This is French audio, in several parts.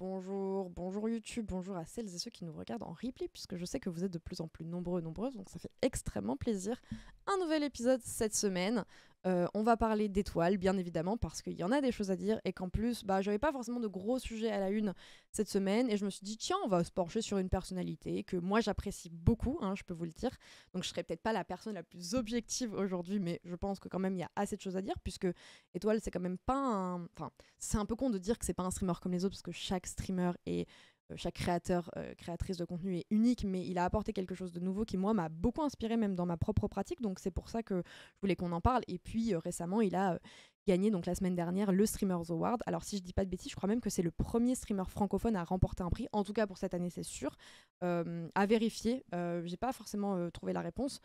bonjour, bonjour YouTube, bonjour à celles et ceux qui nous regardent en replay, puisque je sais que vous êtes de plus en plus nombreux, nombreuses, donc ça fait extrêmement plaisir. Un nouvel épisode cette semaine. Euh, on va parler d'étoiles, bien évidemment, parce qu'il y en a des choses à dire et qu'en plus, bah, j'avais pas forcément de gros sujets à la une cette semaine et je me suis dit, tiens, on va se pencher sur une personnalité que moi j'apprécie beaucoup, hein, je peux vous le dire. Donc je serai peut-être pas la personne la plus objective aujourd'hui, mais je pense que quand même il y a assez de choses à dire puisque étoile, c'est quand même pas un. Enfin, c'est un peu con de dire que c'est pas un streamer comme les autres parce que chaque streamer est euh, chaque créateur, euh, créatrice de contenu est unique, mais il a apporté quelque chose de nouveau qui, moi, m'a beaucoup inspiré même dans ma propre pratique. Donc, c'est pour ça que je voulais qu'on en parle. Et puis, euh, récemment, il a gagné, donc la semaine dernière, le Streamers Award. Alors, si je dis pas de bêtises, je crois même que c'est le premier streamer francophone à remporter un prix. En tout cas, pour cette année, c'est sûr. à vérifier. J'ai pas forcément trouvé la réponse.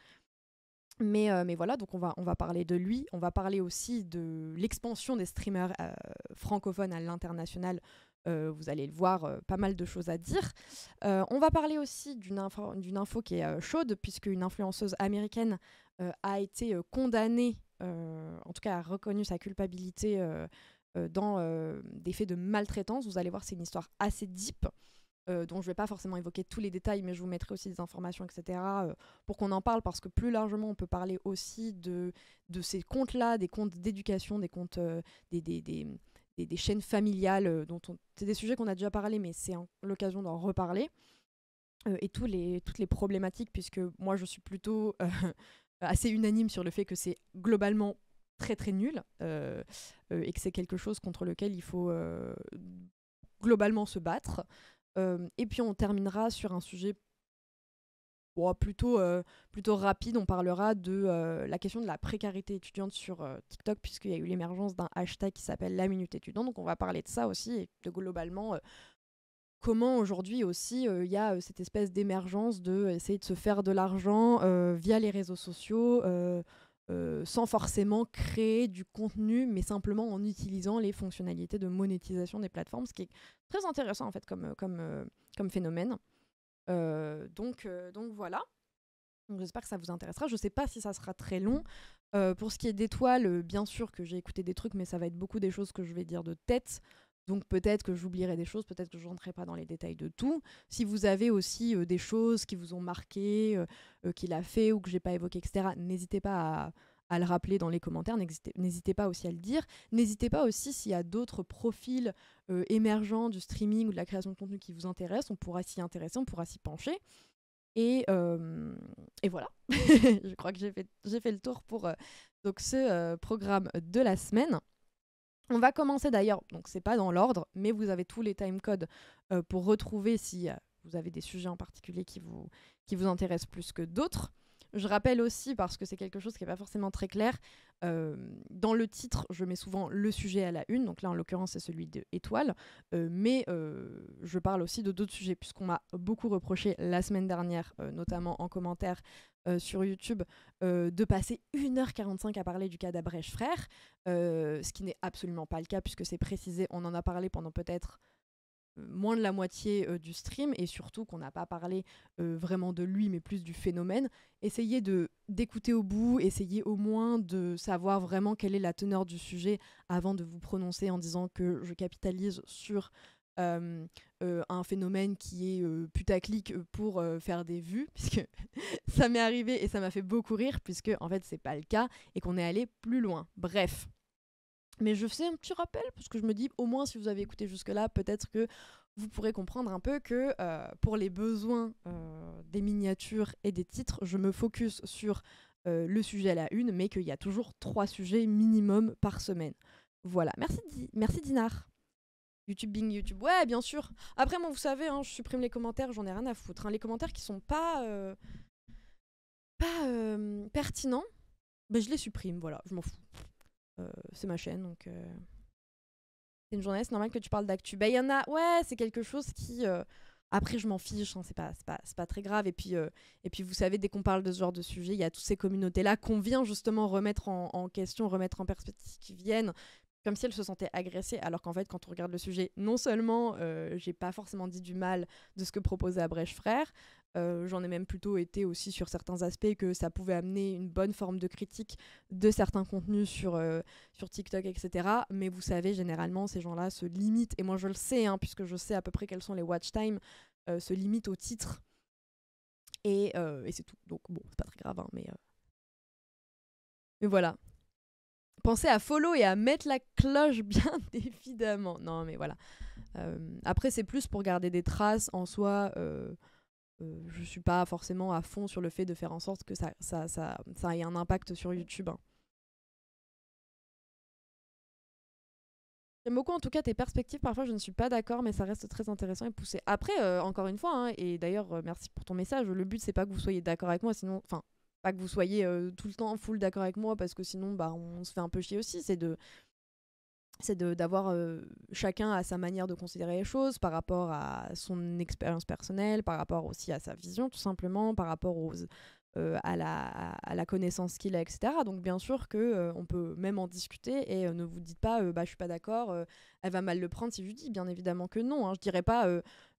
Mais, mais, voilà, donc on va, on va parler de lui, on va parler aussi de l'expansion des streamers francophones à l'international euh, vous allez le voir, euh, pas mal de choses à dire. Euh, on va parler aussi d'une info, info, qui est chaude, puisque une influenceuse américaine a été condamnée, en tout cas a reconnu sa culpabilité dans des faits de maltraitance. Vous allez voir, c'est une histoire assez deep. dont je ne vais pas forcément évoquer tous les détails, mais je vous mettrai aussi des informations, etc., pour qu'on en parle, parce que plus largement, on peut parler aussi de, de ces comptes-là, des comptes d'éducation, des comptes, des, des, des des, chaînes familiales, euh, dont on, c'est des sujets qu'on a déjà parlé, mais c'est l'occasion d'en reparler. Euh, et tous les, toutes les problématiques, puisque moi je suis plutôt euh, assez unanime sur le fait que c'est globalement très très nul et que c'est quelque chose contre lequel il faut globalement se battre. et puis on terminera sur un sujet plutôt, euh, plutôt rapide, on parlera de euh, la question de la précarité étudiante sur euh, TikTok, puisqu'il y a eu l'émergence d'un hashtag qui s'appelle La Minute étudiante. Donc on va parler de ça aussi et de globalement comment aujourd'hui aussi il y a cette espèce d'émergence de essayer de se faire de l'argent via les réseaux sociaux sans forcément créer du contenu mais simplement en utilisant les fonctionnalités de monétisation des plateformes ce qui est très intéressant en fait comme, comme, comme phénomène euh, donc, euh, donc voilà. Donc j'espère que ça vous intéressera. Je ne sais pas si ça sera très long. Euh, pour ce qui est d'étoiles, bien sûr que j'ai écouté des trucs, mais ça va être beaucoup des choses que je vais dire de tête. Donc peut-être que j'oublierai des choses, peut-être que je rentrerai pas dans les détails de tout. Si vous avez aussi des choses qui vous ont marqué, qu'il a fait ou que j'ai pas évoqué, etc., n'hésitez pas à, à le rappeler dans les commentaires. N'hésitez pas aussi à le dire. N'hésitez pas aussi s'il y a d'autres profils euh, émergents du streaming ou de la création de contenu qui vous intéressent. On pourra s'y intéresser, on pourra s'y pencher. Et, euh, voilà, je crois que j'ai fait, le tour pour euh, donc ce programme de la semaine. On va commencer d'ailleurs, donc c'est pas dans l'ordre, mais vous avez tous les time codes pour retrouver si vous avez des sujets en particulier qui vous, qui vous intéressent plus que d'autres. Je rappelle aussi, parce que c'est quelque chose qui n'est pas forcément très clair, euh, dans le titre, je mets souvent le sujet à la une, donc là en l'occurrence c'est celui de Étoile, euh, mais euh, je parle aussi de d'autres sujets, puisqu'on m'a beaucoup reproché la semaine dernière, notamment en commentaire sur YouTube, de passer 1h45 à parler du cas d'Abrèche Frère, ce qui n'est absolument pas le cas, puisque c'est précisé, on en a parlé pendant peut-être moins de la moitié euh, du stream et surtout qu'on n'a pas parlé euh, vraiment de lui mais plus du phénomène, essayez de d'écouter au bout, essayez au moins de savoir vraiment quelle est la teneur du sujet avant de vous prononcer en disant que je capitalise sur euh, un phénomène qui est putaclic pour faire des vues puisque ça m'est arrivé et ça m'a fait beaucoup rire puisque en fait c'est pas le cas et qu'on est allé plus loin. Bref, mais je fais un petit rappel, parce que je me dis, au moins si vous avez écouté jusque-là, peut-être que vous pourrez comprendre un peu que euh, pour les besoins euh, des miniatures et des titres, je me focus sur euh, le sujet à la une, mais qu'il y a toujours trois sujets minimum par semaine. Voilà, merci, Dinard. merci Dinar. YouTube Bing YouTube, ouais bien sûr. Après moi vous savez, hein, je supprime les commentaires, j'en ai rien à foutre. Hein. Les commentaires qui sont pas, pas pertinents, ben, je les supprime, voilà, je m'en fous. Euh, c'est ma chaîne, donc euh, c'est une journaliste, normal que tu parles d'actu. Bah, il y en a, ouais, c'est quelque chose qui. Euh, après, je m'en fiche, hein, c'est pas, c'est pas, très grave. Et puis, et puis, vous savez, dès qu'on parle de ce genre de sujet, il y a toutes ces communautés-là qu'on vient justement remettre en, question, remettre en perspective, qui viennent comme si elles se sentaient agressées. Alors qu'en fait, quand on regarde le sujet, non seulement j'ai pas forcément dit du mal de ce que proposait Abrèche Frère, euh, j'en ai même plutôt été aussi sur certains aspects que ça pouvait amener une bonne forme de critique de certains contenus sur, euh, sur TikTok, etc. Mais vous savez, généralement, ces gens-là se limitent, et moi je le sais, hein, puisque je sais à peu près quels sont les watch time, euh, se limitent au titre. Et, et c'est tout. Donc bon, c'est pas très grave, hein, mais. Mais voilà. Pensez à follow et à mettre la cloche, bien évidemment. Non, mais voilà. après, c'est plus pour garder des traces en soi je euh, je suis pas forcément à fond sur le fait de faire en sorte que ça, ait un impact sur YouTube. Hein. J'aime beaucoup en tout cas tes perspectives, parfois je ne suis pas d'accord, mais ça reste très intéressant et poussé. Après, euh, encore une fois, hein, et d'ailleurs euh, merci pour ton message, le but c'est pas que vous soyez d'accord avec moi, sinon, enfin, pas que vous soyez tout le temps full d'accord avec moi, parce que sinon bah, on se fait un peu chier aussi, c'est de c'est d'avoir euh, chacun à sa manière de considérer les choses par rapport à son expérience personnelle, par rapport aussi à sa vision tout simplement, par rapport aux, euh, à, la, à, la, connaissance qu'il a, etc. Donc bien sûr que euh, on peut même en discuter et ne vous dites pas bah je suis pas d'accord, elle va mal le prendre si je lui dis bien évidemment que non. Hein, je dirais pas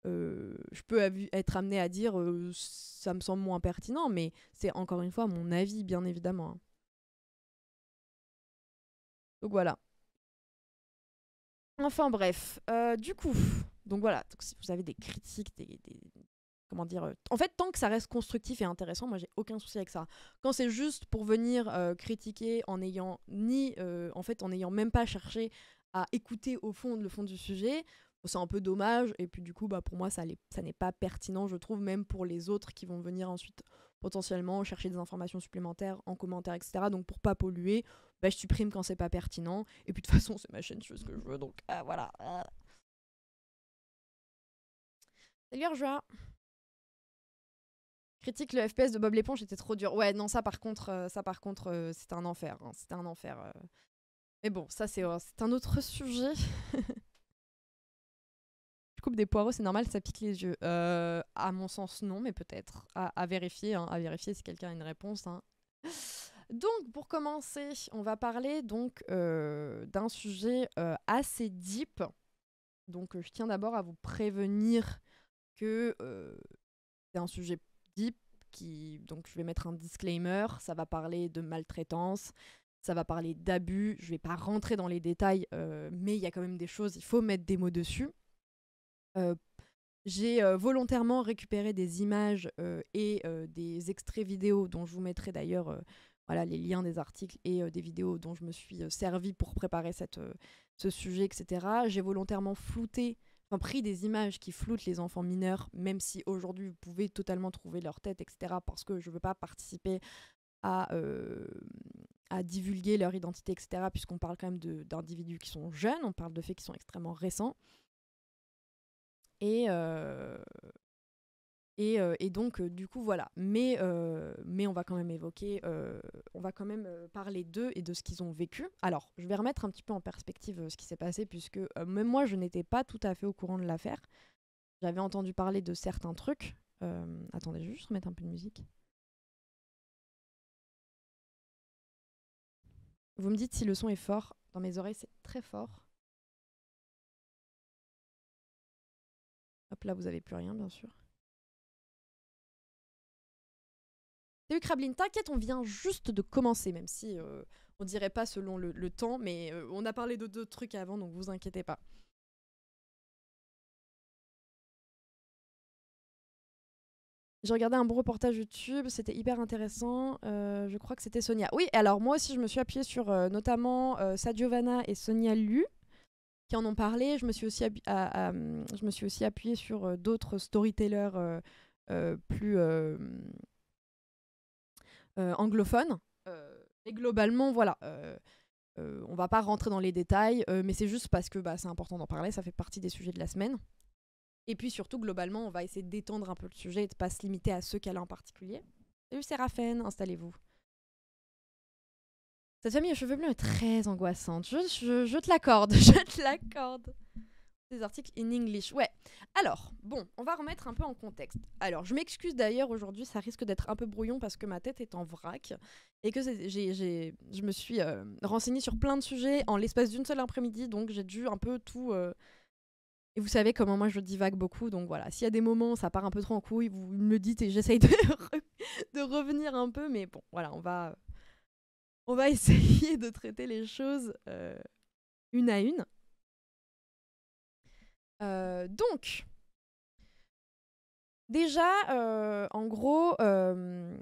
je peux être amené à dire ça me semble moins pertinent, mais c'est encore une fois mon avis bien évidemment. Hein. Donc voilà. Enfin bref, euh, du coup, donc voilà, si vous avez des critiques, des, comment dire, euh, en fait, tant que ça reste constructif et intéressant, moi j'ai aucun souci avec ça. Quand c'est juste pour venir euh, critiquer en ayant ni, en fait, en n'ayant même pas cherché à écouter au fond le fond du sujet, c'est un peu dommage. Et puis du coup, bah pour moi, ça, ça n'est pas pertinent, je trouve, même pour les autres qui vont venir ensuite potentiellement chercher des informations supplémentaires en commentaire, etc. Donc pour pas polluer, bah, je supprime quand c'est pas pertinent. Et puis de toute façon, c'est ma chaîne, je fais ce que je veux, donc ah, voilà. Salut Arjoa Critique le FPS de Bob l'éponge était trop dur. Ouais, non, ça par contre, euh, ça par contre, c'est un enfer. C'est c'était un enfer. Hein, euh. Mais bon, ça c'est euh, un autre sujet. je coupe des poireaux, c'est normal, ça pique les yeux. à mon sens, non, mais peut-être. À, à, vérifier, hein, à vérifier si quelqu'un a une réponse. Hein. Donc, pour commencer, on va parler donc euh, d'un sujet euh, assez deep. Donc, euh, je tiens d'abord à vous prévenir que c'est un sujet deep qui, donc, je vais mettre un disclaimer. Ça va parler de maltraitance, ça va parler d'abus. Je ne vais pas rentrer dans les détails, mais il y a quand même des choses. Il faut mettre des mots dessus. J'ai volontairement récupéré des images et des extraits vidéo dont je vous mettrai d'ailleurs voilà, les liens des articles et euh, des vidéos dont je me suis euh, servi pour préparer cette, euh, ce sujet, etc. J'ai volontairement flouté, enfin pris des images qui floutent les enfants mineurs, même si aujourd'hui vous pouvez totalement trouver leur tête, etc. Parce que je ne veux pas participer à, à divulguer leur identité, etc. Puisqu'on parle quand même d'individus qui sont jeunes, on parle de faits qui sont extrêmement récents. Et, euh, et, donc, euh, du coup, voilà. Mais, euh, mais on va quand même évoquer, on va quand même parler d'eux et de ce qu'ils ont vécu. Alors, je vais remettre un petit peu en perspective ce qui s'est passé, puisque même moi, je n'étais pas tout à fait au courant de l'affaire. J'avais entendu parler de certains trucs. attendez, je vais juste remettre un peu de musique. Vous me dites si le son est fort. Dans mes oreilles, c'est très fort. Hop là, vous n'avez plus rien, bien sûr. Salut, Krablin, t'inquiète, on vient juste de commencer, même si euh, on dirait pas selon le, temps, mais euh, on a parlé de d'autres trucs avant, donc vous inquiétez pas. J'ai regardé un bon reportage YouTube, c'était hyper intéressant. Euh, je crois que c'était Sonia. Oui, alors moi aussi, je me suis appuyée sur notamment euh, et Sonia Lu qui en ont parlé. Je me suis aussi, je me suis aussi appuyée sur d'autres storytellers plus euh, anglophone. Euh, et globalement, voilà. Euh, on va pas rentrer dans les détails, mais c'est juste parce que bah, c'est important d'en parler, ça fait partie des sujets de la semaine. Et puis surtout, globalement, on va essayer d'étendre un peu le sujet et de pas se limiter à ceux qu'elle a en particulier. Salut Séraphène, installez-vous. Cette famille aux cheveux bleus est très angoissante. je, je te l'accorde, je te l'accorde. des articles in English. Ouais. Alors, bon, on va remettre un peu en contexte. Alors, je m'excuse d'ailleurs aujourd'hui, ça risque d'être un peu brouillon parce que ma tête est en vrac et que j'ai, j'ai, je me suis euh, renseignée sur plein de sujets en l'espace d'une seule après-midi, donc j'ai dû un peu tout. Euh, et vous savez comment moi je divague beaucoup, donc voilà. S'il y a des moments où ça part un peu trop en couille, vous me dites et j'essaye de, de revenir un peu, mais bon, voilà, on va, on va essayer de traiter les choses euh, une à une. Euh, donc, déjà, euh, en gros, euh,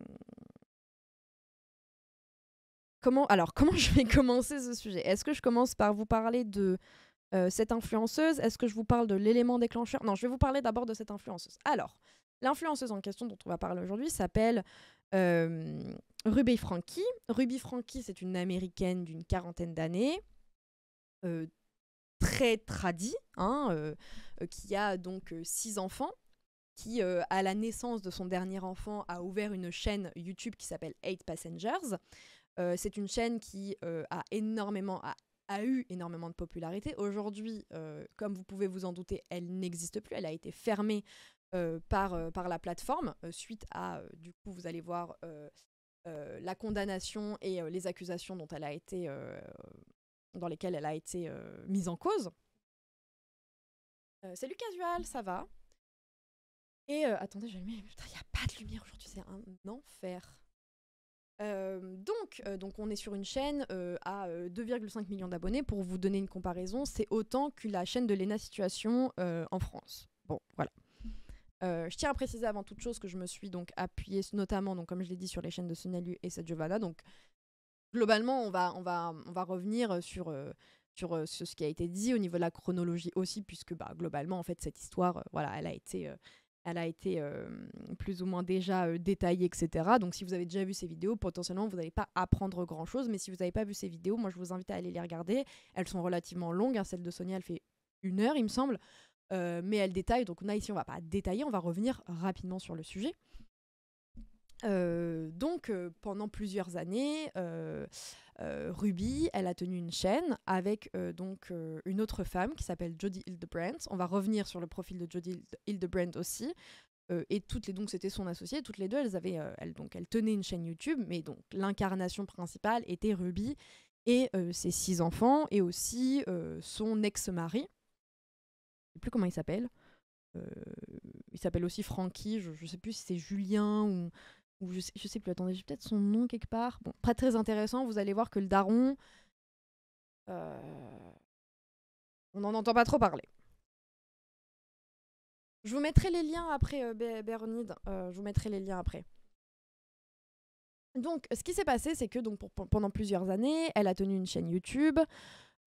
comment, alors, comment je vais commencer ce sujet Est-ce que je commence par vous parler de cette influenceuse Est-ce que je vous parle de l'élément déclencheur Non, je vais vous parler d'abord de cette influenceuse. Alors, l'influenceuse en question dont on va parler aujourd'hui s'appelle Ruby Frankie. Ruby Frankie, c'est une américaine d'une quarantaine d'années très tradie, hein, euh, euh, qui a donc euh, six enfants, qui, à la naissance de son dernier enfant, a ouvert une chaîne YouTube qui s'appelle Eight Passengers. c'est une chaîne qui a énormément, a eu énormément de popularité. Aujourd'hui, comme vous pouvez vous en douter, elle n'existe plus. Elle a été fermée par, par la plateforme suite à, du coup, vous allez voir la condamnation et les accusations dont elle a été dans lesquelles elle a été euh, mise en cause. Euh, salut c'est casual, ça va. Et euh, attendez, j'ai Putain, il n'y a pas de lumière aujourd'hui, c'est un enfer. donc, donc, on est sur une chaîne à 2,5 millions d'abonnés. Pour vous donner une comparaison, c'est autant que la chaîne de Lena Situation en France. Bon, voilà. je tiens à préciser avant toute chose que je me suis donc appuyée notamment, donc, comme je l'ai dit, sur les chaînes de Sonalue et Sadjovana. Donc globalement, on va, revenir euh, euh, euh, sur, ce qui a été dit au niveau de la chronologie aussi, puisque bah, globalement, en fait, cette histoire, elle a été, plus ou moins déjà détaillée, etc. Donc, si vous avez déjà vu ces vidéos, potentiellement, vous n'allez pas apprendre grand-chose. Mais si vous n'avez pas vu ces vidéos, moi, je vous invite à aller les regarder. Elles sont relativement longues. Hein. celle de Sonia, elle fait une heure, il me semble. mais elle détaille. Donc, là, ici, on va pas détailler. On va revenir rapidement sur le sujet. Euh, donc euh, pendant plusieurs années, euh, Ruby, elle a tenu une chaîne avec donc une autre femme qui s'appelle Jodie Hildebrandt. On va revenir sur le profil de Jodie Hildebrandt aussi. et toutes les donc c'était son associée, toutes les deux elles avaient elles, donc elles tenaient une chaîne YouTube, mais donc l'incarnation principale était Ruby et ses six enfants et aussi son ex-mari. Je sais plus comment il s'appelle. il s'appelle aussi Frankie, je, ne sais plus si c'est Julien ou je sais, plus, attendez, j'ai peut-être son nom quelque part. Bon, pas très intéressant, vous allez voir que le daron. Euh, on n'en entend pas trop parler. Je vous mettrai les liens après, euh, euh, je vous mettrai les liens après. Donc, ce qui s'est passé, c'est que donc, pendant plusieurs années, elle a tenu une chaîne YouTube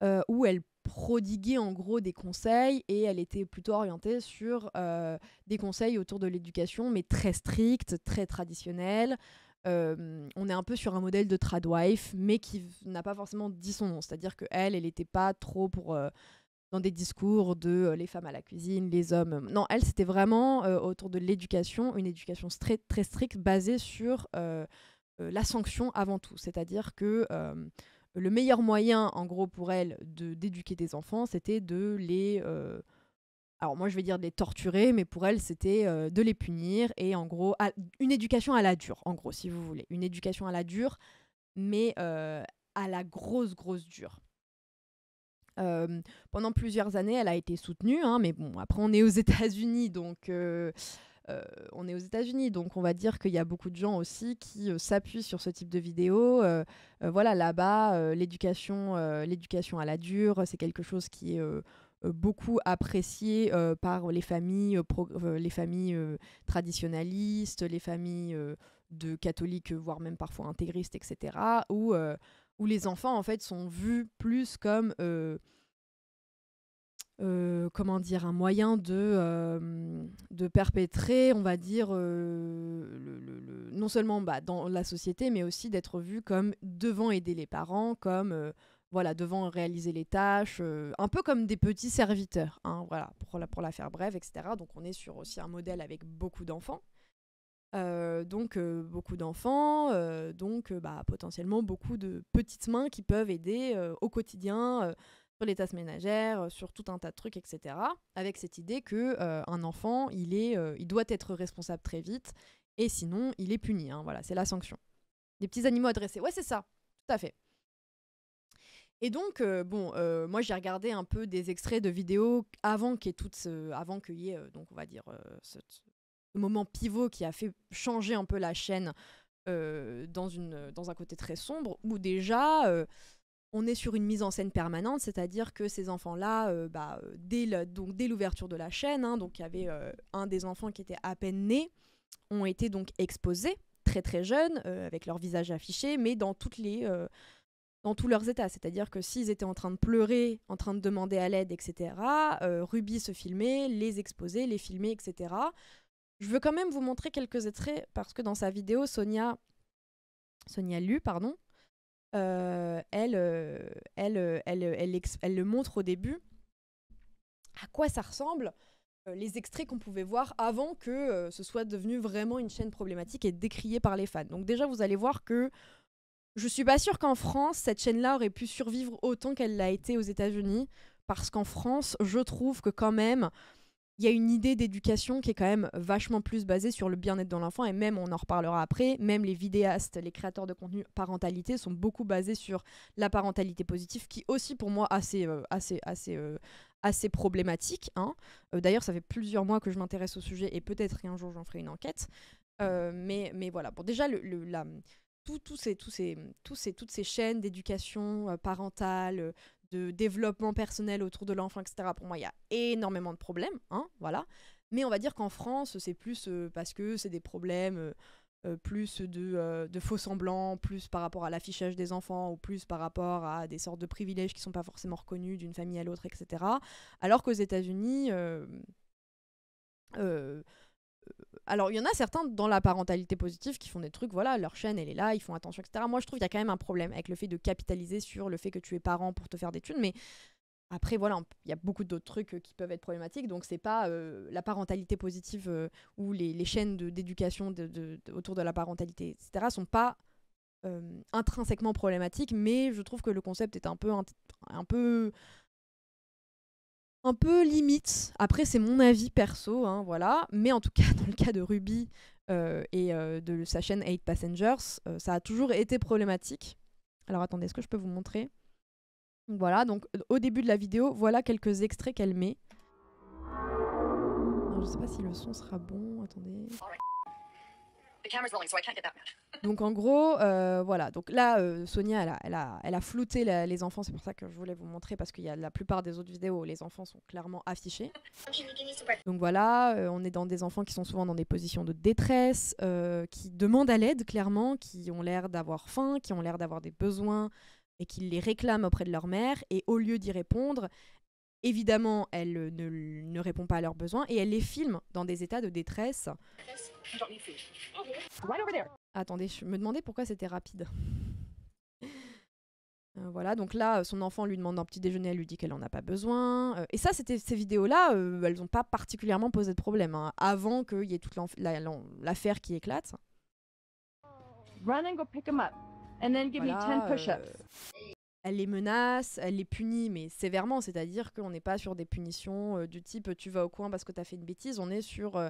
euh, où elle prodiguer en gros des conseils et elle était plutôt orientée sur euh, des conseils autour de l'éducation, mais très strict très traditionnels. Euh, on est un peu sur un modèle de tradwife, mais qui n'a pas forcément dit son nom. C'est-à-dire que elle elle n'était pas trop pour, euh, dans des discours de les femmes à la cuisine, les hommes. Non, elle, c'était vraiment autour de l'éducation, une éducation très, très stricte basée sur la sanction avant tout. C'est-à-dire que le meilleur moyen, en gros, pour elle d'éduquer des enfants, c'était de les... Euh, alors moi, je vais dire de les torturer, mais pour elle, c'était euh, de les punir et, en gros, une éducation à la dure, en gros, si vous voulez. Une éducation à la dure, mais euh, à la grosse, grosse dure. pendant plusieurs années, elle a été soutenue, hein, mais bon, après on est aux États-Unis, donc euh, on est aux États-Unis, donc on va dire qu'il y a beaucoup de gens aussi qui euh, s'appuient sur ce type de vidéos. Euh, voilà, là-bas, l'éducation, l'éducation à la dure, c'est quelque chose qui est beaucoup apprécié par les familles, les familles traditionnalistes, les familles de catholiques, voire même parfois intégristes, etc. Où, où les enfants en fait sont vus plus comme euh, comment dire, un moyen de, euh, perpétrer, on va dire, euh, non seulement bah, dans la société, mais aussi d'être vu comme devant aider les parents, comme voilà, devant réaliser les tâches, un peu comme des petits serviteurs, hein, voilà, pour la, faire brève, etc. Donc on est sur aussi un modèle avec beaucoup d'enfants. donc beaucoup d'enfants, donc bah, potentiellement beaucoup de petites mains qui peuvent aider au quotidien sur les tasses ménagères, euh, sur tout un tas de trucs, etc. Avec cette idée que euh, un enfant, il est, euh, il doit être responsable très vite, et sinon, il est puni. Hein, voilà, c'est la sanction. Des petits animaux adressés. Ouais, c'est ça, tout à fait. Et donc, bon, moi j'ai regardé un peu des extraits de vidéos avant qu'il y ait, ce, avant qu'il y ait donc on va dire, ce, moment pivot qui a fait changer un peu la chaîne dans, une, dans un côté très sombre, où déjà on est sur une mise en scène permanente, c'est-à-dire que ces enfants-là, euh, bah, euh, dès l'ouverture de la chaîne, hein, donc il y avait euh, un des enfants qui était à peine né, ont été donc exposés très très jeunes, avec leur visage affiché, mais dans toutes les dans tous leurs états. C'est-à-dire que s'ils étaient en train de pleurer, en train de demander à l'aide, etc., Ruby se filmait, les exposait, les filmait, etc. Je veux quand même vous montrer quelques extraits parce que dans sa vidéo, Sonia Sonia Lu, pardon, euh, elle, euh, elle, euh, elle, elle, le montre au début, à quoi ça ressemble les extraits qu'on pouvait voir avant que ce soit devenu vraiment une chaîne problématique et décriée par les fans. Donc déjà, vous allez voir que je suis pas sûre qu'en France, cette chaîne-là aurait pu survivre autant qu'elle l'a été aux États-Unis, parce qu'en France, je trouve que quand même, il y a une idée d'éducation qui est quand même vachement plus basée sur le bien-être dans l'enfant, et même, on en reparlera après, même les vidéastes, les créateurs de contenu parentalité sont beaucoup basés sur la parentalité positive, qui aussi pour moi assez, euh, assez, assez, euh, assez problématique. Hein. Euh, d'ailleurs, ça fait plusieurs mois que je m'intéresse au sujet, et peut-être qu'un jour j'en ferai une enquête. mais, mais voilà, bon, déjà, le, la, tout, ces, ces, tous ces, toutes ces chaînes d'éducation parentale, de développement personnel autour de l'enfant, etc. Pour moi, il y a énormément de problèmes, hein, voilà. Mais on va dire qu'en France, c'est plus euh, parce que c'est des problèmes euh, euh, plus de, de, faux semblants, plus par rapport à l'affichage des enfants, ou plus par rapport à des sortes de privilèges qui sont pas forcément reconnus d'une famille à l'autre, etc. Alors qu'aux États-Unis alors, il y en a certains dans la parentalité positive qui font des trucs, voilà, leur chaîne, elle est là, ils font attention, etc. Moi, je trouve qu'il y a quand même un problème avec le fait de capitaliser sur le fait que tu es parent pour te faire des thunes, mais après, voilà, il y a beaucoup d'autres trucs euh, qui peuvent être problématiques, donc c'est pas euh, la parentalité positive euh, ou les, chaînes d'éducation autour de la parentalité, etc., sont pas intrinsèquement problématiques, mais je trouve que le concept est un peu, un peu un peu limite. Après, c'est mon avis perso, hein, voilà. Mais en tout cas, dans le cas de Ruby euh, et euh, de sa chaîne 8 Passengers, euh, ça a toujours été problématique. Alors attendez, est-ce que je peux vous montrer Voilà, donc au début de la vidéo, voilà quelques extraits qu'elle met. Je je sais pas si le son sera bon, attendez. Donc en gros, euh, voilà. Donc là, euh, Sonia, elle a, elle a, flouté les enfants. C'est pour ça que je voulais vous montrer parce qu'il y a la plupart des autres vidéos, les enfants sont clairement affichés. Donc voilà, euh, on est dans des enfants qui sont souvent dans des positions de détresse, qui demandent à l'aide clairement, qui ont l'air d'avoir faim, qui ont l'air d'avoir des besoins et qui les réclament auprès de leur mère. Et au lieu d'y répondre, Évidemment, elle euh, ne, répond pas à leurs besoins et elle les filme dans des états de détresse. Attendez, je me demandais pourquoi c'était rapide. Euh, voilà, donc là, euh, son enfant lui demande un petit déjeuner, elle lui dit qu'elle n'en a pas besoin. et ça, ces vidéos-là, elles n'ont pas particulièrement posé de problème hein, avant qu'il y ait toute l'affaire qui éclate elle les menace, elle les punit, mais sévèrement, c'est-à-dire qu'on n'est pas sur des punitions euh, du type tu vas au coin parce que tu as fait une bêtise, on est sur... Euh,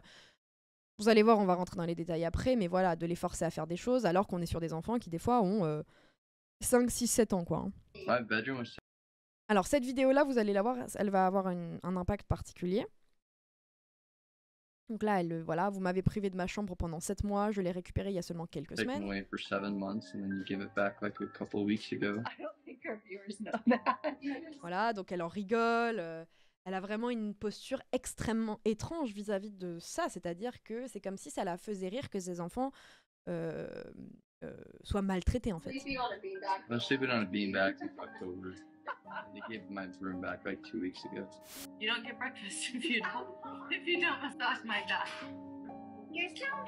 vous allez voir, on va rentrer dans les détails après, mais voilà, de les forcer à faire des choses alors qu'on est sur des enfants qui des fois ont 5, 6, 7 ans, quoi. Hein. Bah, alors cette vidéo-là, vous allez la voir, elle va avoir un impact particulier. Donc là, euh, voilà, vous m'avez privé de ma chambre pendant 7 mois, je l'ai récupérée il y a seulement quelques semaines. Voilà, donc elle en rigole. Euh, elle a vraiment une posture extrêmement étrange vis-à-vis de ça, c'est-à-dire que c'est comme si ça la faisait rire que ses enfants euh, soient maltraités en fait. You don't get breakfast if you don't if you don't my You're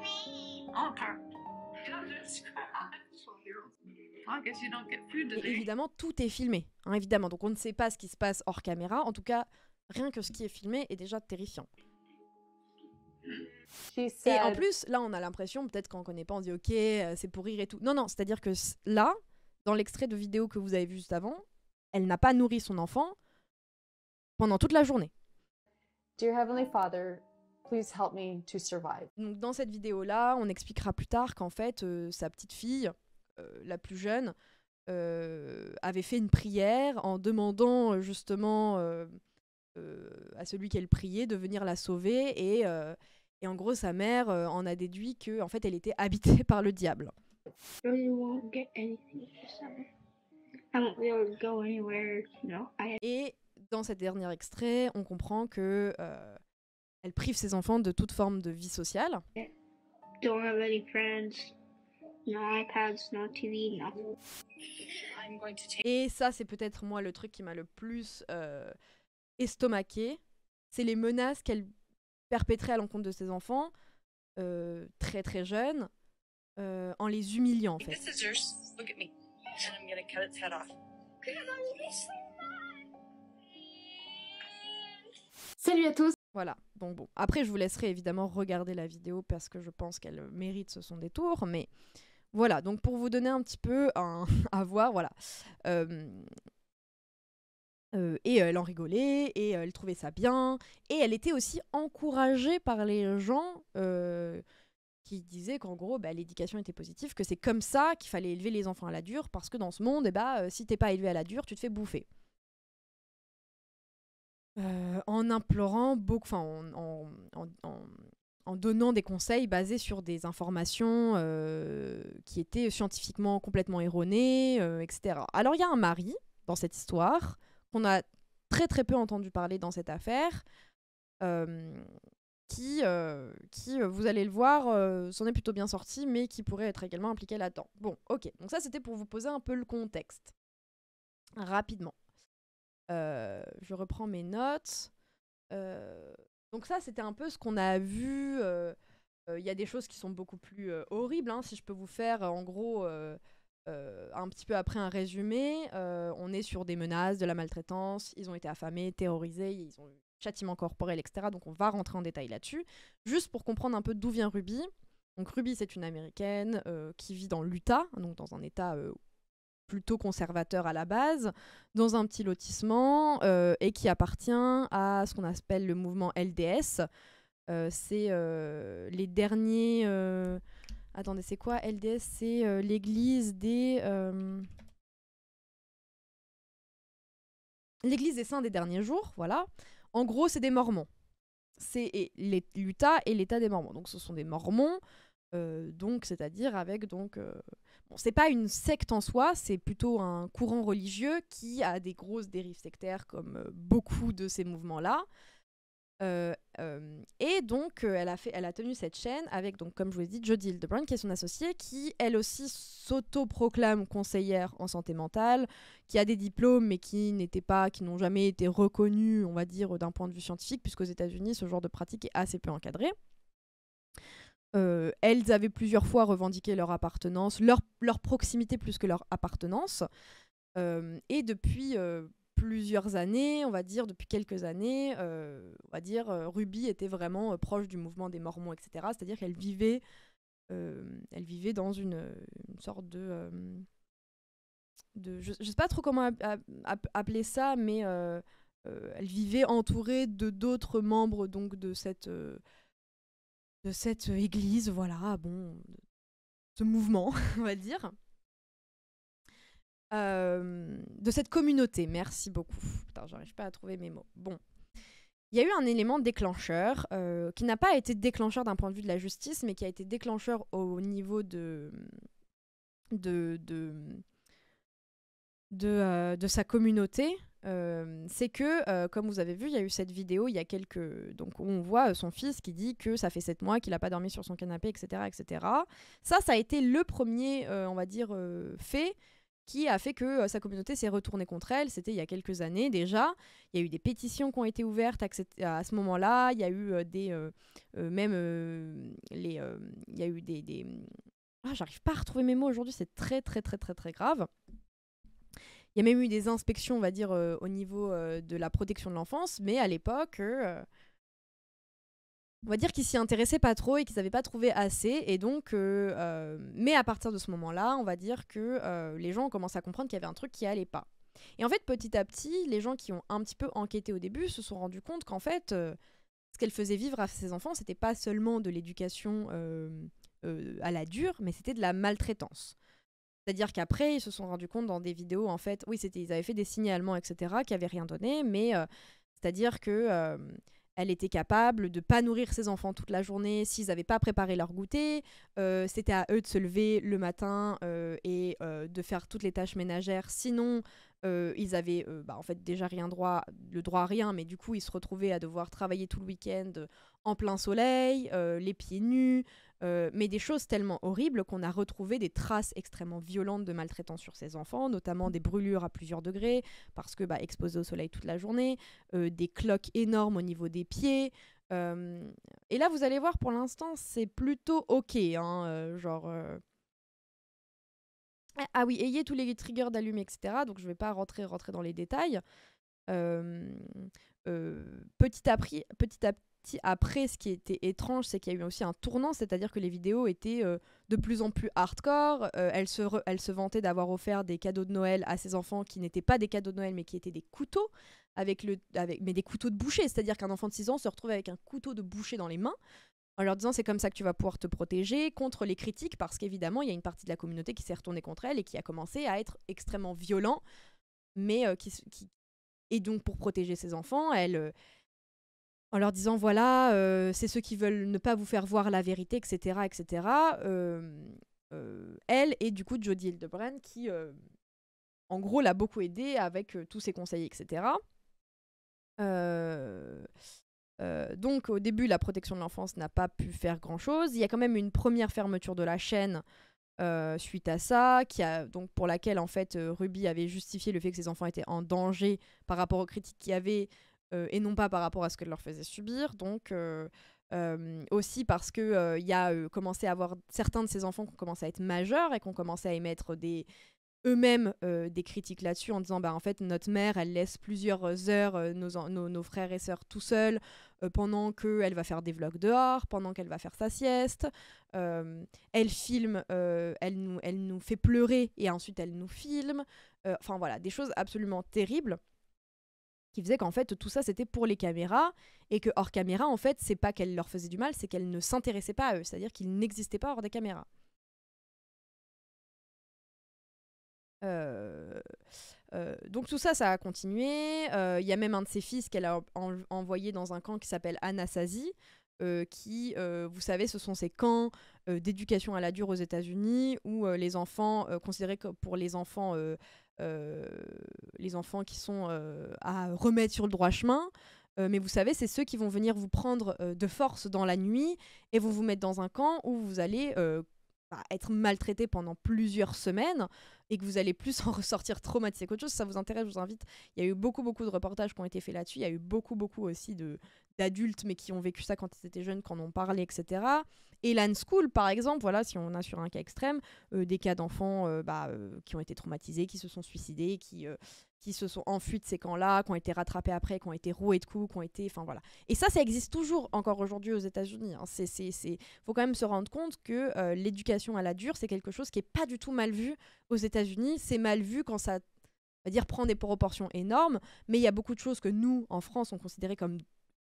oh, Et évidemment, tout est filmé, hein, évidemment. Donc on ne sait pas ce qui se passe hors caméra. En tout cas, rien que ce qui est filmé est déjà terrifiant. Et en plus, là, on a l'impression, peut-être qu'on ne connaît pas, on dit ok, euh, c'est pour rire et tout. Non, non, c'est-à-dire que là, dans l'extrait de vidéo que vous avez vu juste avant, elle n'a pas nourri son enfant pendant toute la journée. Donc dans cette vidéo-là, on expliquera plus tard qu'en fait, euh, sa petite fille, euh, la plus jeune, euh, avait fait une prière en demandant justement à celui qu'elle priait de venir la sauver et, et en gros, sa mère en a déduit qu'en fait, elle était habitée par le diable. Et dans cet dernier extrait, on comprend que euh, elle prive ses enfants de toute forme de vie sociale. Et ça, c'est peut-être moi le truc qui m'a le plus euh, estomaqué. C'est les menaces qu'elle perpétrait à l'encontre de ses enfants, euh, très très jeunes, euh, en les humiliant en fait. Salut à tous Voilà, donc bon. Après, je vous laisserai évidemment regarder la vidéo parce que je pense qu'elle mérite ce son détour, mais voilà, donc pour vous donner un petit peu un... à voir, voilà. Euh, euh, et elle en rigolait, et elle trouvait ça bien, et elle était aussi encouragée par les gens euh, qui disait qu'en gros, bah, l'éducation était positive, que c'est comme ça qu'il fallait élever les enfants à la dure, parce que dans ce monde, eh bah, euh, si t'es pas élevé à la dure, tu te fais bouffer. Euh, en implorant beaucoup, enfin, en, donnant des conseils basés sur des informations euh, qui étaient scientifiquement complètement erronées, etc. Alors il y a un mari dans cette histoire qu'on a très très peu entendu parler dans cette affaire. Euh, qui, euh, qui euh, vous allez le voir, euh, s'en est plutôt bien sorti, mais qui pourrait être également impliqué là-dedans. Bon, ok. Donc ça, c'était pour vous poser un peu le contexte. Rapidement. je reprends mes notes. donc ça, c'était un peu ce qu'on a vu. Il y a des choses qui sont beaucoup plus horribles. Hein, si je peux vous faire, en gros... un petit peu après un résumé, on est sur des menaces, de la maltraitance, ils ont été affamés, terrorisés, ils ont eu châtiment corporel, etc. Donc on va rentrer en détail là-dessus. Juste pour comprendre un peu d'où vient Ruby. Donc Ruby, c'est une américaine euh, qui vit dans l'Utah, donc dans un état euh, plutôt conservateur à la base, dans un petit lotissement euh, et qui appartient à ce qu'on appelle le mouvement LDS. c'est les derniers. Attendez, c'est quoi LDS C'est l'église des. L'église des saints des derniers jours, voilà. En gros, c'est des Mormons. C'est l'Utah et l'État des Mormons. Donc, ce sont des Mormons, euh, donc c'est-à-dire avec donc. Euh, bon, c'est pas une secte en soi, c'est plutôt un courant religieux qui a des grosses dérives sectaires comme euh, beaucoup de ces mouvements-là. Euh, euh, et donc, euh, elle, a fait, elle a tenu cette chaîne avec, donc, comme je vous l'ai dit, Jodie Hildebrand, qui est son associée, qui, elle aussi, s'auto-proclame conseillère en santé mentale, qui a des diplômes, mais qui pas, qui n'ont jamais été reconnus, on va dire, d'un point de vue scientifique, puisque aux États-Unis, ce genre de pratique est assez peu encadré. elles avaient plusieurs fois revendiqué leur appartenance, leur, leur proximité plus que leur appartenance. et depuis plusieurs années, on va dire, depuis quelques années, euh, on va dire, euh, Ruby était vraiment euh, proche du mouvement des Mormons, etc. C'est-à-dire qu'elle vivait, elle vivait dans une, sorte de... je ne sais pas trop comment appeler ça, mais elle vivait entourée de d'autres membres donc de cette de cette église, voilà, bon, ce mouvement, on va dire. Euh, de cette communauté. Merci beaucoup. Putain, j'arrive pas à trouver mes mots. Bon. Il y a eu un élément déclencheur euh, qui n'a pas été déclencheur d'un point de vue de la justice, mais qui a été déclencheur au niveau de. de. de, de, euh, de sa communauté. c'est que, comme vous avez vu, il y a eu cette vidéo il y a quelques. Donc, où on voit son fils qui dit que ça fait 7 mois qu'il n'a pas dormi sur son canapé, etc. etc. Ça, ça a été le premier, on va dire, fait qui a fait que euh, sa communauté s'est retournée contre elle. C'était il y a quelques années déjà. Il y a eu des pétitions qui ont été ouvertes à, ce moment-là. Il y a eu euh, des. Euh, même. les, il y a eu des. des... Ah, j'arrive pas à retrouver mes mots aujourd'hui, c'est très, très, très, très, très grave. Il y a même eu des inspections, on va dire, au niveau de la protection de l'enfance, mais à l'époque, on va dire qu'ils s'y intéressaient pas trop et qu'ils n'avaient pas trouvé assez. Et donc, euh, euh, mais à partir de ce moment-là, on va dire que euh, les gens ont commencé à comprendre qu'il y avait un truc qui allait pas. Et en fait, petit à petit, les gens qui ont un petit peu enquêté au début se sont rendus compte qu'en fait, ce qu'elle faisait vivre à ses enfants, c'était pas seulement de l'éducation à la dure, mais c'était de la maltraitance. C'est-à-dire qu'après, ils se sont rendus compte dans des vidéos, en fait, oui, c'était, ils avaient fait des signalements, etc., qui n'avaient rien donné, mais c'est-à-dire que elle était capable de pas nourrir ses enfants toute la journée s'ils n'avaient pas préparé leur goûter. Euh, c'était à eux de se lever le matin euh, et euh, de faire toutes les tâches ménagères. Sinon, ils avaient bah, en fait déjà rien droit, le droit à rien, mais du coup ils se retrouvaient à devoir travailler tout le week-end en plein soleil, les pieds nus, euh, mais des choses tellement horribles qu'on a retrouvé des traces extrêmement violentes de maltraitance sur ces enfants, notamment des brûlures à plusieurs degrés, parce que bah, exposés au soleil toute la journée, euh, des cloques énormes au niveau des pieds. Euh, et là, vous allez voir, pour l'instant, c'est plutôt OK. Hein, genre. Ah, ah oui, ayez tous les triggers d'allumer, etc. Donc je ne vais pas rentrer, rentrer dans les détails. petit, à petit, après, ce qui était étrange, c'est qu'il y a eu aussi un tournant, c'est-à-dire que les vidéos étaient euh, de plus en plus hardcore. Euh, elle, se elle se vantait d'avoir offert des cadeaux de Noël à ses enfants qui n'étaient pas des cadeaux de Noël, mais qui étaient des couteaux, avec le... avec... mais des couteaux de boucher. C'est-à-dire qu'un enfant de 6 ans se retrouve avec un couteau de boucher dans les mains en leur disant c'est comme ça que tu vas pouvoir te protéger contre les critiques, parce qu'évidemment, il y a une partie de la communauté qui s'est retournée contre elle et qui a commencé à être extrêmement violent, mais euh, qui, qui... Et donc, pour protéger ses enfants, elle en leur disant voilà, euh, c'est ceux qui veulent ne pas vous faire voir la vérité, etc. etc. Euh, euh, elle et du coup Jodie Hildebrand qui, en gros, l'a beaucoup aidée avec tous ses conseils, etc. donc au début, la protection de l'enfance n'a pas pu faire grand-chose. Il y a quand même une première fermeture de la chaîne suite à ça, qui a, donc pour laquelle en fait Ruby avait justifié le fait que ses enfants étaient en danger par rapport aux critiques qu'il y avait, euh, et non pas par rapport à ce qu'elle leur faisait subir. Donc euh, euh, aussi parce que il y a commencé à avoir certains de ces enfants qui ont commencé à être majeurs et qui ont commencé à émettre des eux-mêmes des critiques là-dessus en disant bah en fait notre mère elle laisse plusieurs heures nos, nos, frères et sœurs tout seuls pendant qu'elle va faire des vlogs dehors pendant qu'elle va faire sa sieste elle filme elle nous elle nous fait pleurer et ensuite elle nous filme enfin voilà des choses absolument terribles faisait qu'en fait tout ça c'était pour les caméras et que hors caméra en fait c'est pas qu'elle leur faisait du mal, c'est qu'elle ne s'intéressait pas à eux, c'est-à-dire qu'ils n'existaient pas hors des caméras. Euh, euh, donc tout ça, ça a continué. Il euh, y a même un de ses fils qu'elle a envoyé dans un camp qui s'appelle Anasazi, qui, vous savez, ce sont ces camps d'éducation à la dure aux États-Unis où les enfants, considérés pour les enfants euh, les enfants qui sont euh, à remettre sur le droit chemin. Euh, mais vous savez, c'est ceux qui vont venir vous prendre de force dans la nuit et vous vous mettre dans un camp où vous allez bah, être maltraité pendant plusieurs semaines et que vous allez plus en ressortir traumatisé qu'autre chose. Si ça vous intéresse, je vous invite. Il y a eu beaucoup, beaucoup de reportages qui ont été faits là-dessus. Il y a eu beaucoup, beaucoup aussi de, d'adultes, mais qui ont vécu ça quand ils étaient jeunes, quand on parlait, etc. Et l'An School, par exemple, voilà, si on a sur un cas extrême, euh, des cas d'enfants euh, bah, euh, qui ont été traumatisés, qui se sont suicidés, qui, qui se sont enfuis de ces camps-là, qui ont été rattrapés après, qui ont été roués de coups, qui ont été. Enfin voilà. Et ça, ça existe toujours encore aujourd'hui aux États-Unis. Il hein. faut quand même se rendre compte que l'éducation à la dure, c'est quelque chose qui n'est pas du tout mal vu aux États-Unis. C'est mal vu quand ça dire prend des proportions énormes, mais il y a beaucoup de choses que nous, en France, on considérait comme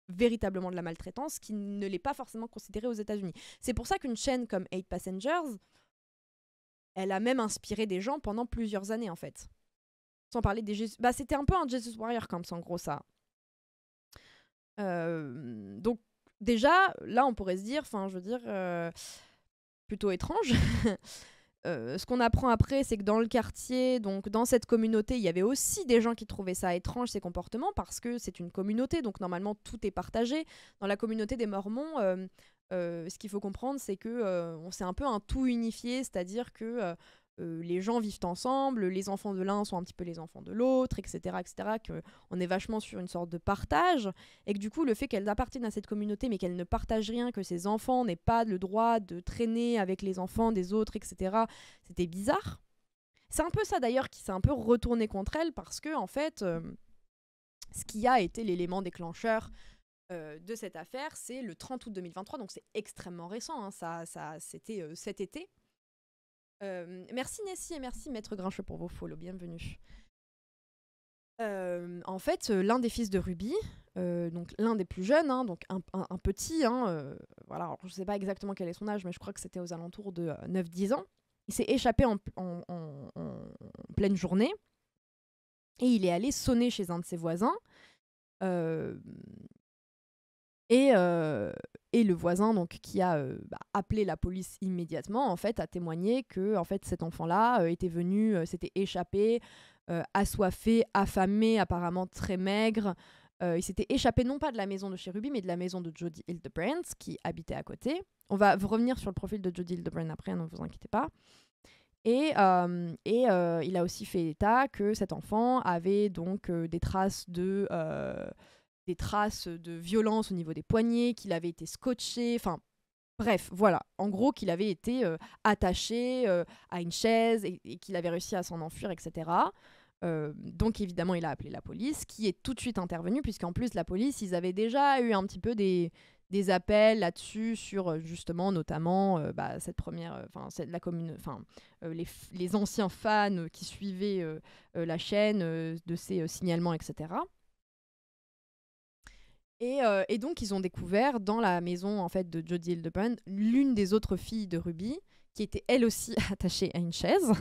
véritablement de la maltraitance qui ne l'est pas forcément considérée aux États-Unis. C'est pour ça qu'une chaîne comme Eight Passengers, elle a même inspiré des gens pendant plusieurs années en fait. Sans parler des Bah, c'était un peu un Jesus Warrior Camp, en gros ça. Euh, donc déjà, là on pourrait se dire, enfin je veux dire, euh, plutôt étrange. Euh, ce qu'on apprend après, c'est que dans le quartier, donc dans cette communauté, il y avait aussi des gens qui trouvaient ça étrange, ces comportements, parce que c'est une communauté, donc normalement tout est partagé. Dans la communauté des Mormons, euh, euh, ce qu'il faut comprendre, c'est que on s'est un peu un tout unifié, c'est-à-dire que euh, les gens vivent ensemble, les enfants de l'un sont un petit peu les enfants de l'autre, etc., etc., On est vachement sur une sorte de partage, et que du coup, le fait qu'elles appartiennent à cette communauté, mais qu'elle ne partage rien, que ses enfants n'aient pas le droit de traîner avec les enfants des autres, etc., c'était bizarre. C'est un peu ça d'ailleurs qui s'est un peu retourné contre elle, parce que, en fait, euh, ce qui a été l'élément déclencheur euh, de cette affaire, c'est le 30 août 2023, donc c'est extrêmement récent, hein, ça, c'était cet été. Euh, merci Nessie et merci Maître Grincheux pour vos follow, bienvenue. Euh, en fait, euh, l'un des fils de Ruby, donc l'un des plus jeunes, hein, donc un, petit, hein, voilà, je ne sais pas exactement quel est son âge, mais je crois que c'était aux alentours de 9-10 ans, il s'est échappé en, pleine journée et il est allé sonner chez un de ses voisins. Et, euh, et le voisin donc qui a euh, bah, appelé la police immédiatement en fait a témoigné que en fait cet enfant-là euh, était venu, s'était échappé, assoiffé, affamé, apparemment très maigre. il s'était échappé non pas de la maison de Cherubi mais de la maison de Jody Hildebrandt qui habitait à côté. On va revenir sur le profil de Jody Hildebrandt après, ne vous inquiétez pas. Et, et il a aussi fait état que cet enfant avait donc des traces de des traces de violence au niveau des poignets, qu'il avait été scotché, enfin bref, voilà. En gros, qu'il avait été euh, attaché euh, à une chaise et, qu'il avait réussi à s'en enfuir, etc. Euh, donc évidemment, il a appelé la police, qui est tout de suite intervenue, puisqu'en plus, la police, ils avaient déjà eu un petit peu des, appels là-dessus sur justement notamment bah, cette première enfin la commune enfin les, les, anciens fans qui suivaient la chaîne de ces signalements etc euh, et, donc, ils ont découvert dans la maison en fait de Jodie Hildebrand l'une des autres filles de Ruby qui était elle aussi attachée à une chaise.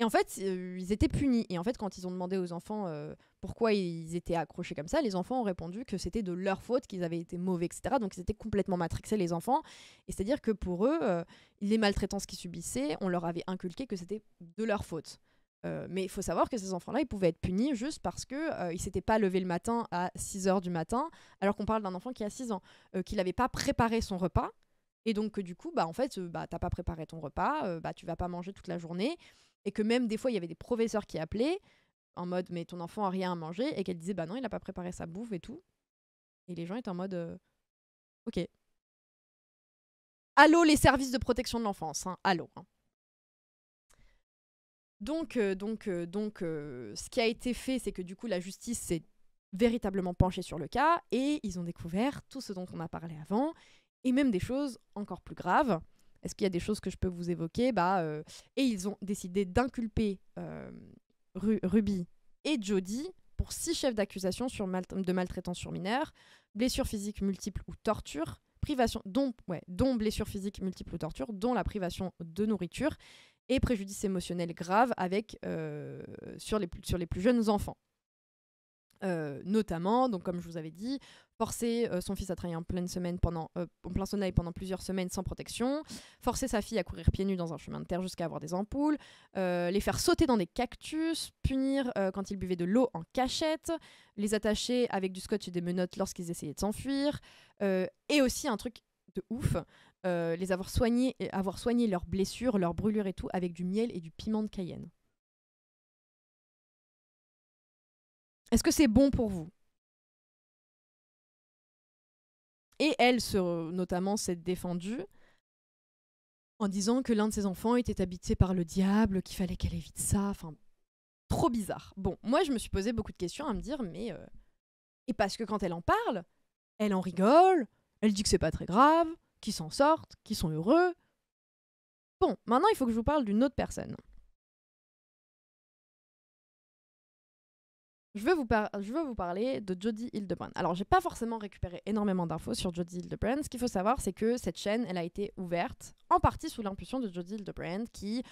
Et en fait, euh, ils étaient punis. Et en fait, quand ils ont demandé aux enfants euh, pourquoi ils étaient accrochés comme ça, les enfants ont répondu que c'était de leur faute, qu'ils avaient été mauvais, etc. Donc, ils étaient complètement matrixés, les enfants. Et c'est-à-dire que pour eux, les maltraitances qu'ils subissaient, on leur avait inculqué que c'était de leur faute. Euh, mais il faut savoir que ces enfants-là, ils pouvaient être punis juste parce qu'ils euh, ils ne s'étaient pas levés le matin à 6 h du matin, alors qu'on parle d'un enfant qui a 6 ans, qui euh, qu'il n'avait pas préparé son repas. Et donc, que du coup, bah, en fait, bah, t'as pas préparé ton repas, bah, tu vas pas manger toute la journée. Et que même des fois, il y avait des professeurs qui appelaient en mode Mais ton enfant a rien à manger. Et qu'elle disait Bah non, il n'a pas préparé sa bouffe et tout. Et les gens étaient en mode Ok. Allô, les services de protection de l'enfance. Hein. allô. Hein. Donc, euh, donc, euh, donc euh, ce qui a été fait, c'est que du coup, la justice s'est véritablement penchée sur le cas et ils ont découvert tout ce dont on a parlé avant et même des choses encore plus graves. Est-ce qu'il y a des choses que je peux vous évoquer bah, Et ils ont décidé d'inculper Ruby et Jody pour six chefs d'accusation de maltraitance sur mineurs, blessures physiques multiples ou torture, privation, dont, ouais, dont blessures physiques multiples ou torture, dont la privation de nourriture et préjudice émotionnel grave avec, euh, sur, les plus, sur les plus jeunes enfants. Euh, notamment, donc comme je vous avais dit, forcer euh, son fils à travailler en pleine semaine pendant, en plein sommeil pendant plusieurs semaines sans protection, forcer sa fille à courir pieds nus dans un chemin de terre jusqu'à avoir des ampoules, les faire sauter dans des cactus, punir quand ils buvaient de l'eau en cachette, les attacher avec du scotch et des menottes lorsqu'ils essayaient de s'enfuir, et aussi un truc de ouf, euh, les avoir soignés, avoir soigné leurs blessures, leurs brûlures et tout avec du miel et du piment de Cayenne. Est-ce que c'est bon pour vous Et elle, notamment, s'est défendue en disant que l'un de ses enfants était habité par le diable, qu'il fallait qu'elle évite ça. Enfin, trop bizarre. Bon, moi, je me suis posé beaucoup de questions à me dire, mais. Euh, et parce que quand elle en parle, elle en rigole, elle dit que c'est pas très grave, qui s'en sortent, qui sont heureux. Bon, maintenant il faut que je vous parle d'une autre personne. Je veux, vous parler de Jodie Hildebrand. Alors, j'ai pas forcément récupéré énormément d'infos sur Jodie Hildebrand. Ce qu'il faut savoir, c'est que cette chaîne, elle a été ouverte en partie sous l'impulsion de Jodie Hildebrand, qui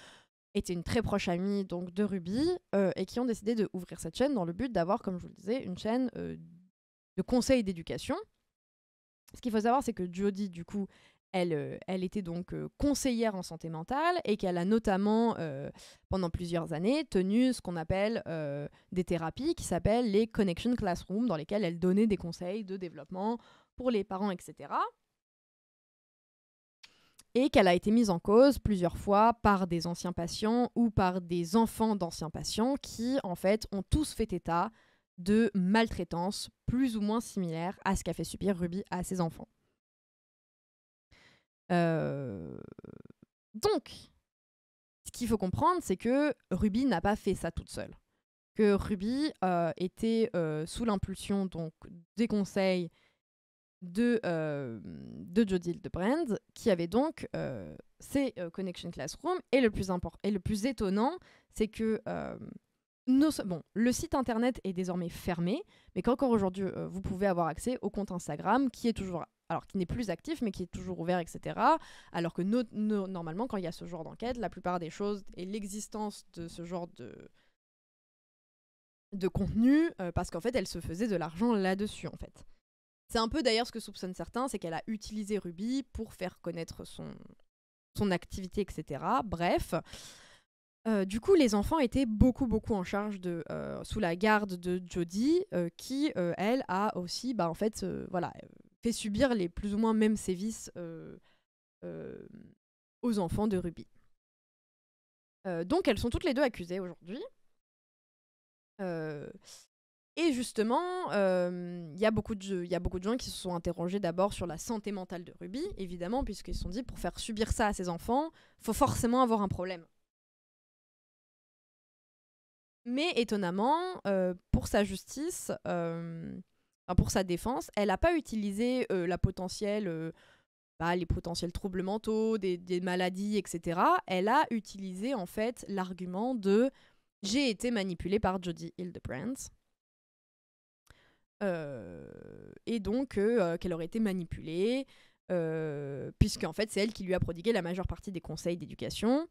était une très proche amie donc de Ruby euh, et qui ont décidé d'ouvrir cette chaîne dans le but d'avoir, comme je vous le disais, une chaîne euh, de conseils d'éducation ce qu'il faut savoir, c'est que Jodie, du coup, elle, euh, était donc euh, conseillère en santé mentale et qu'elle a notamment, euh, pendant plusieurs années, tenu ce qu'on appelle des thérapies qui s'appellent les Connection Classroom, dans lesquelles elle donnait des conseils de développement pour les parents, etc. Et qu'elle a été mise en cause plusieurs fois par des anciens patients ou par des enfants d'anciens patients qui, en fait, ont tous fait état de maltraitance plus ou moins similaire à ce qu'a fait subir Ruby à ses enfants. Euh, donc, ce qu'il faut comprendre, c'est que Ruby n'a pas fait ça toute seule. Que Ruby euh, était euh, sous l'impulsion donc des conseils de, de Jodil de Brand, qui avait donc ses Connection Classroom. Et le plus, et le plus étonnant, c'est que bon, le site internet est désormais fermé, mais qu'encore aujourd'hui, euh, vous pouvez avoir accès au compte Instagram qui est toujours alors qui n'est plus actif mais qui est toujours ouvert, etc. Alors que normalement, quand il y a ce genre d'enquête, la plupart des choses et l'existence de ce genre de, de contenu, euh, parce qu'en fait, elle se faisait de l'argent là-dessus, en fait. C'est un peu d'ailleurs ce que soupçonnent certains, c'est qu'elle a utilisé Ruby pour faire connaître son, son activité, etc. Bref. Euh, du coup, les enfants étaient beaucoup, beaucoup en charge de, euh, sous la garde de Jodie, euh, qui, elle, a aussi, bah, en fait, voilà, fait subir les plus ou moins mêmes sévices aux enfants de Ruby. donc, elles sont toutes les deux accusées aujourd'hui. et justement, il y, a beaucoup de gens qui se sont interrogés d'abord sur la santé mentale de Ruby, évidemment, puisqu'ils se sont dit, pour faire subir ça à ses enfants, faut forcément avoir un problème. Mais étonnamment, euh, pour sa justice, euh, pour sa défense, elle n'a pas utilisé euh, la potentielle, bah, les potentiels troubles mentaux, des, maladies, etc. Elle a utilisé en fait l'argument de j'ai été manipulée par Jodie Hildebrandt. et donc qu'elle aurait été manipulée, puisque en fait c'est elle qui lui a prodigué la majeure partie des conseils d'éducation,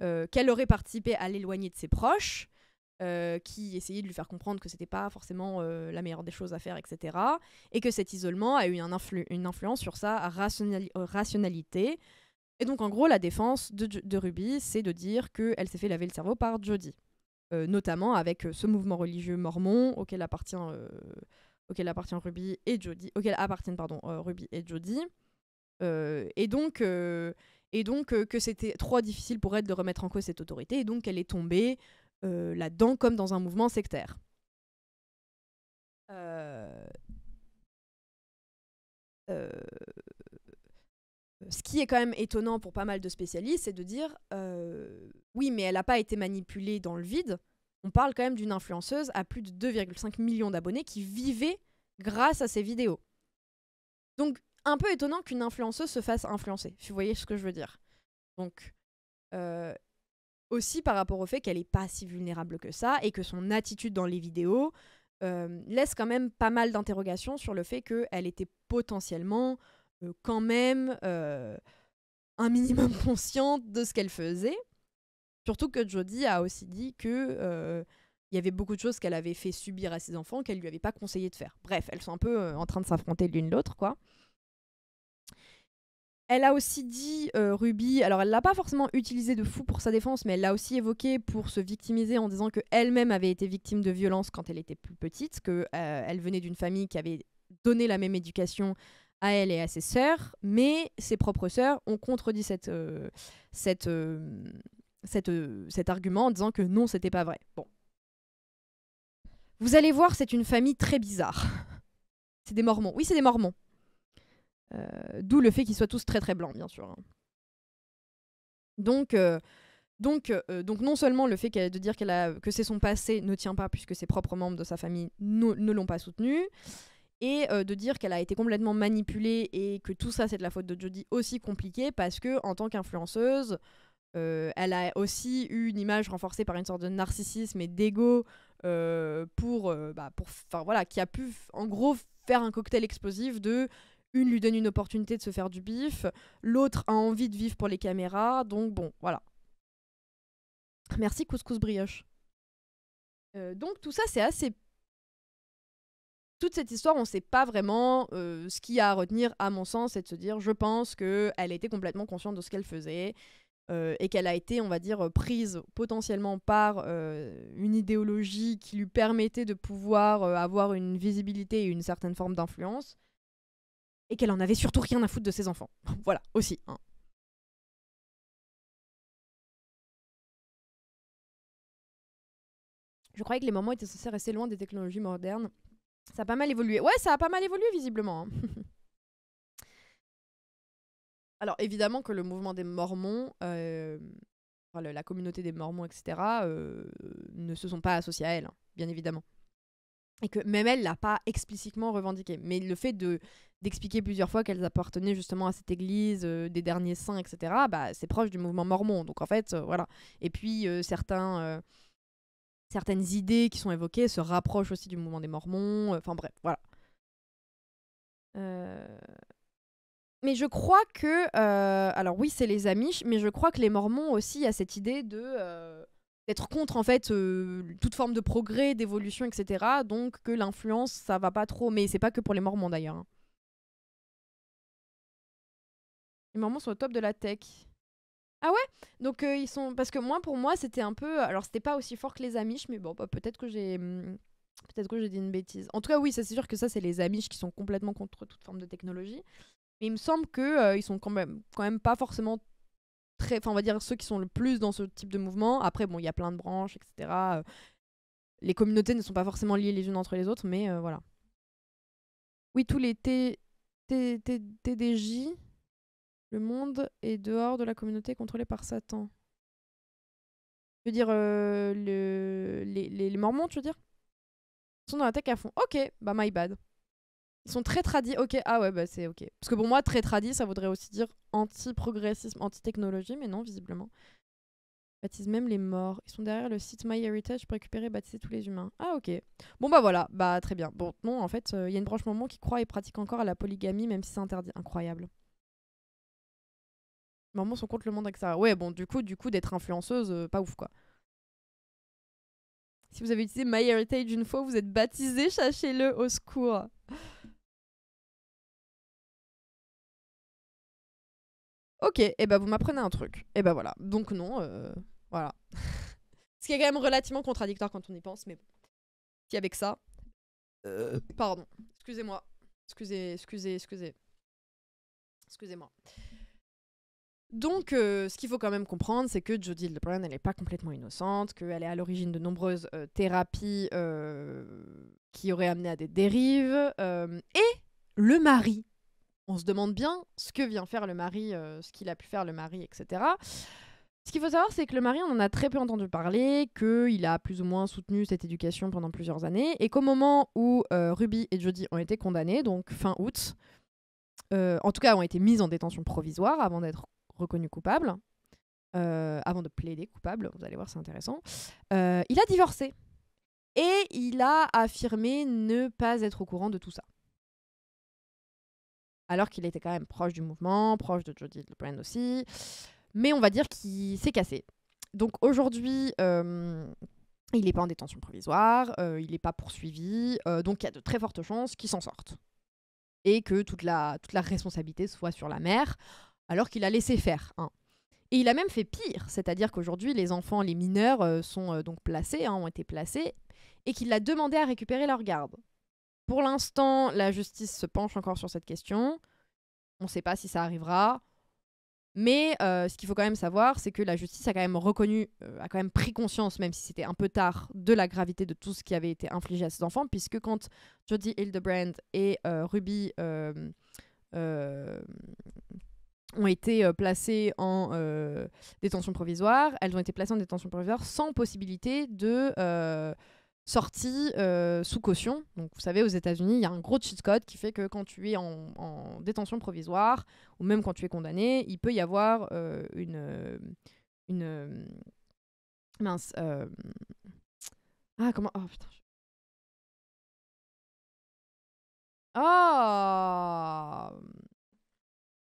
qu'elle aurait participé à l'éloigner de ses proches, euh, qui essayait de lui faire comprendre que c'était pas forcément euh, la meilleure des choses à faire, etc. Et que cet isolement a eu une influence sur sa euh, rationalité. Et donc, en gros, la défense de, Ruby, c'est de dire qu'elle s'est fait laver le cerveau par Jody, notamment avec ce mouvement religieux mormon auquel appartient, auquel appartient Ruby et Jody, auquel appartiennent pardon, Ruby et Jody. et donc, et donc que c'était trop difficile pour elle de remettre en cause cette autorité, et donc elle est tombée euh, là-dedans comme dans un mouvement sectaire. Euh, euh, ce qui est quand même étonnant pour pas mal de spécialistes, c'est de dire oui, mais elle n'a pas été manipulée dans le vide. On parle quand même d'une influenceuse à plus de 2,5 millions d'abonnés qui vivaient grâce à ses vidéos. Donc, un peu étonnant qu'une influenceuse se fasse influencer, si vous voyez ce que je veux dire. Donc, aussi par rapport au fait qu'elle n'est pas si vulnérable que ça et que son attitude dans les vidéos euh, laisse quand même pas mal d'interrogations sur le fait qu'elle était potentiellement euh, quand même euh, un minimum consciente de ce qu'elle faisait. Surtout que Jodie a aussi dit que il y avait beaucoup de choses qu'elle avait fait subir à ses enfants qu'elle lui avait pas conseillé de faire. Bref, elles sont un peu en train de s'affronter l'une l'autre, quoi. Elle a aussi dit, euh, Ruby, alors elle l'a pas forcément utilisé de fou pour sa défense, mais elle l'a aussi évoqué pour se victimiser en disant qu'elle-même avait été victime de violence quand elle était plus petite, qu'elle euh, elle venait d'une famille qui avait donné la même éducation à elle et à ses sœurs, mais ses propres sœurs ont contredit euh, cet argument en disant que non, c'était pas vrai. Bon. Vous allez voir, c'est une famille très bizarre. c'est des mormons. Oui, c'est des mormons. Euh, d'où le fait qu'ils soient tous très très blancs, bien sûr. Hein. Donc, euh, donc, euh, donc non seulement le fait de dire qu'elle a, que c'est son passé ne tient pas puisque ses propres membres de sa famille ne l'ont pas soutenu et de dire qu'elle a été complètement manipulée et que tout ça c'est de la faute de Jodie aussi compliqué parce que en tant qu'influenceuse, elle a aussi eu une image renforcée par une sorte de narcissisme et d'ego pour, bah, pour, voilà, qui a pu en gros faire un cocktail explosif de une lui donne une opportunité de se faire du bif, l'autre a envie de vivre pour les caméras, donc bon, voilà. Merci couscous brioche. Euh, donc tout ça c'est assez... Toute cette histoire, on ne sait pas vraiment euh, ce qu'il y a à retenir, à mon sens, c'est de se dire, je pense qu'elle était complètement consciente de ce qu'elle faisait, euh, et qu'elle a été, on va dire, prise potentiellement par une idéologie qui lui permettait de pouvoir avoir une visibilité et une certaine forme d'influence et qu'elle en avait surtout rien à foutre de ses enfants. voilà, aussi. Hein. Je croyais que les mormons étaient censés rester loin des technologies modernes. Ça a pas mal évolué. Ouais, ça a pas mal évolué, visiblement. Hein. Alors, évidemment que le mouvement des Mormons, euh, la communauté des Mormons, etc., euh, ne se sont pas associés à elle, hein, bien évidemment et que même elle l'a pas explicitement revendiqué. Mais le fait de d'expliquer plusieurs fois qu'elles appartenaient justement à cette église euh, des derniers saints, etc., bah, c'est proche du mouvement mormon. Donc en fait, euh, voilà. Et puis euh, certains, certaines idées qui sont évoquées se rapprochent aussi du mouvement des mormons. Enfin bref, voilà. Mais je crois que... alors oui, c'est les Amish, mais je crois que les mormons aussi, a cette idée de être contre en fait euh, toute forme de progrès, d'évolution, etc. Donc que l'influence, ça va pas trop. Mais c'est pas que pour les Mormons d'ailleurs. Hein. Les Mormons sont au top de la tech. Ah ouais Donc euh, ils sont parce que moi pour moi c'était un peu alors c'était pas aussi fort que les Amish mais bon bah, peut-être que j'ai hmm, peut-être que j'ai dit une bêtise. En tout cas oui, ça c'est sûr que ça c'est les Amish qui sont complètement contre toute forme de technologie. Mais il me semble que euh, ils sont quand même quand même pas forcément enfin on va dire ceux qui sont le plus dans ce type de mouvement. Après bon, il y a plein de branches, etc. Euh, les communautés ne sont pas forcément liées les unes entre les autres, mais euh, voilà. Oui, tous les TDJ, le monde est dehors de la communauté contrôlée par Satan. Je veux dire, euh, le, les, les, les Mormons, tu veux dire Ils sont dans la l'attaque à fond. Ok, bah my bad. Ils sont très tradis, ok, ah ouais, bah c'est ok. Parce que pour moi, très tradis, ça voudrait aussi dire anti-progressisme, anti-technologie, mais non, visiblement. Ils baptisent même les morts. Ils sont derrière le site MyHeritage pour récupérer et baptiser tous les humains. Ah ok. Bon bah voilà, bah très bien. Bon, non, en fait, euh, il y a une branche moment qui croit et pratique encore à la polygamie, même si c'est interdit. Incroyable. Maman, sont contre le monde avec ça. Ouais, bon, du coup, du coup, d'être influenceuse, euh, pas ouf quoi. Si vous avez utilisé MyHeritage une fois, vous êtes baptisé, cherchez le au secours. Ok, et eh ben vous m'apprenez un truc. Et eh ben voilà. Donc non, euh, voilà. Ce qui est quand même relativement contradictoire quand on y pense, mais bon. Si avec ça. Euh. Pardon. Excusez-moi. Excusez, excusez, excusez. Excusez-moi. Donc, euh, ce qu'il faut quand même comprendre, c'est que Jodie Lebron, elle n'est pas complètement innocente, qu'elle est à l'origine de nombreuses thérapies qui auraient amené à des dérives. et le mari on se demande bien ce que vient faire le mari, euh, ce qu'il a pu faire le mari, etc. Ce qu'il faut savoir, c'est que le mari, on en a très peu entendu parler, qu'il a plus ou moins soutenu cette éducation pendant plusieurs années, et qu'au moment où euh, Ruby et Jody ont été condamnés, donc fin août, euh, en tout cas ont été mises en détention provisoire avant d'être reconnues coupables, avant de plaider coupables, vous allez voir, c'est intéressant, il a divorcé. Et il a affirmé ne pas être au courant de tout ça alors qu'il était quand même proche du mouvement, proche de Jody Lebrun aussi. Mais on va dire qu'il s'est cassé. Donc aujourd'hui, euh, il n'est pas en détention provisoire, euh, il n'est pas poursuivi, euh, donc il y a de très fortes chances qu'il s'en sorte. Et que toute la, toute la responsabilité soit sur la mère, alors qu'il a laissé faire. Et il a même fait pire, c'est-à-dire qu'aujourd'hui, les enfants, les mineurs sont donc placés, hein, ont été placés, et qu'il a demandé à récupérer leur garde. Pour l'instant, la justice se penche encore sur cette question. On ne sait pas si ça arrivera. Mais euh, ce qu'il faut quand même savoir, c'est que la justice a quand même reconnu, euh, a quand même pris conscience, même si c'était un peu tard, de la gravité de tout ce qui avait été infligé à ces enfants, puisque quand Jodie Hildebrand et euh, Ruby ont été placées en détention provisoire, elles ont été placées en détention provisoire sans possibilité de sorti euh, sous caution. Donc, vous savez, aux États-Unis, il y a un gros cheat code qui fait que quand tu es en, détention provisoire ou même quand tu es condamné, il peut y avoir euh, une, euh, une mince. Ah comment oh, ah putain.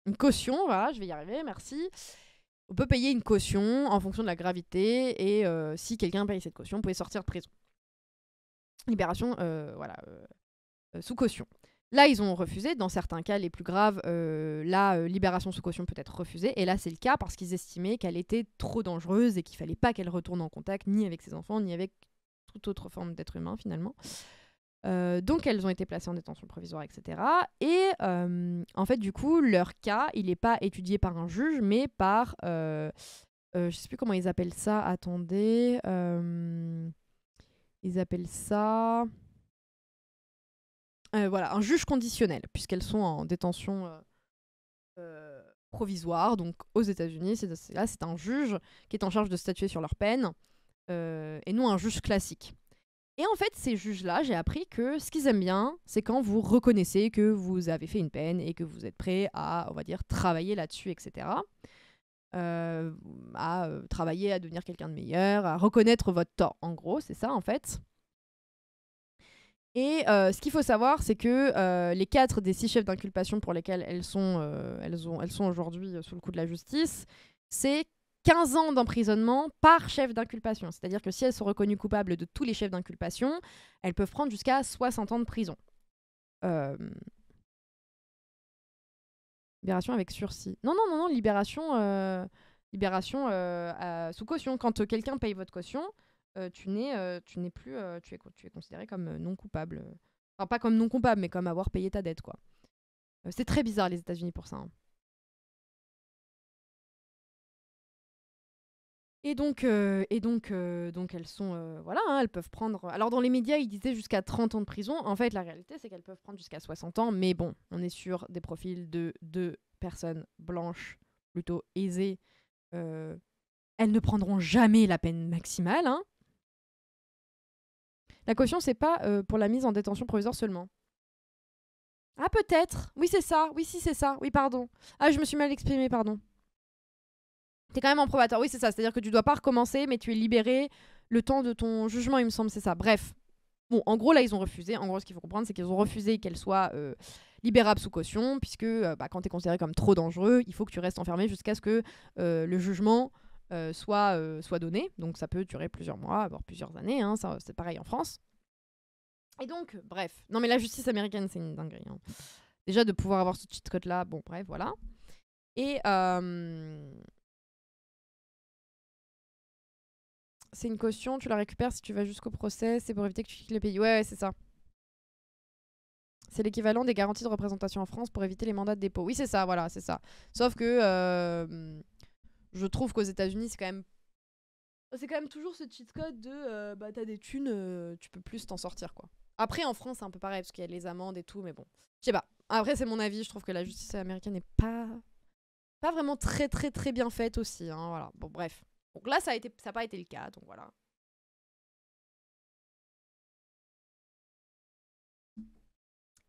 une caution, voilà, je vais y arriver, merci. On peut payer une caution en fonction de la gravité et si quelqu'un paye cette caution, vous pouvez sortir de prison libération euh, voilà, euh, euh, sous caution. Là, ils ont refusé. Dans certains cas, les plus graves, la libération sous caution peut être refusée. Et là, c'est le cas parce qu'ils estimaient qu'elle était trop dangereuse et qu'il ne fallait pas qu'elle retourne en contact ni avec ses enfants, ni avec toute autre forme d'être humain, finalement. donc, elles ont été placées en détention provisoire, etc. Et en fait, du coup, leur cas, il n'est pas étudié par un juge, mais par. je sais plus comment ils appellent ça. Attendez. Ils appellent ça. Euh, voilà, un juge conditionnel, puisqu'elles sont en détention euh, euh, provisoire, donc aux États-Unis. Là, c'est un juge qui est en charge de statuer sur leur peine, et non un juge classique. Et en fait, ces juges-là, j'ai appris que ce qu'ils aiment bien, c'est quand vous reconnaissez que vous avez fait une peine et que vous êtes prêt à, on va dire, travailler là-dessus, etc. Euh, à euh, travailler, à devenir quelqu'un de meilleur, à reconnaître votre tort. En gros, c'est ça en fait. Et euh, ce qu'il faut savoir, c'est que les quatre des six chefs d'inculpation pour lesquels elles sont, elles ont, elles sont aujourd'hui sous le coup de la justice, c'est 15 ans d'emprisonnement par chef d'inculpation. C'est-à-dire que si elles sont reconnues coupables de tous les chefs d'inculpation, elles peuvent prendre jusqu'à 60 ans de prison. Libération avec sursis. Non, non, non, non, libération, euh, libération euh, sous caution. Quand euh, quelqu'un paye votre caution, tu n'es plus, tu es, considéré comme non coupable. Enfin, pas comme non coupable, mais comme avoir payé ta dette, quoi. c'est très bizarre les États-Unis pour ça. Hein. Et donc, euh, et donc, euh, donc elles sont, euh, voilà, hein, elles peuvent prendre. Alors dans les médias, ils disaient jusqu'à 30 ans de prison. En fait, la réalité, c'est qu'elles peuvent prendre jusqu'à 60 ans. Mais bon, on est sur des profils de deux personnes blanches, plutôt aisées. elles ne prendront jamais la peine maximale. Hein. La caution, c'est pas pour la mise en détention provisoire seulement. Ah peut-être. Oui, c'est ça. Oui, si, c'est ça. Oui, pardon. Ah, je me suis mal exprimée, pardon. T'es quand même en probateur. oui, c'est ça. C'est-à-dire que tu dois pas recommencer, mais tu es libéré le temps de ton jugement, il me semble, c'est ça. Bref. Bon, en gros, là, ils ont refusé. En gros, ce qu'il faut comprendre, c'est qu'ils ont refusé qu'elle soit euh, libérable sous caution, puisque euh, bah, quand tu es considéré comme trop dangereux, il faut que tu restes enfermé jusqu'à ce que euh, le jugement soit, soit donné. Donc, ça peut durer plusieurs mois, voire plusieurs années. Hein. c'est pareil en France. Et donc, bref. Non, mais la justice américaine, c'est une dinguerie. Hein. Déjà, de pouvoir avoir ce cheat code-là, bon, bref, voilà. Et. c'est une caution, tu la récupères si tu vas jusqu'au procès, c'est pour éviter que tu quittes le pays. Ouais, ouais c'est ça. C'est l'équivalent des garanties de représentation en France pour éviter les mandats de dépôt. Oui, c'est ça, voilà, c'est ça. Sauf que euh, je trouve qu'aux États-Unis, c'est quand même. C'est quand même toujours ce cheat code de euh, bah t'as des thunes, euh, tu peux plus t'en sortir quoi. Après en France c'est un peu pareil parce qu'il y a les amendes et tout, mais bon. Je sais pas. Après c'est mon avis, je trouve que la justice américaine n'est pas pas vraiment très très très bien faite aussi. Hein, voilà. Bon bref. Donc là, ça n'a été... pas été le cas, donc voilà.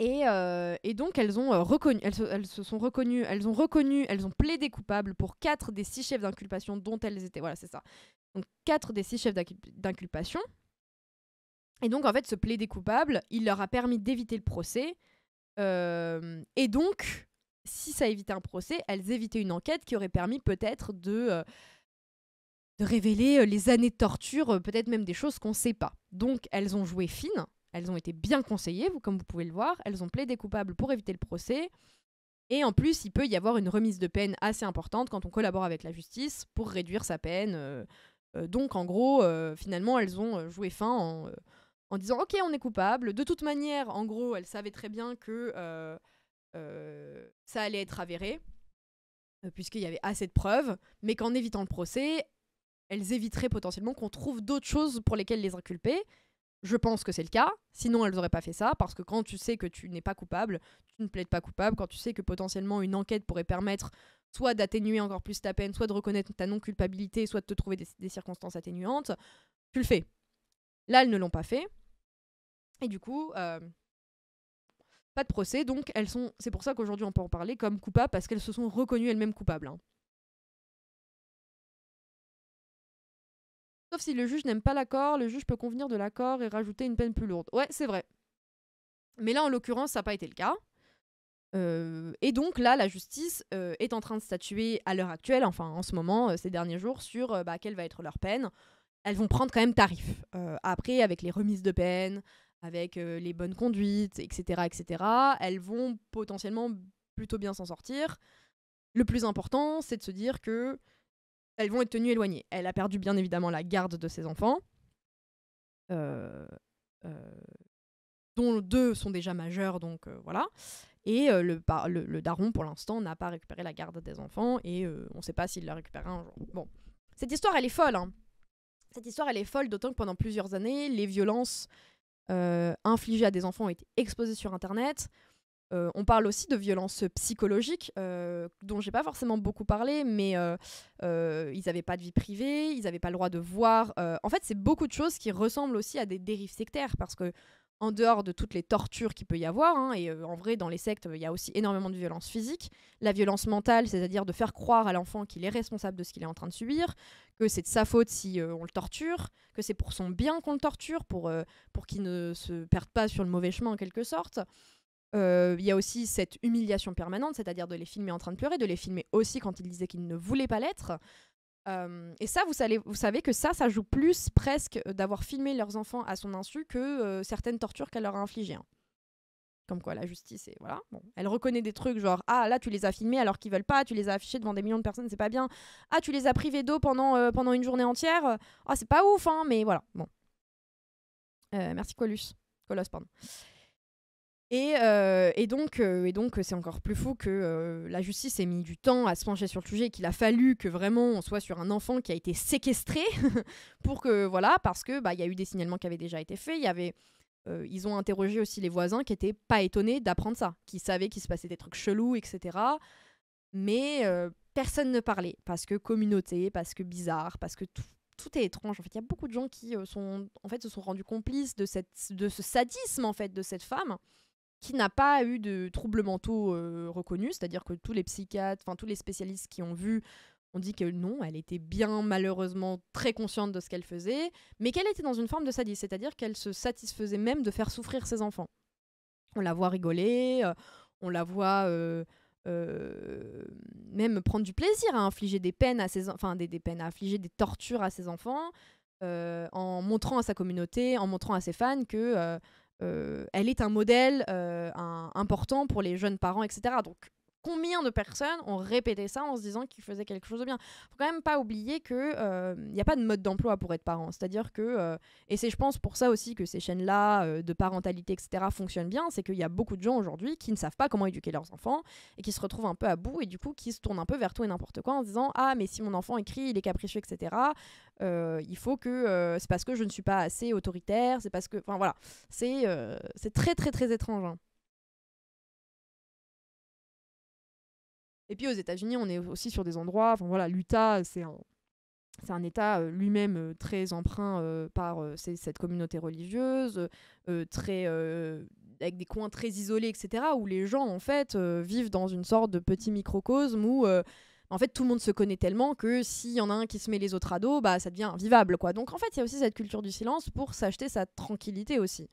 Et, euh, et, donc elles ont euh, reconnu, elles, se, elles se sont reconnues, elles ont reconnu, elles ont plaidé coupables pour quatre des six chefs d'inculpation dont elles étaient. Voilà, c'est ça. Donc quatre des six chefs d'inculpation. Et donc en fait, ce plaidé coupable, il leur a permis d'éviter le procès. Euh, et donc, si ça évitait un procès, elles évitaient une enquête qui aurait permis peut-être de de révéler euh, les années de torture, euh, peut-être même des choses qu'on ne sait pas. Donc elles ont joué fine, elles ont été bien conseillées, comme vous pouvez le voir, elles ont plaidé coupables pour éviter le procès. Et en plus, il peut y avoir une remise de peine assez importante quand on collabore avec la justice pour réduire sa peine. Euh, donc en gros, finalement, elles ont joué fin en, en, disant ok, on est coupable. De toute manière, en gros, elles savaient très bien que ça allait être avéré puisqu'il y avait assez de preuves, mais qu'en évitant le procès, elles éviteraient potentiellement qu'on trouve d'autres choses pour lesquelles les inculper. Je pense que c'est le cas, sinon elles n'auraient pas fait ça, parce que quand tu sais que tu n'es pas coupable, tu ne plaides pas coupable, quand tu sais que potentiellement une enquête pourrait permettre soit d'atténuer encore plus ta peine, soit de reconnaître ta non-culpabilité, soit de te trouver des, circonstances atténuantes, tu le fais. Là, elles ne l'ont pas fait. Et du coup, euh, pas de procès, donc elles sont. C'est pour ça qu'aujourd'hui on peut en parler comme coupables, parce qu'elles se sont reconnues elles-mêmes coupables. Hein. Sauf si le juge n'aime pas l'accord, le juge peut convenir de l'accord et rajouter une peine plus lourde. Ouais, c'est vrai. Mais là, en l'occurrence, ça n'a pas été le cas. Euh, et donc là, la justice euh, est en train de statuer à l'heure actuelle, enfin en ce moment, euh, ces derniers jours, sur bah, quelle va être leur peine. Elles vont prendre quand même tarif. après, avec les remises de peine, avec les bonnes conduites, etc., etc., elles vont potentiellement plutôt bien s'en sortir. Le plus important, c'est de se dire que elles vont être tenues éloignées. Elle a perdu bien évidemment la garde de ses enfants, euh, euh, dont deux sont déjà majeurs, donc euh, voilà. Et le, le, daron, pour l'instant, n'a pas récupéré la garde des enfants, et on ne sait pas s'il la récupérera un jour. Bon, cette histoire, elle est folle. Hein. Cette histoire, elle est folle, d'autant que pendant plusieurs années, les violences infligées à des enfants ont été exposées sur Internet. Euh, on parle aussi de violences psychologiques, euh, dont j'ai pas forcément beaucoup parlé, mais euh, ils n'avaient pas de vie privée, ils n'avaient pas le droit de voir. en fait, c'est beaucoup de choses qui ressemblent aussi à des dérives sectaires, parce que en dehors de toutes les tortures qu'il peut y avoir, hein, et en vrai, dans les sectes, il y a aussi énormément de violences physique, la violence mentale, c'est-à-dire de faire croire à l'enfant qu'il est responsable de ce qu'il est en train de subir, que c'est de sa faute si on le torture, que c'est pour son bien qu'on le torture, pour, pour qu'il ne se perde pas sur le mauvais chemin en quelque sorte. Euh, il y a aussi cette humiliation permanente, c'est-à-dire de les filmer en train de pleurer, de les filmer aussi quand ils disaient qu'ils ne voulaient pas l'être. Euh, et ça, vous savez, vous savez que ça, ça joue plus presque d'avoir filmé leurs enfants à son insu que euh, certaines tortures qu'elle leur a infligées. Hein. Comme quoi, la justice, et voilà. Bon. Elle reconnaît des trucs genre Ah, là, tu les as filmés alors qu'ils veulent pas, tu les as affichés devant des millions de personnes, c'est pas bien. Ah, tu les as privés d'eau pendant, pendant une journée entière. Ah, c'est pas ouf, hein, mais voilà. Bon. merci, Colus. Colos, pardon. Euh, et, donc, euh, et donc, c'est encore plus fou que euh, la justice ait mis du temps à se pencher sur le sujet, qu'il a fallu que vraiment on soit sur un enfant qui a été séquestré pour que voilà, parce que bah, il y a eu des signalements qui avaient déjà été faits, il y avait ils ont interrogé aussi les voisins qui n'étaient pas étonnés d'apprendre ça, qui savaient qu'il se passait des trucs chelous, etc. Mais personne ne parlait parce que communauté, parce que bizarre, parce que tout, tout est étrange. En fait, il y a beaucoup de gens qui sont en fait se sont rendus complices de cette de ce sadisme en fait de cette femme qui n'a pas eu de troubles mentaux euh, reconnus, c'est-à-dire que tous les psychiatres, enfin tous les spécialistes qui ont vu ont dit que non, elle était bien malheureusement très consciente de ce qu'elle faisait, mais qu'elle était dans une forme de sadisme, c'est-à-dire qu'elle se satisfaisait même de faire souffrir ses enfants. On la voit rigoler, euh, on la voit euh, même prendre du plaisir à infliger des peines à ses enfin des, des, peines, à infliger des tortures à ses enfants, en montrant à sa communauté, en montrant à ses fans que euh, elle est un modèle euh, important pour les jeunes parents, etc. Donc combien de personnes ont répété ça en se disant qu'ils faisaient quelque chose de bien Faut quand même pas oublier que il euh, n'y a pas de mode d'emploi pour être parent. C'est-à-dire que euh, et c'est je pense pour ça aussi que ces chaînes là euh, de parentalité etc fonctionnent bien, c'est qu'il y a beaucoup de gens aujourd'hui qui ne savent pas comment éduquer leurs enfants et qui se retrouvent un peu à bout et du coup qui se tournent un peu vers tout et n'importe quoi en se disant ah mais si mon enfant écrit il est capricieux etc il faut que c'est parce que je ne suis pas assez autoritaire, c'est parce que enfin voilà c'est c'est très très très étrange. Hein.» Et puis aux États-Unis, on est aussi sur des endroits, enfin voilà, l'Utah, c'est un, c'est un État euh, lui-même euh, très emprunt euh, par cette communauté religieuse, très, avec des coins très isolés, etc., où les gens, en fait, vivent dans une sorte de petit microcosme où, en fait, tout le monde se connaît tellement que s'il y en a un qui se met les autres à dos, bah, ça devient vivable, quoi. Donc, en fait, il y a aussi cette culture du silence pour s'acheter sa tranquillité aussi.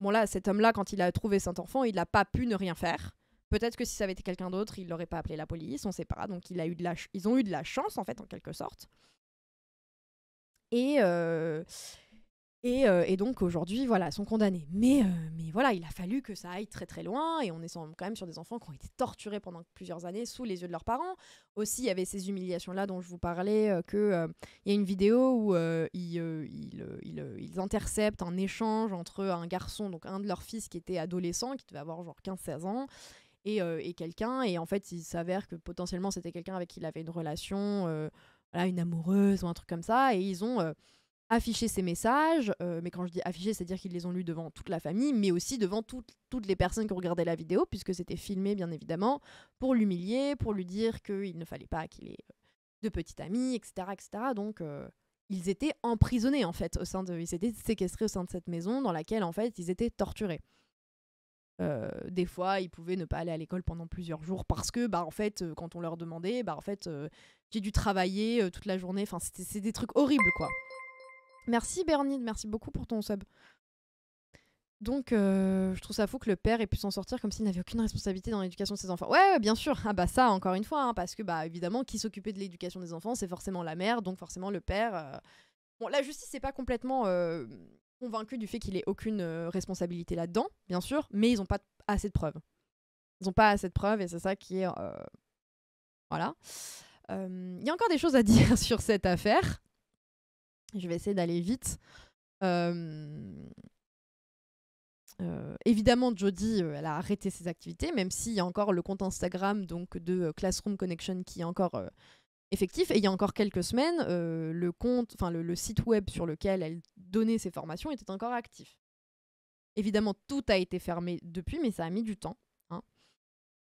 Bon, là, cet homme-là, quand il a trouvé cet enfant, il n'a pas pu ne rien faire. Peut-être que si ça avait été quelqu'un d'autre, il l'aurait pas appelé la police, on ne sait pas. Donc il a eu de ils ont eu de la chance, en fait, en quelque sorte. Et, euh, euh, et, donc aujourd'hui, voilà, sont condamnés. Mais, euh, mais voilà, il a fallu que ça aille très très loin, et on est quand même sur des enfants qui ont été torturés pendant plusieurs années sous les yeux de leurs parents. Aussi, il y avait ces humiliations-là dont je vous parlais, que il y a une vidéo où ils, ils, interceptent un échange entre un garçon, donc un de leurs fils qui était adolescent, qui devait avoir genre 15-16 ans, euh, et, quelqu'un. Et en fait, il s'avère que potentiellement, c'était quelqu'un avec qui il avait une relation, euh, une amoureuse ou un truc comme ça. Et ils ont euh, affiché ces messages, mais quand je dis afficher, c'est-à-dire qu'ils les ont lus devant toute la famille, mais aussi devant toutes les personnes qui regardaient la vidéo, puisque c'était filmé, bien évidemment, pour l'humilier, pour lui dire qu'il ne fallait pas qu'il ait de petite amie, etc. etc. Donc, ils étaient emprisonnés, en fait, au sein de... Ils étaient séquestrés au sein de cette maison dans laquelle, en fait, ils étaient torturés. Euh, des fois, ils pouvaient ne pas aller à l'école pendant plusieurs jours parce que, bah, en fait, euh, quand on leur demandait, bah, en fait, euh, j'ai dû travailler toute la journée. Enfin, c'est des trucs horribles, quoi. Merci Bernie, merci beaucoup pour ton sub. Donc, je trouve ça fou que le père ait pu s'en sortir comme s'il n'avait aucune responsabilité dans l'éducation de ses enfants. Ouais, bien sûr. Ah bah ça, encore une fois, hein, parce que bah évidemment, qui s'occupait de l'éducation des enfants, c'est forcément la mère, donc forcément le père. Bon, la justice, c'est pas complètement convaincus du fait qu'il n'ait aucune euh, responsabilité là-dedans, bien sûr, mais ils n'ont pas assez de preuves. Ils n'ont pas assez de preuves et c'est ça qui est. Euh, voilà. Euh, il y a encore des choses à dire sur cette affaire. Je vais essayer d'aller vite. évidemment, Jodie, elle a arrêté ses activités, même s'il y a encore le compte Instagram donc de Classroom Connection qui est encore effectif. Et il y a encore quelques semaines, euh, le compte, enfin le, site web sur lequel elle donnait ses formations était encore actif. Évidemment, tout a été fermé depuis, mais ça a mis du temps. Hein.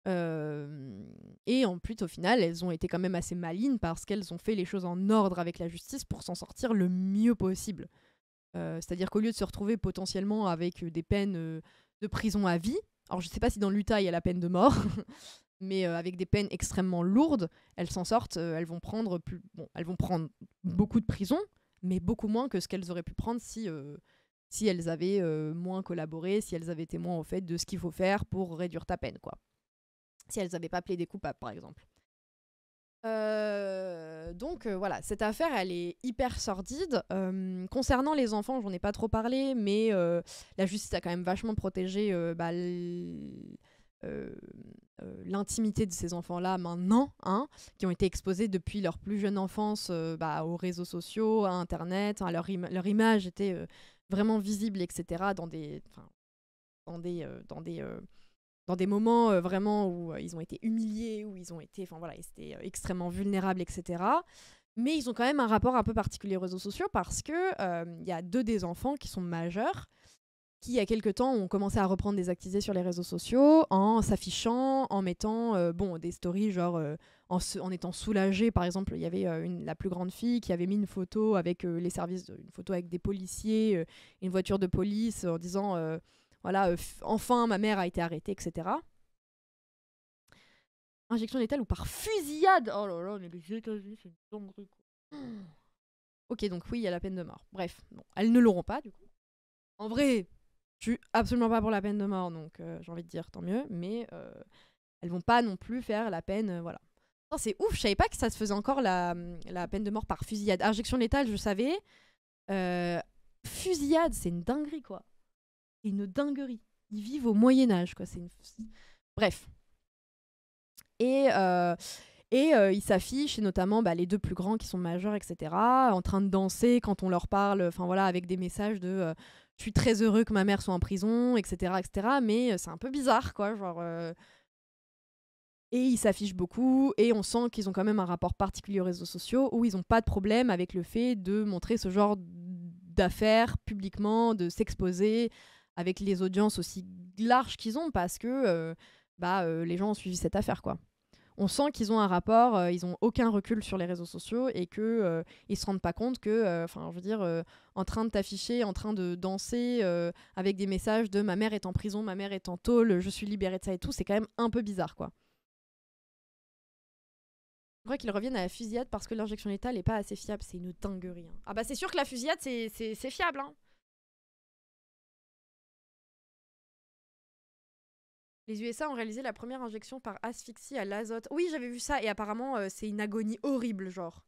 Euh, et en plus, au final, elles ont été quand même assez malines parce qu'elles ont fait les choses en ordre avec la justice pour s'en sortir le mieux possible. Euh, c'est-à-dire qu'au lieu de se retrouver potentiellement avec des peines de prison à vie, alors je ne sais pas si dans l'Utah il y a la peine de mort, mais euh, avec des peines extrêmement lourdes, elles s'en sortent, euh, elles, vont prendre plus, elles vont prendre beaucoup de prison, mais beaucoup moins que ce qu'elles auraient pu prendre si, euh, si elles avaient moins collaboré, si elles avaient été moins au fait de ce qu'il faut faire pour réduire ta peine, quoi. Si elles n'avaient pas plaidé coupable, par exemple. donc voilà, cette affaire, elle est hyper sordide. concernant les enfants, j'en ai pas trop parlé, mais la justice a quand même vachement protégé bah, euh, euh, l'intimité de ces enfants-là maintenant, hein, qui ont été exposés depuis leur plus jeune enfance euh, bah, aux réseaux sociaux, à Internet, hein, leur, image était vraiment visible, etc., dans des, moments vraiment où ils ont été humiliés, où ils ont été, enfin étaient extrêmement vulnérables, etc. Mais ils ont quand même un rapport un peu particulier aux réseaux sociaux parce que il y a deux des enfants qui sont majeurs qui, il y a quelques temps, ont commencé à reprendre des activités sur les réseaux sociaux en s'affichant, en mettant euh, bon, des stories, genre euh, en, étant soulagés. Par exemple, il y avait euh, la plus grande fille qui avait mis une photo avec les services, une photo avec des policiers, une voiture de police, en disant voilà, enfin ma mère a été arrêtée, etc. Injection létale ou par fusillade Oh là là, mais les États-Unis, c'est une hmm. ok, donc oui, il y a la peine de mort. Bref, bon, elles ne l'auront pas du coup. En vrai, absolument pas pour la peine de mort, donc euh, j'ai envie de dire tant mieux, mais euh, elles vont pas non plus faire la peine, euh, voilà. Oh, c'est ouf, je savais pas que ça se faisait encore la, la peine de mort par fusillade. Injection létale, je savais. fusillade, c'est une dinguerie, quoi. Une dinguerie. Ils vivent au Moyen-Âge, quoi. C'est une... Bref. Et et euh, ils s'affichent, et notamment bah, les deux plus grands qui sont majeurs, etc., en train de danser quand on leur parle, enfin voilà, avec des messages de euh, je suis très heureux que ma mère soit en prison, etc., etc., mais euh, c'est un peu bizarre, quoi, genre. Et ils s'affichent beaucoup, et on sent qu'ils ont quand même un rapport particulier aux réseaux sociaux, où ils n'ont pas de problème avec le fait de montrer ce genre d'affaires publiquement, de s'exposer avec les audiences aussi larges qu'ils ont, parce que bah, les gens ont suivi cette affaire, quoi on sent qu'ils ont un rapport, euh, ils n'ont aucun recul sur les réseaux sociaux et que ne euh, ils se rendent pas compte que, euh, enfin, je veux dire, en train de t'afficher, en train de danser avec des messages de ma mère est en prison, ma mère est en tôle, je suis libérée de ça et tout, c'est quand même un peu bizarre, quoi. Je crois qu'ils reviennent à la fusillade parce que l'injection létale n'est pas assez fiable. C'est une dinguerie. Hein. Ah bah c'est sûr que la fusillade, c'est fiable. Hein. Les USA ont réalisé la première injection par asphyxie à l'azote. Oui, j'avais vu ça, et apparemment, euh, c'est une agonie horrible, genre.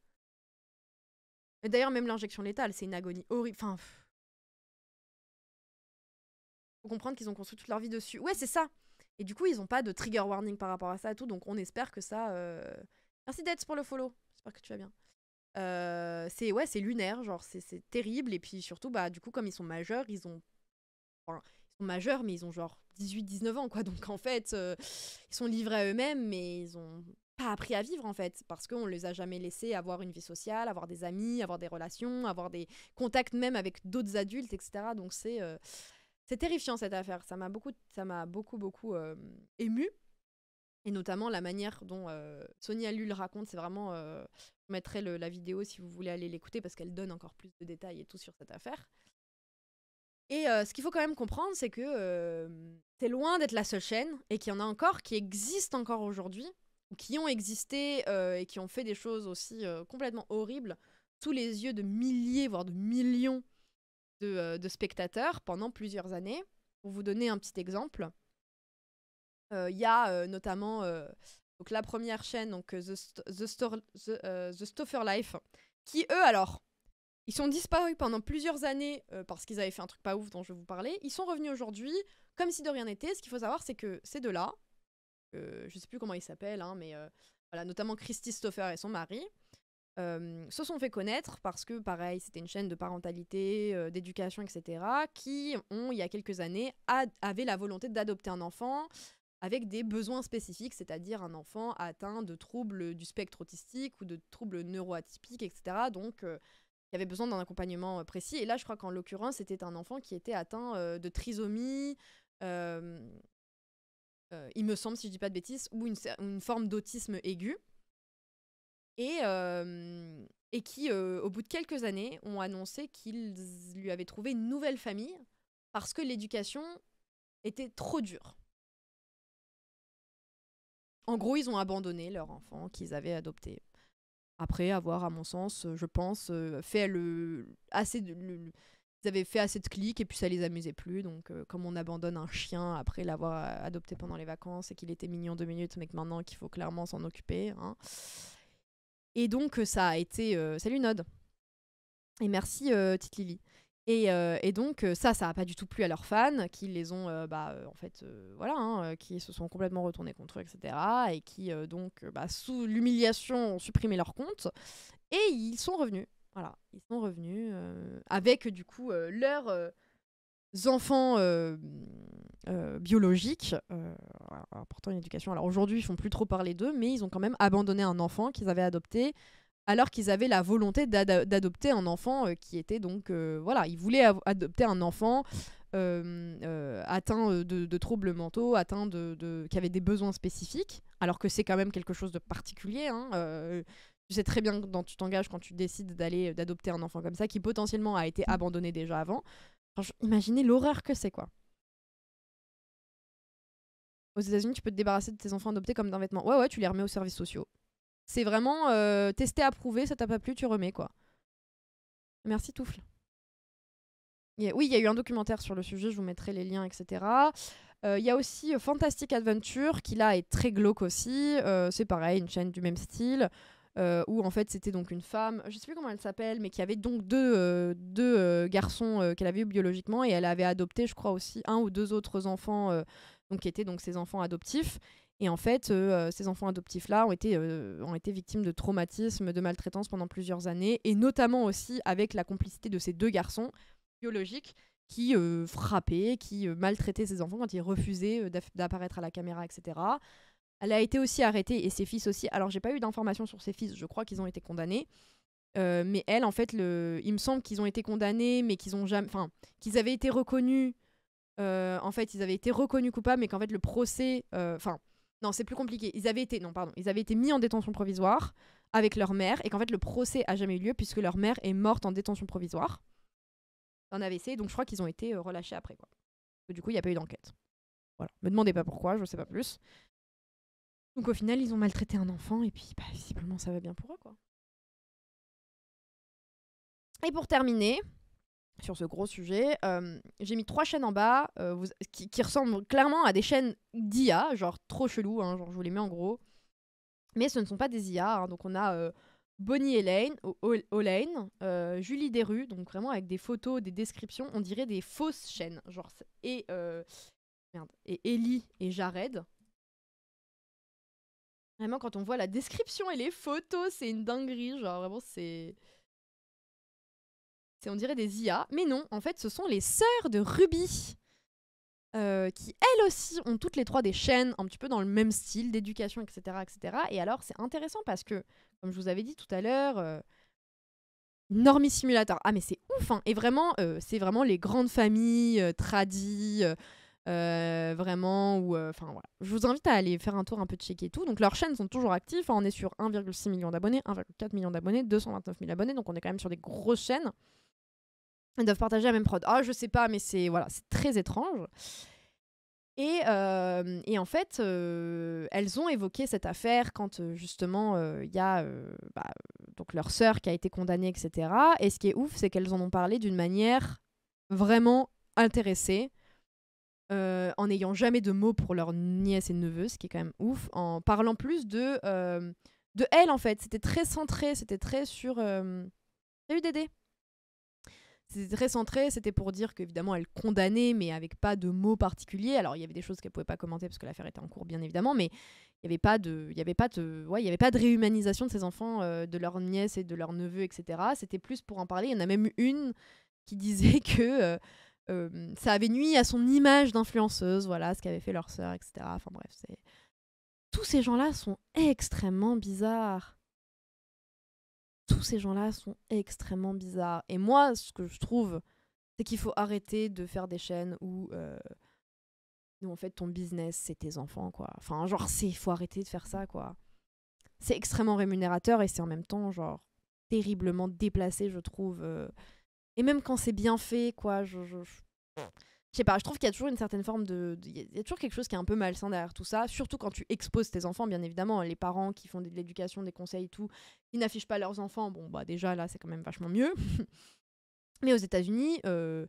D'ailleurs, même l'injection létale, c'est une agonie horrible. Enfin. Faut comprendre qu'ils ont construit toute leur vie dessus. Ouais, c'est ça. Et du coup, ils n'ont pas de trigger warning par rapport à ça et tout, donc on espère que ça. Euh, merci d'être pour le follow. J'espère que tu vas bien. Euh, c'est ouais, c'est lunaire, genre c'est terrible. Et puis surtout, bah du coup, comme ils sont majeurs, ils ont, majeurs, mais ils ont genre 18-19 ans, quoi. Donc en fait, euh, ils sont livrés à eux-mêmes, mais ils ont pas appris à vivre en fait, parce qu'on les a jamais laissés avoir une vie sociale, avoir des amis, avoir des relations, avoir des contacts même avec d'autres adultes, etc. Donc euh, c'est terrifiant cette affaire. Ça m'a beaucoup, ça m'a beaucoup beaucoup euh, ému. Et notamment la manière dont Sonia Lul raconte, c'est vraiment. je mettrai la vidéo si vous voulez aller l'écouter parce qu'elle donne encore plus de détails et tout sur cette affaire. Et ce qu'il faut quand même comprendre, c'est que c'est loin d'être la seule chaîne et qu'il y en a encore qui existent encore aujourd'hui, qui ont existé et qui ont fait des choses aussi complètement horribles sous les yeux de milliers, voire de millions de, spectateurs pendant plusieurs années. Pour vous donner un petit exemple, il y a notamment donc la première chaîne, donc The, The, Life, qui eux, alors, ils sont disparus pendant plusieurs années euh, parce qu'ils avaient fait un truc pas ouf dont je vais vous parler. Ils sont revenus aujourd'hui comme si de rien n'était. Ce qu'il faut savoir, c'est que ces deux-là, je euh, je sais plus comment ils s'appellent, hein, mais euh, voilà, notamment Christy Stoffer et son mari, se sont fait connaître parce que, pareil, c'était une chaîne de parentalité, d'éducation, etc., qui, ont, il y a quelques années, avaient la volonté d'adopter un enfant avec des besoins spécifiques, c'est-à-dire un enfant atteint de troubles du spectre autistique ou de troubles neuroatypiques, etc. Donc, avait besoin d'un accompagnement euh, précis. Et là, je crois qu'en l'occurrence, c'était un enfant qui était atteint euh, de trisomie. Euh, il me semble, si je dis pas de bêtises, ou une, forme d'autisme aigu. Et, qui, au bout de quelques années, ont annoncé qu'ils lui avaient trouvé une nouvelle famille parce que l'éducation était trop dure. En gros, ils ont abandonné leur enfant qu'ils avaient adopté. Après avoir, à mon sens, euh, je pense, euh, fait le assez de, fait assez de clics et puis ça les amusait plus. Donc, euh, comme on abandonne un chien après l'avoir adopté pendant les vacances et qu'il était mignon deux minutes, mais que maintenant qu'il faut clairement s'en occuper. Hein. Et donc, ça a été. salut Nod. Et merci, Tite Lily. Et, euh, et, donc euh, ça, ça n'a pas du tout plu à leurs fans, qui les ont, euh, bah, en fait, voilà, hein, qui se sont complètement retournés contre eux, etc. Et qui, donc, bah, sous l'humiliation, ont supprimé leur compte. Et ils sont revenus. Voilà, ils sont revenus avec, du coup, leurs enfants biologiques, apportant une éducation. Alors aujourd'hui, ils font plus trop parler d'eux, mais ils ont quand même abandonné un enfant qu'ils avaient adopté alors qu'ils avaient la volonté d'adopter un enfant euh, qui était donc euh, voilà, ils voulaient adopter un enfant mm. euh, atteint de, troubles mentaux, atteint de, qui avait des besoins spécifiques, alors que c'est quand même quelque chose de particulier. Hein, tu sais très bien dans tu t'engages quand tu décides d'aller d'adopter un enfant comme ça qui potentiellement a été mm. abandonné déjà avant. imaginez l'horreur que c'est quoi. Aux États-Unis, tu peux te débarrasser de tes enfants adoptés comme d'un vêtement. Ouais ouais, tu les remets aux services sociaux. C'est vraiment euh, tester, approuver, ça t'a pas plu, tu remets quoi. Merci Touffle. oui, il y a eu un documentaire sur le sujet, je vous mettrai les liens, etc. Euh, il y a aussi euh, Fantastic Adventure, qui là est très glauque aussi. Euh, c'est pareil, une chaîne du même style. où en fait c'était donc une femme, je sais plus comment elle s'appelle, mais qui avait donc deux, deux garçons qu'elle avait eu biologiquement et elle avait adopté, je crois aussi, un ou deux autres enfants, donc qui étaient donc ses enfants adoptifs. Et en fait, euh, ces enfants adoptifs-là ont, été, euh, ont été victimes de traumatismes, de maltraitance pendant plusieurs années, et notamment aussi avec la complicité de ces deux garçons biologiques qui euh, frappaient, qui maltraitaient ces enfants quand ils refusaient d'apparaître à la caméra, etc. Elle a été aussi arrêtée, et ses fils aussi. Alors, j'ai pas eu d'informations sur ses fils, je crois qu'ils ont été condamnés. mais elle, en fait, le... il me semble qu'ils ont été condamnés, mais qu'ils ont jamais, enfin, qu'ils avaient été reconnus. en fait, ils avaient été reconnus coupables, mais qu'en fait, le procès, enfin, non, c'est plus compliqué. Ils avaient été, non, pardon, ils avaient été mis en détention provisoire avec leur mère et qu'en fait le procès a jamais eu lieu puisque leur mère est morte en détention provisoire d'un AVC. Donc je crois qu'ils ont été euh, relâchés après quoi. Du coup, il n'y a pas eu d'enquête. Voilà. Me demandez pas pourquoi, je ne sais pas plus. Donc au final, ils ont maltraité un enfant et puis bah, visiblement ça va bien pour eux quoi. Et pour terminer, sur ce gros sujet. Euh, j'ai mis trois chaînes en bas euh, vous, qui, qui, ressemblent clairement à des chaînes d'IA, genre trop chelou, hein, genre je vous les mets en gros. Mais ce ne sont pas des IA, hein, donc on a euh, Bonnie Elaine, Olaine, Julie Deru, donc vraiment avec des photos, des descriptions, on dirait des fausses chaînes, genre et merde, et Ellie et Jared. Vraiment, quand on voit la description et les photos, c'est une dinguerie, genre vraiment c'est on dirait des IA, mais non, en fait, ce sont les sœurs de Ruby. Euh, qui elles aussi ont toutes les trois des chaînes un petit peu dans le même style d'éducation, etc., etc. Et alors c'est intéressant parce que, comme je vous avais dit tout à l'heure, euh, Simulator, ah mais c'est ouf, hein et vraiment, euh, c'est vraiment les grandes familles euh, tradies, vraiment, ou enfin voilà. Je vous invite à aller faire un tour un peu de checker et tout. Donc leurs chaînes sont toujours actives, hein. on est sur 1,6 million d'abonnés, 1,4 million d'abonnés, 229 000 abonnés, donc on est quand même sur des grosses chaînes. Elles doivent partager la même prod. Ah, oh, je sais pas, mais c'est voilà, c'est très étrange. Et, euh, et, en fait, euh, elles ont évoqué cette affaire quand euh, justement il y a bah, donc leur sœur qui a été condamnée, etc. Et ce qui est ouf, c'est qu'elles en ont parlé d'une manière vraiment intéressée, en n'ayant jamais de mots pour leur nièce et neveu, ce qui est quand même ouf, en parlant plus de, de elle en fait. C'était très centré, c'était très sur. Salut Dédé c'était très centré, c'était pour dire qu'évidemment elle condamnait, mais avec pas de mots particuliers. Alors il y avait des choses qu'elle pouvait pas commenter parce que l'affaire était en cours, bien évidemment, mais il n'y avait pas de, y avait pas de, y avait pas de réhumanisation de ses enfants, euh, de leurs nièces et de leurs neveux, etc. C'était plus pour en parler. Il y en a même une qui disait que euh, euh, ça avait nuit à son image d'influenceuse, voilà, ce qu'avait fait leur sœur, etc. Enfin bref, c'est tous ces gens-là sont extrêmement bizarres tous ces gens-là sont extrêmement bizarres. Et moi, ce que je trouve, c'est qu'il faut arrêter de faire des chaînes euh, où, en fait, ton business, c'est tes enfants, quoi. Enfin, genre, c'est, faut arrêter de faire ça, quoi. C'est extrêmement rémunérateur et c'est en même temps, genre, terriblement déplacé, je trouve. Euh. Et même quand c'est bien fait, quoi, je je sais pas, je trouve qu'il y a toujours une certaine forme de. Il y a toujours quelque chose qui est un peu malsain derrière tout ça, surtout quand tu exposes tes enfants, bien évidemment. Hein, les parents qui font de l'éducation, des conseils et tout, ils n'affichent pas leurs enfants. Bon, bah déjà là, c'est quand même vachement mieux. Mais aux États-Unis, euh,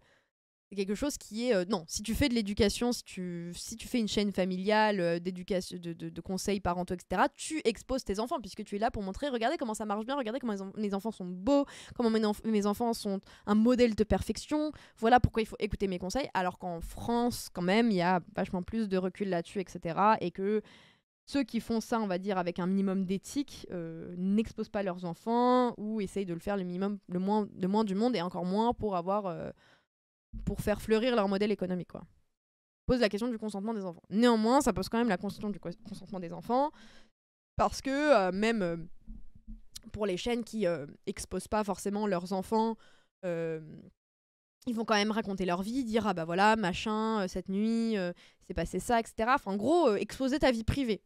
c'est quelque chose qui est... Euh, non, si tu fais de l'éducation, si tu, si tu fais une chaîne familiale euh, d'éducation, de, de, conseils parentaux, etc., tu exposes tes enfants puisque tu es là pour montrer, regardez comment ça marche bien, regardez comment mes enfants sont beaux, comment mes, enfants sont un modèle de perfection, voilà pourquoi il faut écouter mes conseils, alors qu'en France, quand même, il y a vachement plus de recul là-dessus, etc., et que ceux qui font ça, on va dire, avec un minimum d'éthique, euh, n'exposent pas leurs enfants ou essayent de le faire le minimum, le moins, le moins du monde et encore moins pour avoir pour faire fleurir leur modèle économique. Quoi. Pose la question du consentement des enfants. Néanmoins, ça pose quand même la question du consentement des enfants, parce que euh, même euh, pour les chaînes qui euh, exposent pas forcément leurs enfants, ils vont quand même raconter leur vie, dire ah bah voilà, machin, cette nuit, c'est passé ça, etc. Enfin, en gros, exposer ta vie privée.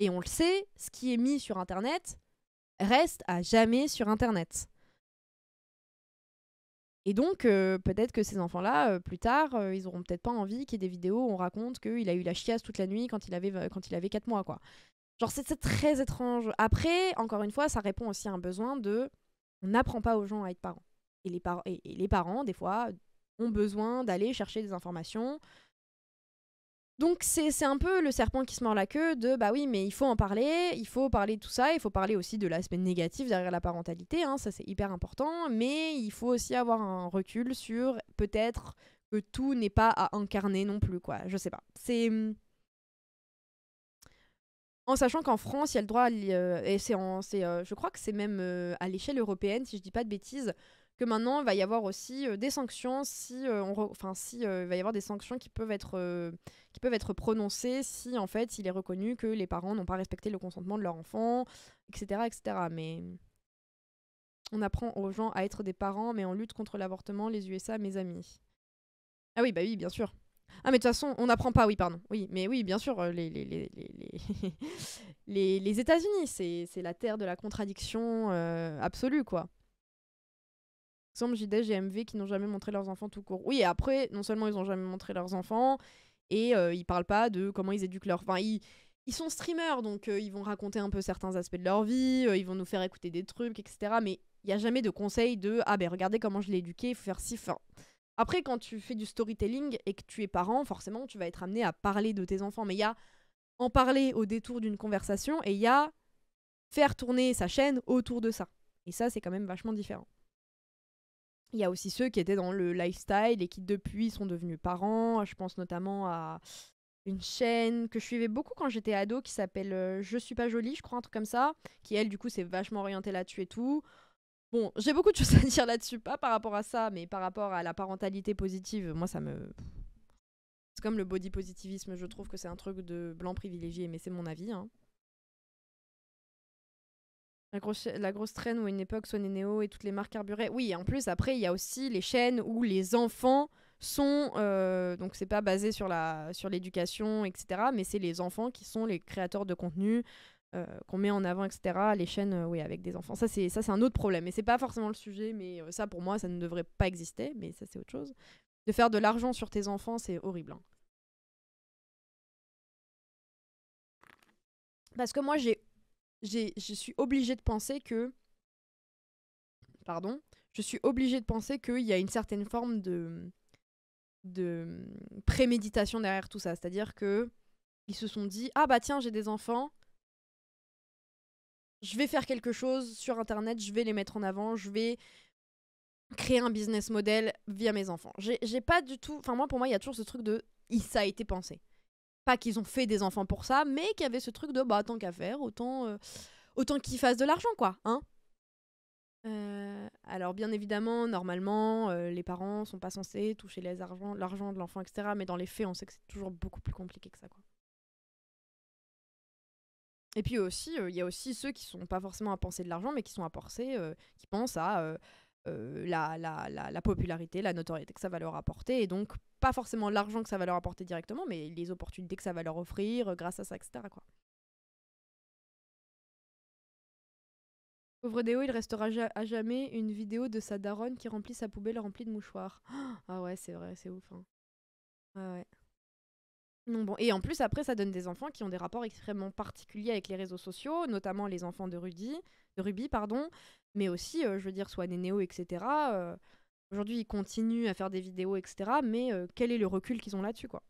Et on le sait, ce qui est mis sur Internet reste à jamais sur Internet. Et donc, euh, peut-être que ces enfants-là, euh, plus tard, euh, ils auront peut-être pas envie qu'il y ait des vidéos où on raconte qu'il a eu la chiasse toute la nuit quand il avait, quand il avait 4 mois, quoi. Genre, c'est très étrange. Après, encore une fois, ça répond aussi à un besoin de... On n'apprend pas aux gens à être parents. Et les, parents et les parents, des fois, ont besoin d'aller chercher des informations, donc c'est un peu le serpent qui se mord la queue de bah oui mais il faut en parler, il faut parler de tout ça, il faut parler aussi de l'aspect négatif derrière la parentalité, hein, ça c'est hyper important, mais il faut aussi avoir un recul sur peut-être que tout n'est pas à incarner non plus quoi, je sais pas. C'est hmm, en sachant qu'en France il y a le droit à... Euh, et c'est euh, je crois que c'est même euh, à l'échelle européenne si je dis pas de bêtises que maintenant, il va y avoir aussi euh, des sanctions si, euh, on enfin, si euh, il va y avoir des sanctions qui peuvent être qui peuvent être prononcées si en fait il est reconnu que les parents n'ont pas respecté le consentement de leur enfant, etc., etc. Mais on apprend aux gens à être des parents, mais on lutte contre l'avortement, les USA, mes amis. Ah oui, bah oui, bien sûr. Ah mais de toute façon, on n'apprend pas, oui, pardon. Oui, mais oui, bien sûr, les, les, les, les, les, les États-Unis, c'est la terre de la contradiction absolue, quoi exemple JDG qui n'ont jamais montré leurs enfants tout court. Oui, et après, non seulement ils n'ont jamais montré leurs enfants, et ils euh, ils parlent pas de comment ils éduquent leurs... Enfin, ils, sont streamers, donc euh, ils vont raconter un peu certains aspects de leur vie, euh, ils vont nous faire écouter des trucs, etc. Mais il n'y a jamais de conseil de « Ah ben, regardez comment je l'ai éduqué, il faut faire si fin. » Après, quand tu fais du storytelling et que tu es parent, forcément, tu vas être amené à parler de tes enfants. Mais il y a en parler au détour d'une conversation et il y a faire tourner sa chaîne autour de ça. Et ça, c'est quand même vachement différent. Il y a aussi ceux qui étaient dans le lifestyle et qui depuis sont devenus parents. Je pense notamment à une chaîne que je suivais beaucoup quand j'étais ado qui s'appelle euh, Je suis pas jolie, je crois, un truc comme ça, qui elle du coup s'est vachement orientée là-dessus et tout. Bon, j'ai beaucoup de choses à dire là-dessus, pas par rapport à ça, mais par rapport à la parentalité positive, moi ça me... C'est comme le body positivisme, je trouve que c'est un truc de blanc privilégié, mais c'est mon avis. Hein. La grosse, traîne où une époque sonnait Néo et toutes les marques carburées. Oui, en plus, après, il y a aussi les chaînes où les enfants sont. Euh, donc, c'est pas basé sur l'éducation, sur etc. Mais c'est les enfants qui sont les créateurs de contenu euh, qu'on met en avant, etc. Les chaînes euh, oui, avec des enfants. Ça, c'est un autre problème. Et c'est pas forcément le sujet, mais euh, ça, pour moi, ça ne devrait pas exister. Mais ça, c'est autre chose. De faire de l'argent sur tes enfants, c'est horrible. Hein. Parce que moi, j'ai je suis obligée de penser que. Pardon Je suis obligée de penser qu'il y a une certaine forme de. de préméditation derrière tout ça. C'est-à-dire que. Ils se sont dit Ah bah tiens, j'ai des enfants. Je vais faire quelque chose sur Internet, je vais les mettre en avant, je vais créer un business model via mes enfants. J'ai pas du tout. Enfin, moi, pour moi, il y a toujours ce truc de. Ça a été pensé pas qu'ils ont fait des enfants pour ça, mais qu'il y avait ce truc de bah tant qu'à faire, autant, euh, autant qu'ils fassent de l'argent, quoi, hein. Euh, alors bien évidemment, normalement, euh, les parents sont pas censés toucher les argent, l'argent de l'enfant, etc. Mais dans les faits, on sait que c'est toujours beaucoup plus compliqué que ça, quoi. Et puis aussi, il y a aussi ceux qui sont pas forcément à penser de l'argent, mais qui sont à penser, qui pensent à la, la, la, la popularité, la notoriété que ça va leur apporter, et donc pas forcément l'argent que ça va leur apporter directement, mais les opportunités que ça va leur offrir euh, grâce à ça, etc. Pauvre Déo, il restera à jamais une vidéo de sa daronne qui remplit sa poubelle remplie de mouchoirs. Ah ouais, c'est vrai, c'est ouf. Hein. Ah ouais. Non, bon. Et en plus, après, ça donne des enfants qui ont des rapports extrêmement particuliers avec les réseaux sociaux, notamment les enfants de Rudy, Ruby, pardon, mais aussi, euh, je veux dire, soit Nénéo, etc. Aujourd'hui, ils continuent à faire des vidéos, etc. Mais euh, quel est le recul qu'ils ont là-dessus, quoi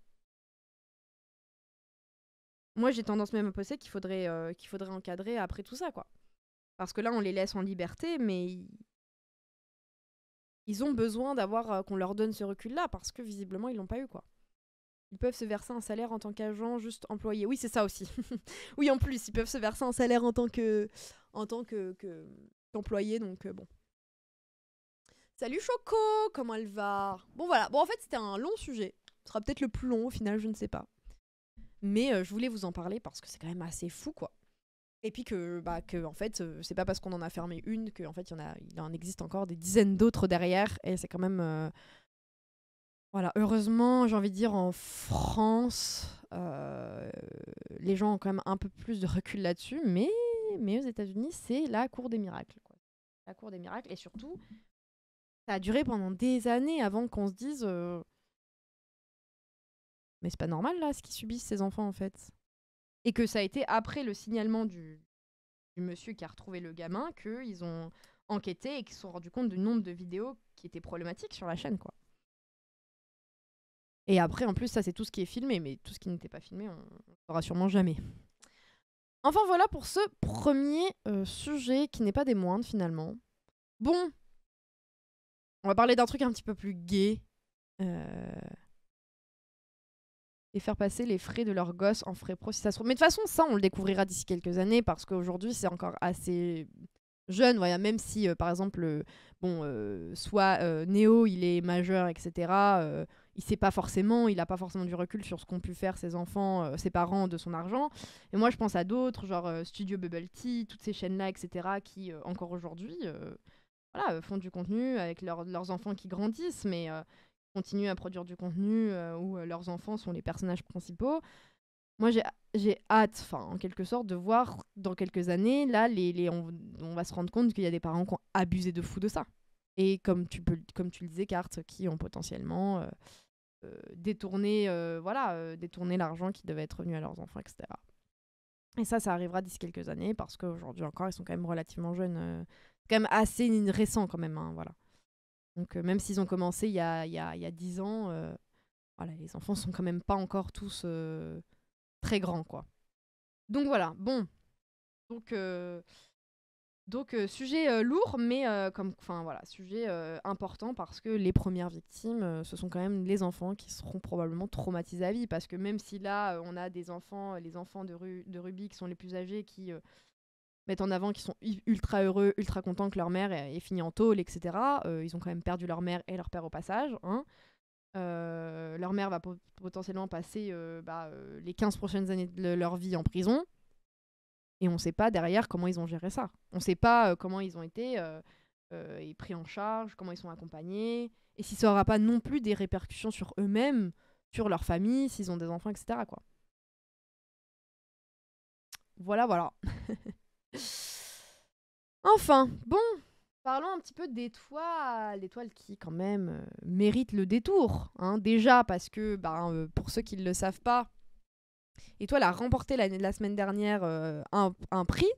Moi, j'ai tendance même à penser qu'il faudrait, euh, qu'il faudrait encadrer après tout ça, quoi. Parce que là, on les laisse en liberté, mais ils ont besoin d'avoir euh, qu'on leur donne ce recul-là parce que visiblement, ils l'ont pas eu, quoi. Ils peuvent se verser un salaire en tant qu'agent, juste employé. Oui, c'est ça aussi. oui, en plus, ils peuvent se verser un salaire en tant que, en tant que... donc bon. Salut Choco, comment elle va Bon voilà, bon en fait c'était un long sujet. Ce sera peut-être le plus long au final, je ne sais pas. Mais euh, je voulais vous en parler parce que c'est quand même assez fou quoi. Et puis que, bah, que en fait, euh, c'est pas parce qu'on en a fermé une qu'en fait, il, en a, il en existe encore des dizaines d'autres derrière. Et c'est quand même. Euh, voilà, heureusement, j'ai envie de dire, en France, les gens ont quand même un peu plus de recul là-dessus. Mais, mais aux États-Unis, c'est la cour des miracles. Quoi. La cour des miracles. Et surtout, ça a duré pendant des années avant qu'on se dise. Euh, mais c'est pas normal là ce qu'ils subissent ces enfants en fait. Et que ça a été après le signalement du, monsieur qui a retrouvé le gamin qu'ils ont enquêté et qu'ils se sont rendus compte du nombre de vidéos qui étaient problématiques sur la chaîne quoi. Et après, en plus, ça, c'est tout ce qui est filmé, mais tout ce qui n'était pas filmé, on ne saura sûrement jamais. Enfin, voilà pour ce premier euh, sujet qui n'est pas des moindres, finalement. Bon, on va parler d'un truc un petit peu plus gay. Euh, et faire passer les frais de leurs gosses en frais pro si ça se trouve. Mais de toute façon, ça, on le découvrira d'ici quelques années parce qu'aujourd'hui, c'est encore assez jeune. Même si, euh, par exemple, euh, bon, soit Néo, il est majeur, etc il sait pas forcément, il n'a pas forcément du recul sur ce qu'ont pu faire ses enfants, ses parents de son argent. Et moi, je pense à d'autres, genre Studio Bubble Tea, toutes ces chaînes-là, etc., qui, encore aujourd'hui, euh, font du contenu avec leurs enfants qui grandissent, mais euh, continuent à produire du contenu euh, où leurs enfants sont les personnages principaux. Moi, j'ai hâte, en quelque sorte, de voir dans quelques années, là, les, les on, va se rendre compte qu'il y a des parents qui ont abusé de fou de ça. Et comme tu, peux, comme tu le disais, Carte, qui ont potentiellement détourné voilà, détourné l'argent qui devait être venu à leurs enfants, etc. Et ça, ça arrivera d'ici quelques années, parce qu'aujourd'hui encore, ils sont quand même relativement jeunes quand même assez récent quand même. Hein, voilà. Donc euh, même s'ils ont commencé il y a, il y, a, 10 ans, euh, voilà, les enfants sont quand même pas encore tous euh, très grands quoi. Donc voilà, bon. Donc donc sujet lourd mais comme enfin voilà, sujet important parce que les premières victimes ce sont quand même les enfants qui seront probablement traumatisés à vie parce que même si là on a des enfants les enfants de, Ru de Ruby qui sont les plus âgés qui mettent en avant qu'ils sont ultra heureux, ultra contents que leur mère ait, fini en tôle, etc. Euh, ils ont quand même perdu leur mère et leur père au passage. Hein. Euh, leur mère va potentiellement passer euh, bah, les 15 prochaines années de leur vie en prison. Et on ne sait pas derrière comment ils ont géré ça. On ne sait pas comment ils ont été pris en charge, comment ils sont accompagnés, et si ça n'aura pas non plus des répercussions sur eux-mêmes, sur leur famille, s'ils ont des enfants, etc. Quoi. Voilà, voilà. Enfin, bon, parlons un petit peu d'étoiles. L'étoile qui, quand même, euh, mérite le détour. Hein. déjà, parce que, ben, euh, pour ceux qui ne le savent pas, Étoile a remporté la, semaine dernière euh, un, un, prix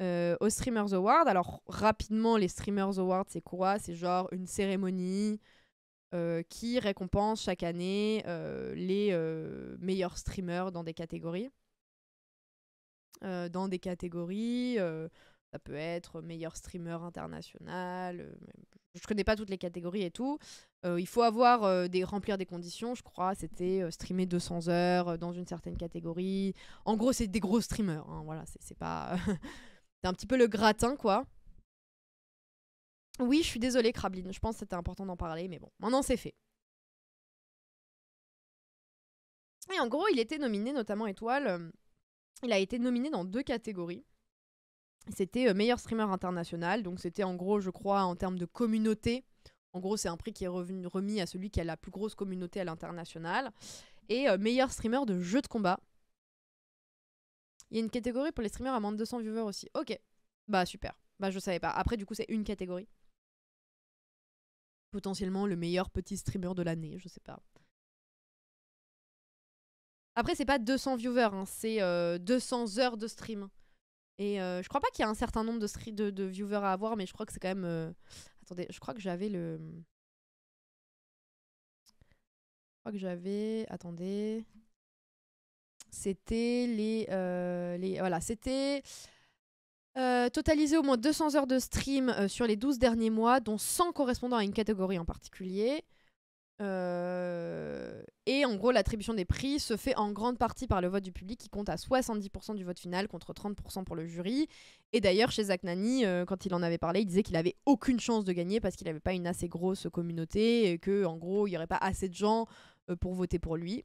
au Streamers Award. Alors, rapidement, les Streamers Awards, c'est quoi C'est genre une cérémonie qui récompense chaque année les meilleurs streamers dans des catégories. Euh, dans des catégories. Euh, ça peut être meilleur streamer international. Euh, je connais pas toutes les catégories et tout. il faut avoir des remplir des conditions, je crois. C'était streamer 200 heures dans une certaine catégorie. En gros, c'est des gros streamers. Hein, voilà, c'est pas. c'est un petit peu le gratin, quoi. Oui, je suis désolée, Krablin. Je pense que c'était important d'en parler, mais bon, maintenant c'est fait. Et en gros, il était nominé notamment étoile il a été nominé dans deux catégories. C'était euh, meilleur streamer international, donc c'était en gros, je crois, en termes de communauté. En gros, c'est un prix qui est revenu, remis à celui qui a la plus grosse communauté à l'international. Et euh, meilleur streamer de jeu de combat. Il y a une catégorie pour les streamers à moins de 200 viewers aussi. Ok, bah super. Bah je savais pas. Après, du coup, c'est une catégorie. Potentiellement le meilleur petit streamer de l'année, je sais pas. Après, c'est pas 200 viewers, hein, c'est 200 euh, heures de stream. Et euh, je crois pas qu'il y a un certain nombre de, de, viewers à avoir, mais je crois que c'est quand même. Euh, attendez, je crois que j'avais le. Je crois que j'avais. Attendez. C'était les, euh, les. Voilà, c'était. totaliser au moins 200 heures de stream sur les 12 derniers mois, dont 100 correspondant à une catégorie en particulier. Euh, et en gros, l'attribution des prix se fait en grande partie par le vote du public qui compte à 70% du vote final contre 30% pour le jury. Et d'ailleurs, chez Zach Nani, euh, quand il en avait parlé, il disait qu'il n'avait aucune chance de gagner parce qu'il n'avait pas une assez grosse communauté et que, en gros, il n'y aurait pas assez de gens euh, pour voter pour lui.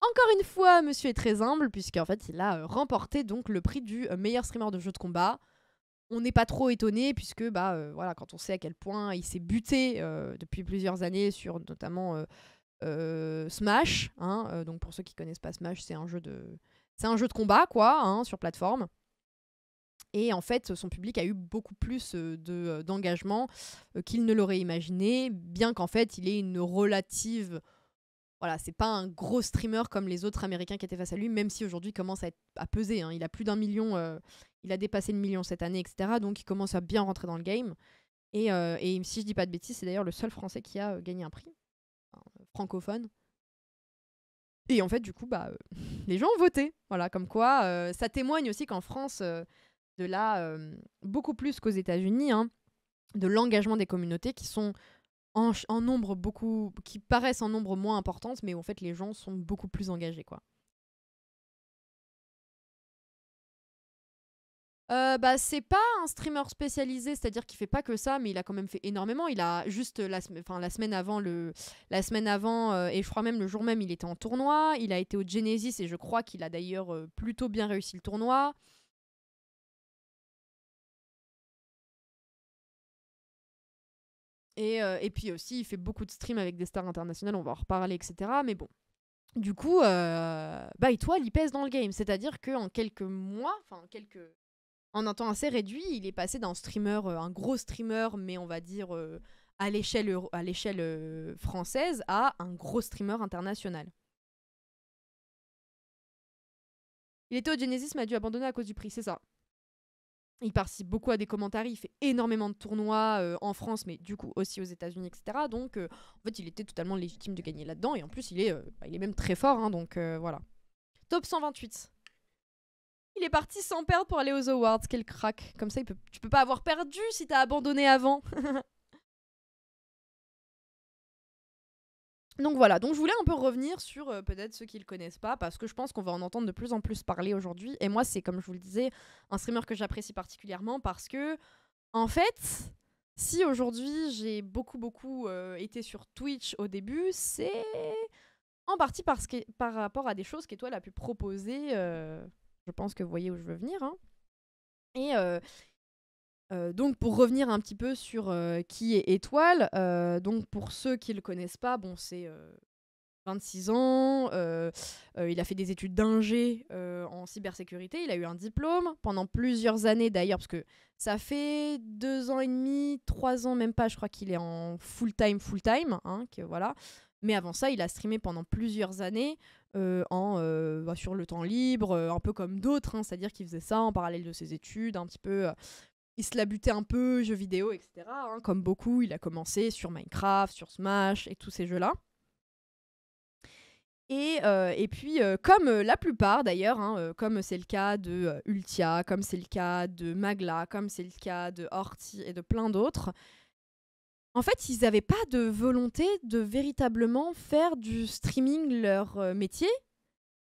Encore une fois, monsieur est très humble puisqu'en fait, il a remporté donc le prix du meilleur streamer de jeu de combat on n'est pas trop étonné puisque bah euh, voilà quand on sait à quel point il s'est buté euh, depuis plusieurs années sur notamment euh, Smash hein, donc pour ceux qui connaissent pas Smash c'est un jeu de c'est un jeu de combat quoi hein, sur plateforme et en fait son public a eu beaucoup plus de d'engagement qu'il ne l'aurait imaginé bien qu'en fait il ait une relative voilà, c'est pas un gros streamer comme les autres américains qui étaient face à lui, même si aujourd'hui il commence à, peser. Hein. Il a plus d'un million, il a dépassé le million cette année, etc. Donc il commence à bien rentrer dans le game. Euh, et, si je dis pas de bêtises, c'est d'ailleurs le seul Français qui a euh, gagné un prix, euh, francophone. Et en fait, du coup, bah, les gens ont voté. Voilà, comme quoi, ça témoigne aussi qu'en France, de là, beaucoup plus qu'aux États-Unis, hein, de l'engagement des communautés qui sont en, nombre beaucoup, qui paraissent en nombre moins importantes, mais en fait les gens sont beaucoup plus engagés, quoi. Euh, bah, c'est pas un streamer spécialisé, c'est-à-dire qu'il fait pas que ça, mais il a quand même fait énormément. Il a juste la, semaine avant le, la semaine avant euh, et je crois même le jour même, il était en tournoi. Il a été au Genesis et je crois qu'il a d'ailleurs euh, plutôt bien réussi le tournoi. Et, puis aussi, il fait beaucoup de streams avec des stars internationales, on va en reparler, etc. Mais bon. Du coup, bah, et toi, il pèse dans le game. C'est-à-dire qu'en quelques mois, enfin, quelques en un temps assez réduit, il est passé d'un streamer, euh, un gros streamer, mais on va dire euh, à l'échelle euh, française, à un gros streamer international. Il était au Genesis, mais a dû abandonner à cause du prix, c'est ça. Il participe beaucoup à des commentaires, il fait énormément de tournois en France, mais du coup aussi aux États-Unis, etc. Donc, en fait, il était totalement légitime de gagner là-dedans, et en plus, il est, bah, il est même très fort, hein, donc voilà. Top 128. Il est parti sans perdre pour aller aux awards, quel crack. Comme ça, il peut... tu peux pas avoir perdu si t'as abandonné avant. donc voilà, donc je voulais un peu revenir sur euh, peut-être ceux qui le connaissent pas, parce que je pense qu'on va en entendre de plus en plus parler aujourd'hui. Et moi, c'est comme je vous le disais, un streamer que j'apprécie particulièrement parce que, en fait, si aujourd'hui j'ai beaucoup beaucoup euh, été sur Twitch au début, c'est en partie parce que, par rapport à des choses qu'Étoile a pu proposer euh, je pense que vous voyez où je veux venir. Hein. Et euh, euh, donc pour revenir un petit peu sur euh, qui est Étoile, donc pour ceux qui ne le connaissent pas, bon c'est 26 ans, il a fait des études d'ingé en cybersécurité, il a eu un diplôme pendant plusieurs années d'ailleurs, parce que ça fait deux ans et demi, trois ans même pas, je crois qu'il est en full-time, full-time, hein, que voilà. Mais avant ça, il a streamé pendant plusieurs années euh, en, euh, bah, sur le temps libre, euh, un peu comme d'autres, hein, c'est-à-dire qu'il faisait ça en parallèle de ses études, un petit peu. il se la butait un peu, jeux vidéo, etc. Hein, comme beaucoup, il a commencé sur Minecraft, sur Smash et tous ces jeux-là. Et, et, puis, comme la plupart d'ailleurs, hein, comme c'est le cas de Ultia, comme c'est le cas de Magla, comme c'est le cas de Horty et de plein d'autres, en fait, ils n'avaient pas de volonté de véritablement faire du streaming leur euh, métier,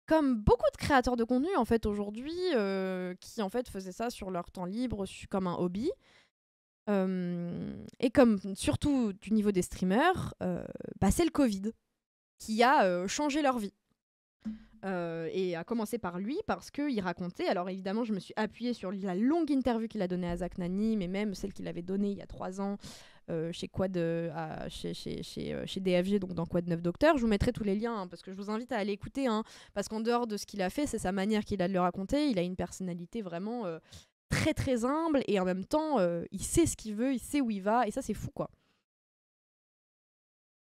comme beaucoup de créateurs de contenu en fait aujourd'hui, euh, qui en fait faisaient ça sur leur temps libre, comme un hobby. et comme surtout du niveau des streamers, euh, bah, c'est le Covid qui a changé leur vie. et a commencé par lui parce qu'il racontait, alors évidemment je me suis appuyée sur la longue interview qu'il a donnée à Zach Nani, mais même celle qu'il avait donnée il y a trois ans euh, chez Quad, euh, chez, chez, chez, euh, chez, DFG, donc dans Quad 9 Docteur. Je vous mettrai tous les liens hein, parce que je vous invite à aller écouter, hein, parce qu'en dehors de ce qu'il a fait, c'est sa manière qu'il a de le raconter. Il a une personnalité vraiment très très humble et en même temps il sait ce qu'il veut, il sait où il va et ça c'est fou quoi.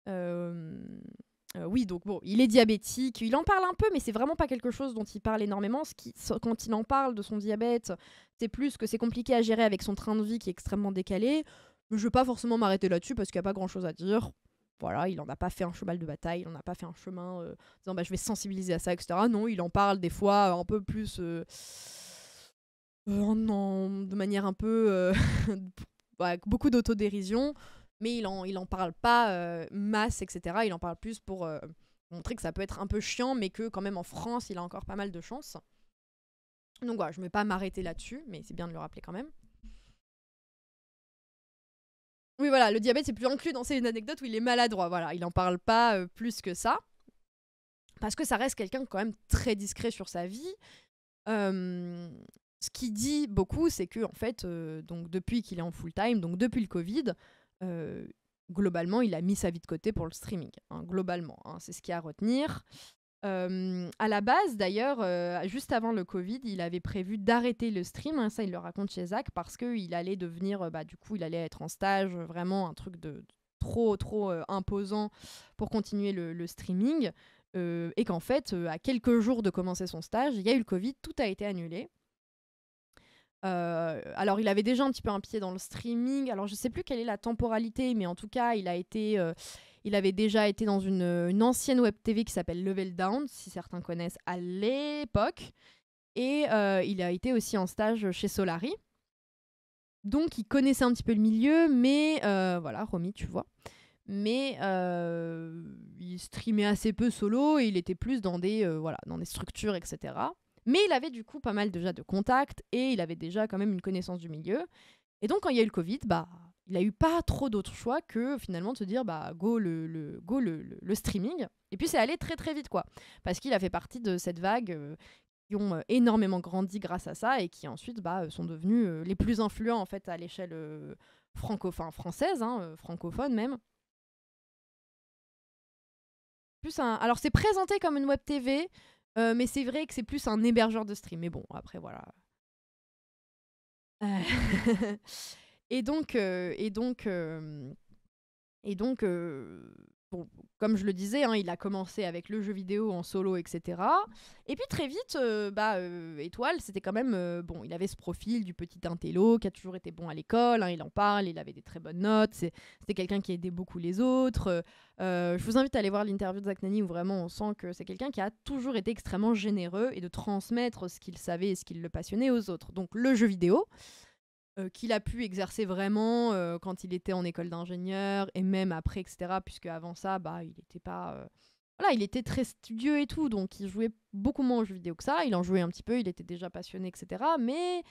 oui donc bon il est diabétique, il en parle un peu mais c'est vraiment pas quelque chose dont il parle énormément. Ce qui, quand il en parle de son diabète, c'est plus que c'est compliqué à gérer avec son train de vie qui est extrêmement décalé. Mais je vais pas forcément m'arrêter là-dessus parce qu'il n'y a pas grand-chose à dire. Voilà, il n'en a pas fait un cheval de bataille, il n'en a pas fait un chemin euh, disant bah, je vais sensibiliser à ça, etc. Non, il en parle des fois euh, un peu plus. Euh, de manière un peu. avec beaucoup d'autodérision, mais il en, il en parle pas masse, etc. Il en parle plus pour montrer que ça peut être un peu chiant, mais que quand même en France, il a encore pas mal de chance. Donc voilà, je ne vais pas m'arrêter là-dessus, mais c'est bien de le rappeler quand même. Oui, voilà, le diabète, c'est plus inclus dans une anecdote où il est maladroit. Voilà, il n'en parle pas euh, plus que ça. Parce que ça reste quelqu'un quand même très discret sur sa vie. ce qui dit beaucoup, c'est que en fait, euh, donc depuis qu'il est en full time, donc depuis le Covid, euh, globalement, il a mis sa vie de côté pour le streaming. Hein, globalement, hein. c'est ce qu'il y a à retenir. Euh, à la base, d'ailleurs, euh, juste avant le Covid, il avait prévu d'arrêter le stream. Hein, ça, il le raconte chez Zach parce qu'il allait devenir, euh, bah, du coup, il allait être en stage, vraiment un truc de, trop, trop imposant pour continuer le, streaming. et qu'en fait, à quelques jours de commencer son stage, il y a eu le Covid, tout a été annulé. alors, il avait déjà un petit peu un pied dans le streaming. Alors, je ne sais plus quelle est la temporalité, mais en tout cas, il a été, il avait déjà été dans une, euh, ancienne web TV qui s'appelle Level Down, si certains connaissent à l'époque. Et euh, il a été aussi en stage chez Solari. Donc il connaissait un petit peu le milieu, mais euh, voilà, Romy, tu vois. Mais il streamait assez peu solo et il était plus dans des, voilà, dans des structures, etc. Mais il avait du coup pas mal déjà de contacts et il avait déjà quand même une connaissance du milieu. Et donc quand il y a eu le Covid, bah il a eu pas trop d'autres choix que finalement de se dire bah go le, le go le, le, streaming et puis c'est allé très très vite quoi parce qu'il a fait partie de cette vague euh, qui ont euh, énormément grandi grâce à ça et qui ensuite bah, euh, sont devenus les plus influents en fait à l'échelle francophone française hein, francophone même plus un... alors c'est présenté comme une web TV mais c'est vrai que c'est plus un hébergeur de stream mais bon après voilà Et donc, euh, et donc, euh, et donc euh, comme je le disais, hein, il a commencé avec le jeu vidéo en solo, etc. Et puis très vite, bah, Étoile, c'était quand même. bon, il avait ce profil du petit intello qui a toujours été bon à l'école, hein, il en parle, il avait des très bonnes notes, c'était quelqu'un qui aidait beaucoup les autres. je vous invite à aller voir l'interview de Zach Nani où vraiment on sent que c'est quelqu'un qui a toujours été extrêmement généreux et de transmettre ce qu'il savait et ce qui le passionnait aux autres. Donc le jeu vidéo. Euh, qu'il a pu exercer vraiment euh, quand il était en école d'ingénieur et même après, etc. Puisque avant ça, bah, il pas. Euh, voilà, il était très studieux et tout, donc il jouait beaucoup moins aux jeux vidéo que ça. Il en jouait un petit peu, il était déjà passionné, etc. Mais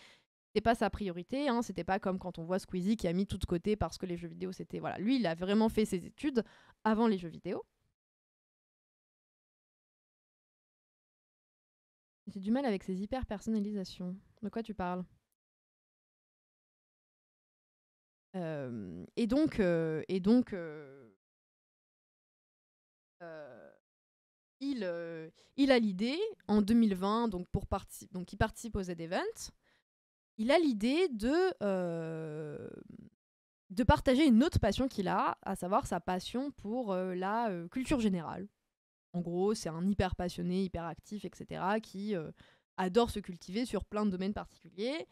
c'était pas sa priorité. Hein. C'était pas comme quand on voit Squeezie qui a mis tout de côté parce que les jeux vidéo, c'était. Voilà, lui, il a vraiment fait ses études avant les jeux vidéo. J'ai du mal avec ces hyper personnalisations. De quoi tu parles et donc, et donc il, il a l'idée en 2020, donc, pour donc il participe aux Z-Event, il a l'idée de, de partager une autre passion qu'il a, à savoir sa passion pour la culture générale. En gros, c'est un hyper passionné, hyper actif, etc., qui adore se cultiver sur plein de domaines particuliers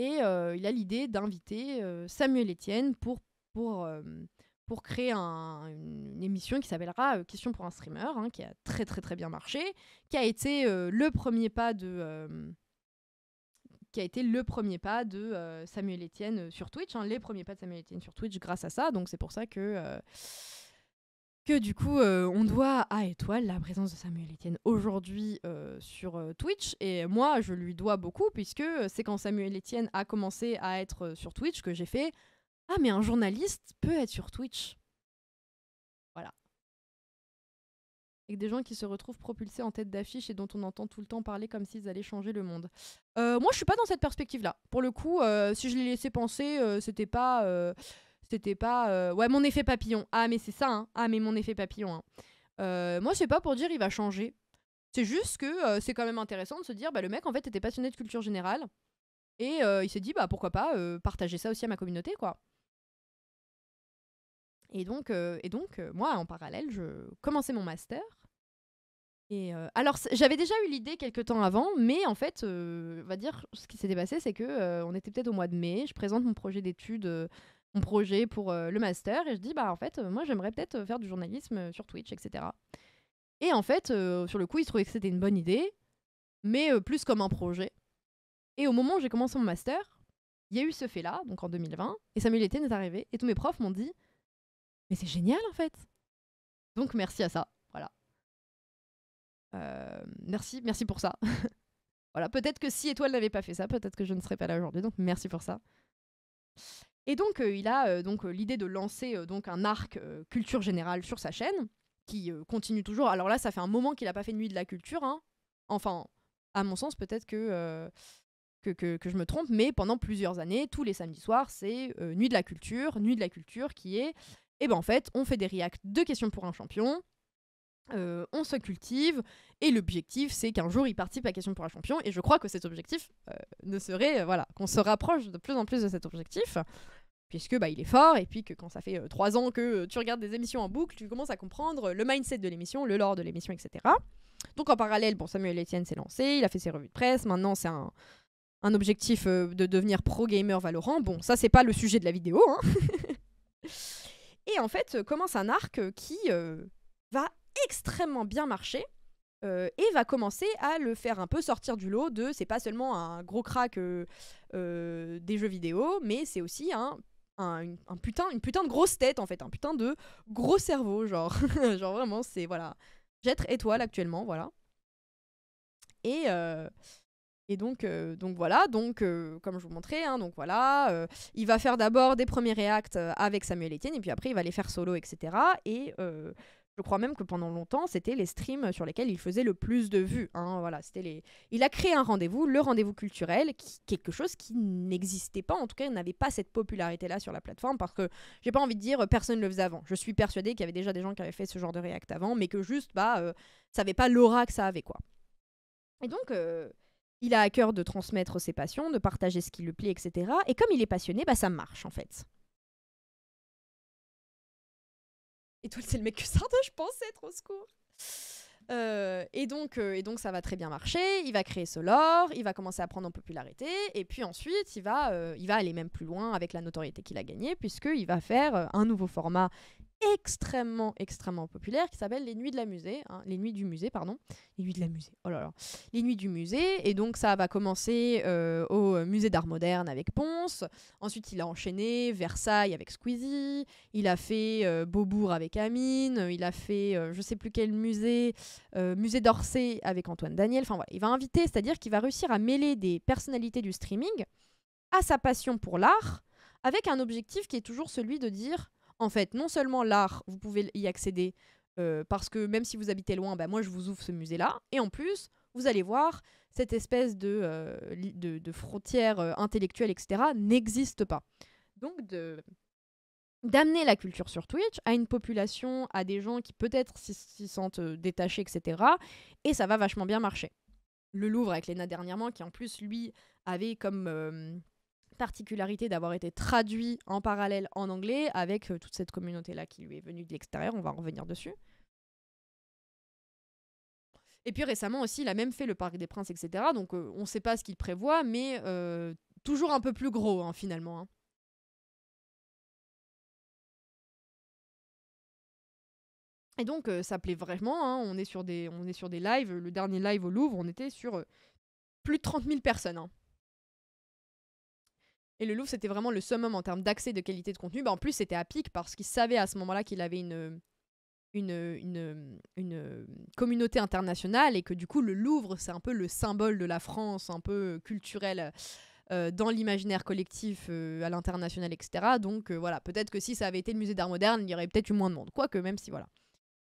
et euh, il a l'idée d'inviter euh, Samuel Etienne pour, pour, euh, pour créer une, émission qui s'appellera Question pour un streamer, hein, qui a très très très bien marché, qui a été le premier pas de qui a été le premier pas de Samuel Etienne sur Twitch, hein, les premiers pas de Samuel Etienne sur Twitch grâce à ça. Donc c'est pour ça que que du coup, euh, on doit à Étoile la présence de Samuel Etienne aujourd'hui euh, sur euh, Twitch. Et moi, je lui dois beaucoup, puisque c'est quand Samuel Etienne a commencé à être sur Twitch que j'ai fait Ah, mais un journaliste peut être sur Twitch. Voilà. Avec des gens qui se retrouvent propulsés en tête d'affiche et dont on entend tout le temps parler comme s'ils allaient changer le monde. moi, je suis pas dans cette perspective-là. Pour le coup, si je l'ai laissé penser, c'était pas c'était pas. Euh, ouais, mon effet papillon. Ah, mais c'est ça, hein. Ah, mais mon effet papillon. Hein. Euh, moi, c'est pas pour dire il va changer. C'est juste que euh, c'est quand même intéressant de se dire bah, le mec, en fait, était passionné de culture générale. Et il s'est dit bah, pourquoi pas partager ça aussi à ma communauté, quoi. Et donc, et donc moi, en parallèle, je commençais mon master. Et alors, j'avais déjà eu l'idée quelques temps avant, mais en fait, on va dire, ce qui s'était passé, c'est que on était peut-être au mois de mai. Je présente mon projet d'études mon projet pour euh, le master et je dis bah en fait moi j'aimerais peut-être euh, faire du journalisme euh, sur Twitch etc et en fait sur le coup il se trouvait que c'était une bonne idée mais plus comme un projet et au moment où j'ai commencé mon master il y a eu ce fait là donc en 2020 et Samuel était est arrivé et tous mes profs m'ont dit mais c'est génial en fait donc merci à ça voilà merci merci pour ça voilà peut-être que si Étoile n'avait pas fait ça peut-être que je ne serais pas là aujourd'hui donc merci pour ça et donc, euh, il a euh, donc euh, l'idée de lancer donc un arc culture générale sur sa chaîne, qui continue toujours. Alors là, ça fait un moment qu'il n'a pas fait nuit de la culture. Hein. Enfin, à mon sens, peut-être que que, je me trompe, mais pendant plusieurs années, tous les samedis soirs, c'est Nuit de la Culture, Nuit de la Culture qui est, eh ben en fait, on fait des reacts de questions pour un champion, euh, on se cultive et l'objectif c'est qu'un jour il participe à Question pour un champion et je crois que cet objectif euh, ne serait euh, voilà qu'on se rapproche de plus en plus de cet objectif puisque bah, il est fort et puis que quand ça fait trois ans que tu regardes des émissions en boucle tu commences à comprendre le mindset de l'émission le lore de l'émission etc donc en parallèle bon Samuel Etienne s'est lancé il a fait ses revues de presse maintenant c'est un, un objectif de devenir pro gamer Valorant bon ça c'est pas le sujet de la vidéo hein. et en fait commence un arc qui va extrêmement bien marché. Euh, et va commencer à le faire un peu sortir du lot de c'est pas seulement un gros crack euh, euh, des jeux vidéo, mais c'est aussi un, un, une, putain, une putain de grosse tête en fait, un putain de gros cerveau, genre, genre vraiment c'est voilà, j'être étoile actuellement, voilà. Et, et donc, donc voilà, donc comme je vous montrais, hein, donc voilà, il va faire d'abord des premiers réacts avec Samuel Etienne et puis après il va les faire solo, etc. Et je crois même que pendant longtemps, c'était les streams sur lesquels il faisait le plus de vues. Hein, voilà, c'était Il a créé un rendez-vous, le rendez-vous culturel, quelque chose qui n'existait pas, en tout cas, il n'avait pas cette popularité-là sur la plateforme, parce que j'ai pas envie de dire personne ne le faisait avant. Je suis persuadée qu'il y avait déjà des gens qui avaient fait ce genre de réact avant, mais que juste, bah, euh, ça n'avait pas l'aura que ça avait, quoi. Et donc. Euh, il a à cœur de transmettre ses passions, de partager ce qui le plaît, etc. Et comme il est passionné, bah, ça marche en fait. Étoile, c'est le mec que doit, je pensais trop secours. Euh, et, donc, euh, et donc, ça va très bien marcher. Il va créer ce lore, il va commencer à prendre en popularité, et puis ensuite, il va, euh, il va aller même plus loin avec la notoriété qu'il a gagnée, puisqu'il va faire un nouveau format extrêmement, extrêmement populaire qui s'appelle Les Nuits de la Musée, hein. Les Nuits du Musée, pardon, Les Nuits de la Musée, oh là là, Les Nuits du Musée, et donc ça va commencer euh, au Musée d'Art Moderne avec Ponce, ensuite il a enchaîné Versailles avec Squeezie, il a fait euh, Beaubourg avec Amine, il a fait je euh, je sais plus quel musée, Musée d'Orsay avec Antoine Daniel, enfin voilà, il va inviter, c'est-à-dire qu'il va réussir à mêler des personnalités du streaming à sa passion pour l'art, avec un objectif qui est toujours celui de dire en fait, non seulement l'art, vous pouvez y accéder euh, parce que même si vous habitez loin, bah, moi je vous ouvre ce musée-là, et en plus, vous allez voir, cette espèce de, euh, frontière euh, intellectuelle, etc., n'existe pas. Donc d'amener la culture sur Twitch à une population, à des gens qui peut-être s'y sentent détachés, etc. Et ça va vachement bien marcher. Le Louvre avec Lena dernièrement, qui en plus, lui, avait comme particularité d'avoir été traduit en parallèle en anglais avec euh, toute cette communauté-là qui lui est venue de l'extérieur. On va en revenir dessus. Et puis récemment aussi, il a même fait le Parc des Princes, etc. Donc euh, on ne sait pas ce qu'il prévoit, mais euh, toujours un peu plus gros hein, finalement. Hein. Et donc ça plaît vraiment, hein. on, est sur des, on est sur des lives, le dernier live au Louvre, on était sur plus de 30 000 personnes. Et le Louvre, c'était vraiment le summum en termes d'accès de qualité de contenu. Bah, en plus, c'était à pic parce qu'il savait à ce moment-là qu'il avait une, une, une, communauté internationale et que du coup, le Louvre, c'est un peu le symbole de la France, un peu culturelle. Euh, dans l'imaginaire collectif euh, à l'international, etc. Donc euh, voilà, peut-être que si ça avait été le musée d'art moderne, il y aurait peut-être eu moins de monde. Quoique, même si voilà.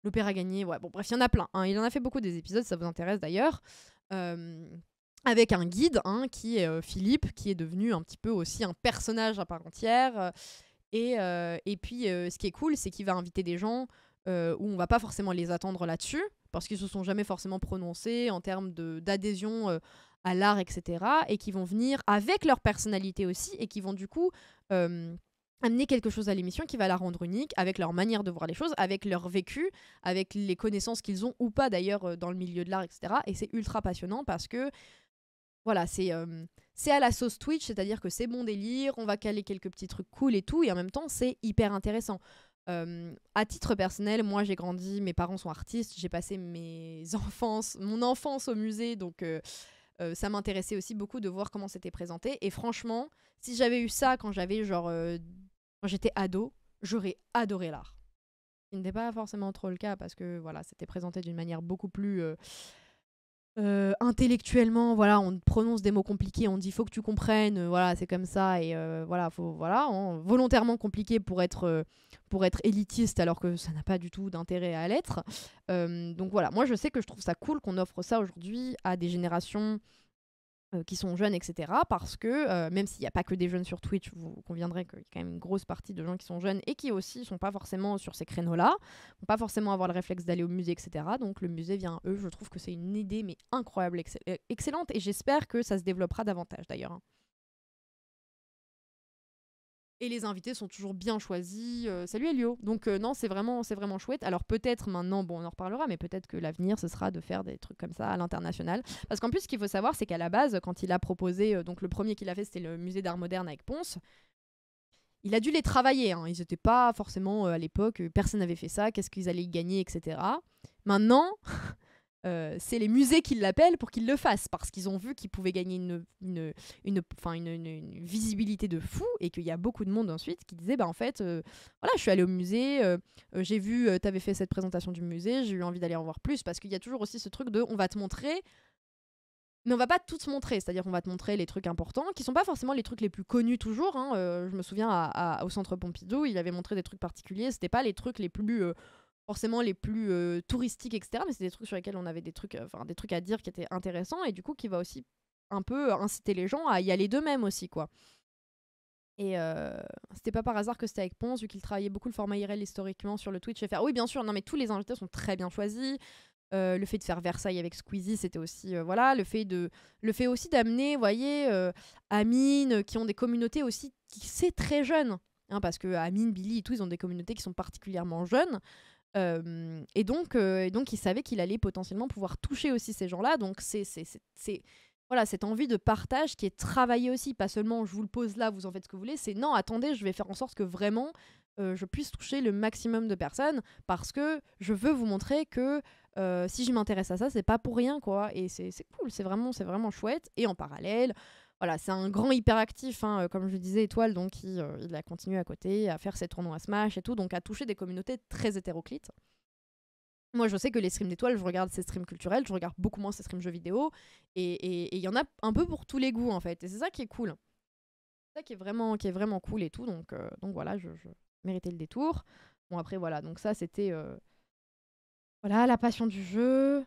L'opéra gagné, ouais, bon, bref, il y en a plein. Hein. Il en a fait beaucoup des épisodes, ça vous intéresse d'ailleurs avec un guide hein, qui est euh, Philippe, qui est devenu un petit peu aussi un personnage à part entière. Euh, et, euh, et puis, ce qui est cool, c'est qu'il va inviter des gens où on va pas forcément les attendre là-dessus, parce qu'ils se sont jamais forcément prononcés en termes d'adhésion à l'art, etc. Et qui vont venir avec leur personnalité aussi, et qui vont du coup amener quelque chose à l'émission qui va la rendre unique, avec leur manière de voir les choses, avec leur vécu, avec les connaissances qu'ils ont ou pas d'ailleurs dans le milieu de l'art, etc. Et c'est ultra passionnant parce que voilà, c'est à la sauce Twitch, c'est-à-dire que c'est bon délire, on va caler quelques petits trucs cool et tout, et en même temps, c'est hyper intéressant. à titre personnel, moi j'ai grandi, mes parents sont artistes, j'ai passé mes enfances, mon enfance au musée, donc ça m'intéressait aussi beaucoup de voir comment c'était présenté. Et franchement, si j'avais eu ça quand j'avais genre quand j'étais ado, j'aurais adoré l'art. Ce n'était pas forcément trop le cas parce que voilà, c'était présenté d'une manière beaucoup plus euh, intellectuellement, voilà, on prononce des mots compliqués, on dit faut que tu comprennes, euh, voilà, c'est comme ça, et euh, voilà, faut, voilà, volontairement compliqué pour être, pour être élitiste, alors que ça n'a pas du tout d'intérêt à l'être. donc voilà, moi je sais que je trouve ça cool qu'on offre ça aujourd'hui à des générations euh, qui sont jeunes, etc. Parce que euh, même s'il n'y a pas que des jeunes sur Twitch, vous conviendrez qu'il y a quand même une grosse partie de gens qui sont jeunes et qui aussi ne sont pas forcément sur ces créneaux-là, vont pas forcément avoir le réflexe d'aller au musée, etc. Donc le musée vient à eux. Je trouve que c'est une idée mais incroyable, euh, excellente, et j'espère que ça se développera davantage d'ailleurs. Hein. Et les invités sont toujours bien choisis. Euh, salut Elio. Donc euh, non, c'est vraiment, c'est vraiment chouette. Alors peut-être maintenant, bon, on en reparlera, mais peut-être que l'avenir ce sera de faire des trucs comme ça à l'international. Parce qu'en plus, ce qu'il faut savoir, c'est qu'à la base, quand il a proposé, euh, donc le premier qu'il a fait, c'était le musée d'art moderne avec Ponce. Il a dû les travailler. Hein. Ils n'étaient pas forcément à l'époque. Personne n'avait fait ça. Qu'est-ce qu'ils allaient y gagner, etc. Maintenant. Euh, c'est les musées qui l'appellent pour qu'ils le fassent, parce qu'ils ont vu qu'ils pouvaient gagner une, une, visibilité de fou, et qu'il y a beaucoup de monde ensuite qui disait, bah en fait, euh, voilà, je suis allé au musée, euh, j'ai vu, tu avais fait cette présentation du musée, j'ai eu envie d'aller en voir plus, parce qu'il y a toujours aussi ce truc de, on va te montrer, mais on va pas tout te montrer, c'est-à-dire qu'on va te montrer les trucs importants, qui sont pas forcément les trucs les plus connus toujours, hein, je me souviens au centre Pompidou, il avait montré des trucs particuliers, c'était pas les trucs les plus forcément les plus euh, touristiques, etc. Mais c'est des trucs sur lesquels on avait des trucs, euh, enfin des trucs à dire qui étaient intéressants et du coup qui va aussi un peu euh, inciter les gens à y aller d'eux-mêmes aussi, quoi. Et c'était pas par hasard que c'était avec Ponce, vu qu'il travaillait beaucoup le format IRL historiquement sur le Twitch faire Oui, bien sûr, non, mais tous les invités sont très bien choisis. le fait de faire Versailles avec Squeezie, c'était aussi voilà le fait de le fait aussi d'amener, voyez, Amine qui ont des communautés aussi qui c'est très jeune, hein, parce que Amine, Billy et tout, ils ont des communautés qui sont particulièrement jeunes et, donc, donc, il savait qu'il allait potentiellement pouvoir toucher aussi ces gens-là. Donc, c'est voilà, cette envie de partage qui est travaillée aussi. Pas seulement je vous le pose là, vous en faites ce que vous voulez. C'est non, attendez, je vais faire en sorte que vraiment je puisse toucher le maximum de personnes parce que je veux vous montrer que si je m'intéresse à ça, c'est pas pour rien, quoi. Et c'est cool, c'est vraiment, vraiment chouette. Et en parallèle, voilà, c'est un grand hyperactif, hein, euh, comme je disais, Étoile, donc euh, il, a continué à côté, à faire ses tournois à Smash et tout, donc à toucher des communautés très hétéroclites. Moi, je sais que les streams d'étoiles, je regarde ses streams culturels, je regarde beaucoup moins ses streams jeux vidéo, et il y en a un peu pour tous les goûts, en fait, et c'est ça qui est cool. C'est ça qui est, vraiment, qui est vraiment cool et tout, donc, euh, donc voilà, je, méritais le détour. Bon, après, voilà, donc ça, c'était... Voilà, la passion du jeu,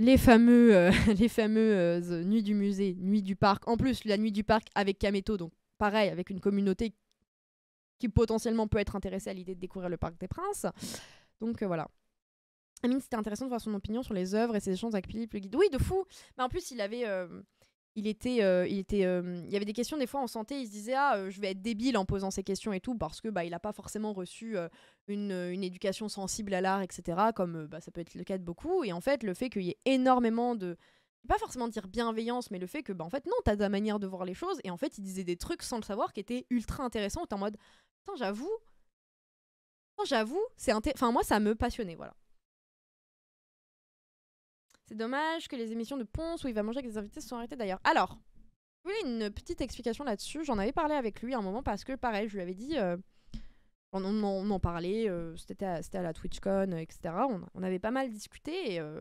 les fameux, euh, les fameuses euh, nuits du musée, nuits du parc. En plus, la nuit du parc avec Kameto, donc pareil, avec une communauté qui potentiellement peut être intéressée à l'idée de découvrir le parc des Princes. Donc euh, voilà. Amine, c'était intéressant de voir son opinion sur les œuvres et ses échanges avec Philippe le guide. Oui, de fou. Mais en plus, il avait il était, euh, il était, euh, il y avait des questions des fois en santé, il se disait ah euh, je vais être débile en posant ces questions et tout parce que bah il n'a pas forcément reçu une, éducation sensible à l'art etc comme bah, ça peut être le cas de beaucoup et en fait le fait qu'il y ait énormément de pas forcément dire bienveillance mais le fait que bah en fait non as ta manière de voir les choses et en fait il disait des trucs sans le savoir qui étaient ultra intéressants en mode tant j'avoue j'avoue c'est enfin moi ça me passionnait voilà c'est dommage que les émissions de Ponce où il va manger avec des invités se sont arrêtées d'ailleurs. Alors, je voulais une petite explication là-dessus. J'en avais parlé avec lui à un moment parce que, pareil, je lui avais dit. Euh, on, en parlait, euh, c'était à, la TwitchCon, etc. On, avait pas mal discuté et euh,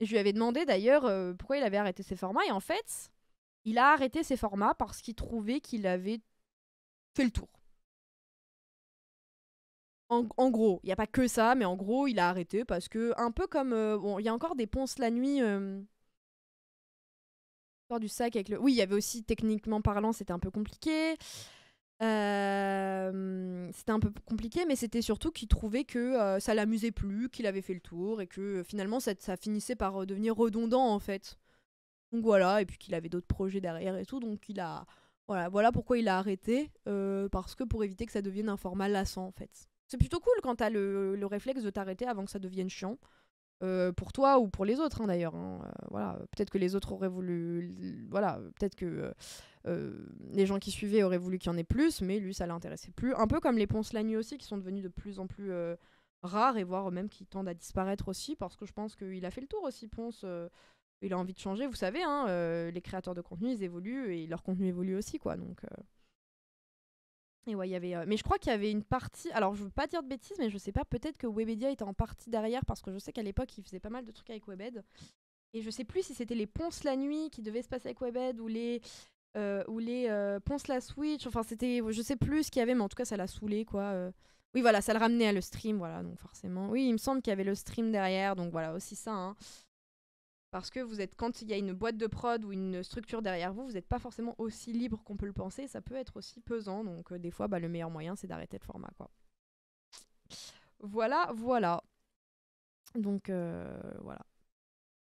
je lui avais demandé d'ailleurs pourquoi il avait arrêté ses formats. Et en fait, il a arrêté ses formats parce qu'il trouvait qu'il avait fait le tour. En, gros, il n'y a pas que ça, mais en gros, il a arrêté parce que, un peu comme. Euh, bon, il y a encore des ponces la nuit. histoire du sac avec le. Oui, il y avait aussi, techniquement parlant, c'était un peu compliqué. C'était un peu compliqué, mais c'était surtout qu'il trouvait que euh, ça l'amusait plus, qu'il avait fait le tour et que euh, finalement, ça, ça finissait par devenir redondant en fait. Donc voilà, et puis qu'il avait d'autres projets derrière et tout, donc il a. Voilà, voilà pourquoi il a arrêté, parce que pour éviter que ça devienne un format lassant en fait. C'est plutôt cool quand t'as le, le réflexe de t'arrêter avant que ça devienne chiant. Euh, pour toi ou pour les autres hein, d'ailleurs. Hein. Euh, voilà, peut-être que les autres auraient voulu, voilà, peut-être que euh, les gens qui suivaient auraient voulu qu'il y en ait plus, mais lui ça l'intéressait plus. Un peu comme les ponces la nuit aussi, qui sont devenus de plus en plus rares et voire même qui tendent à disparaître aussi, parce que je pense qu'il a fait le tour aussi Ponce. il a envie de changer, vous savez, hein, les créateurs de contenu ils évoluent et leur contenu évolue aussi quoi, donc. Et ouais, il y avait. Euh, mais je crois qu'il y avait une partie. Alors, je veux pas dire de bêtises, mais je sais pas. Peut-être que Webedia était en partie derrière parce que je sais qu'à l'époque, il faisait pas mal de trucs avec Webed. Et je sais plus si c'était les ponces la nuit qui devaient se passer avec Webed ou les euh, ou les euh, ponces la Switch. Enfin, c'était. Je sais plus ce qu'il y avait, mais en tout cas, ça l'a saoulé, quoi. Oui, voilà, ça le ramenait à le stream, voilà. Donc forcément. Oui, il me semble qu'il y avait le stream derrière, donc voilà aussi ça. Hein. Parce que vous êtes, quand il y a une boîte de prod ou une structure derrière vous, vous n'êtes pas forcément aussi libre qu'on peut le penser. Ça peut être aussi pesant. Donc, euh, des fois, bah, le meilleur moyen, c'est d'arrêter le format. Quoi. Voilà, voilà. Donc, euh, voilà.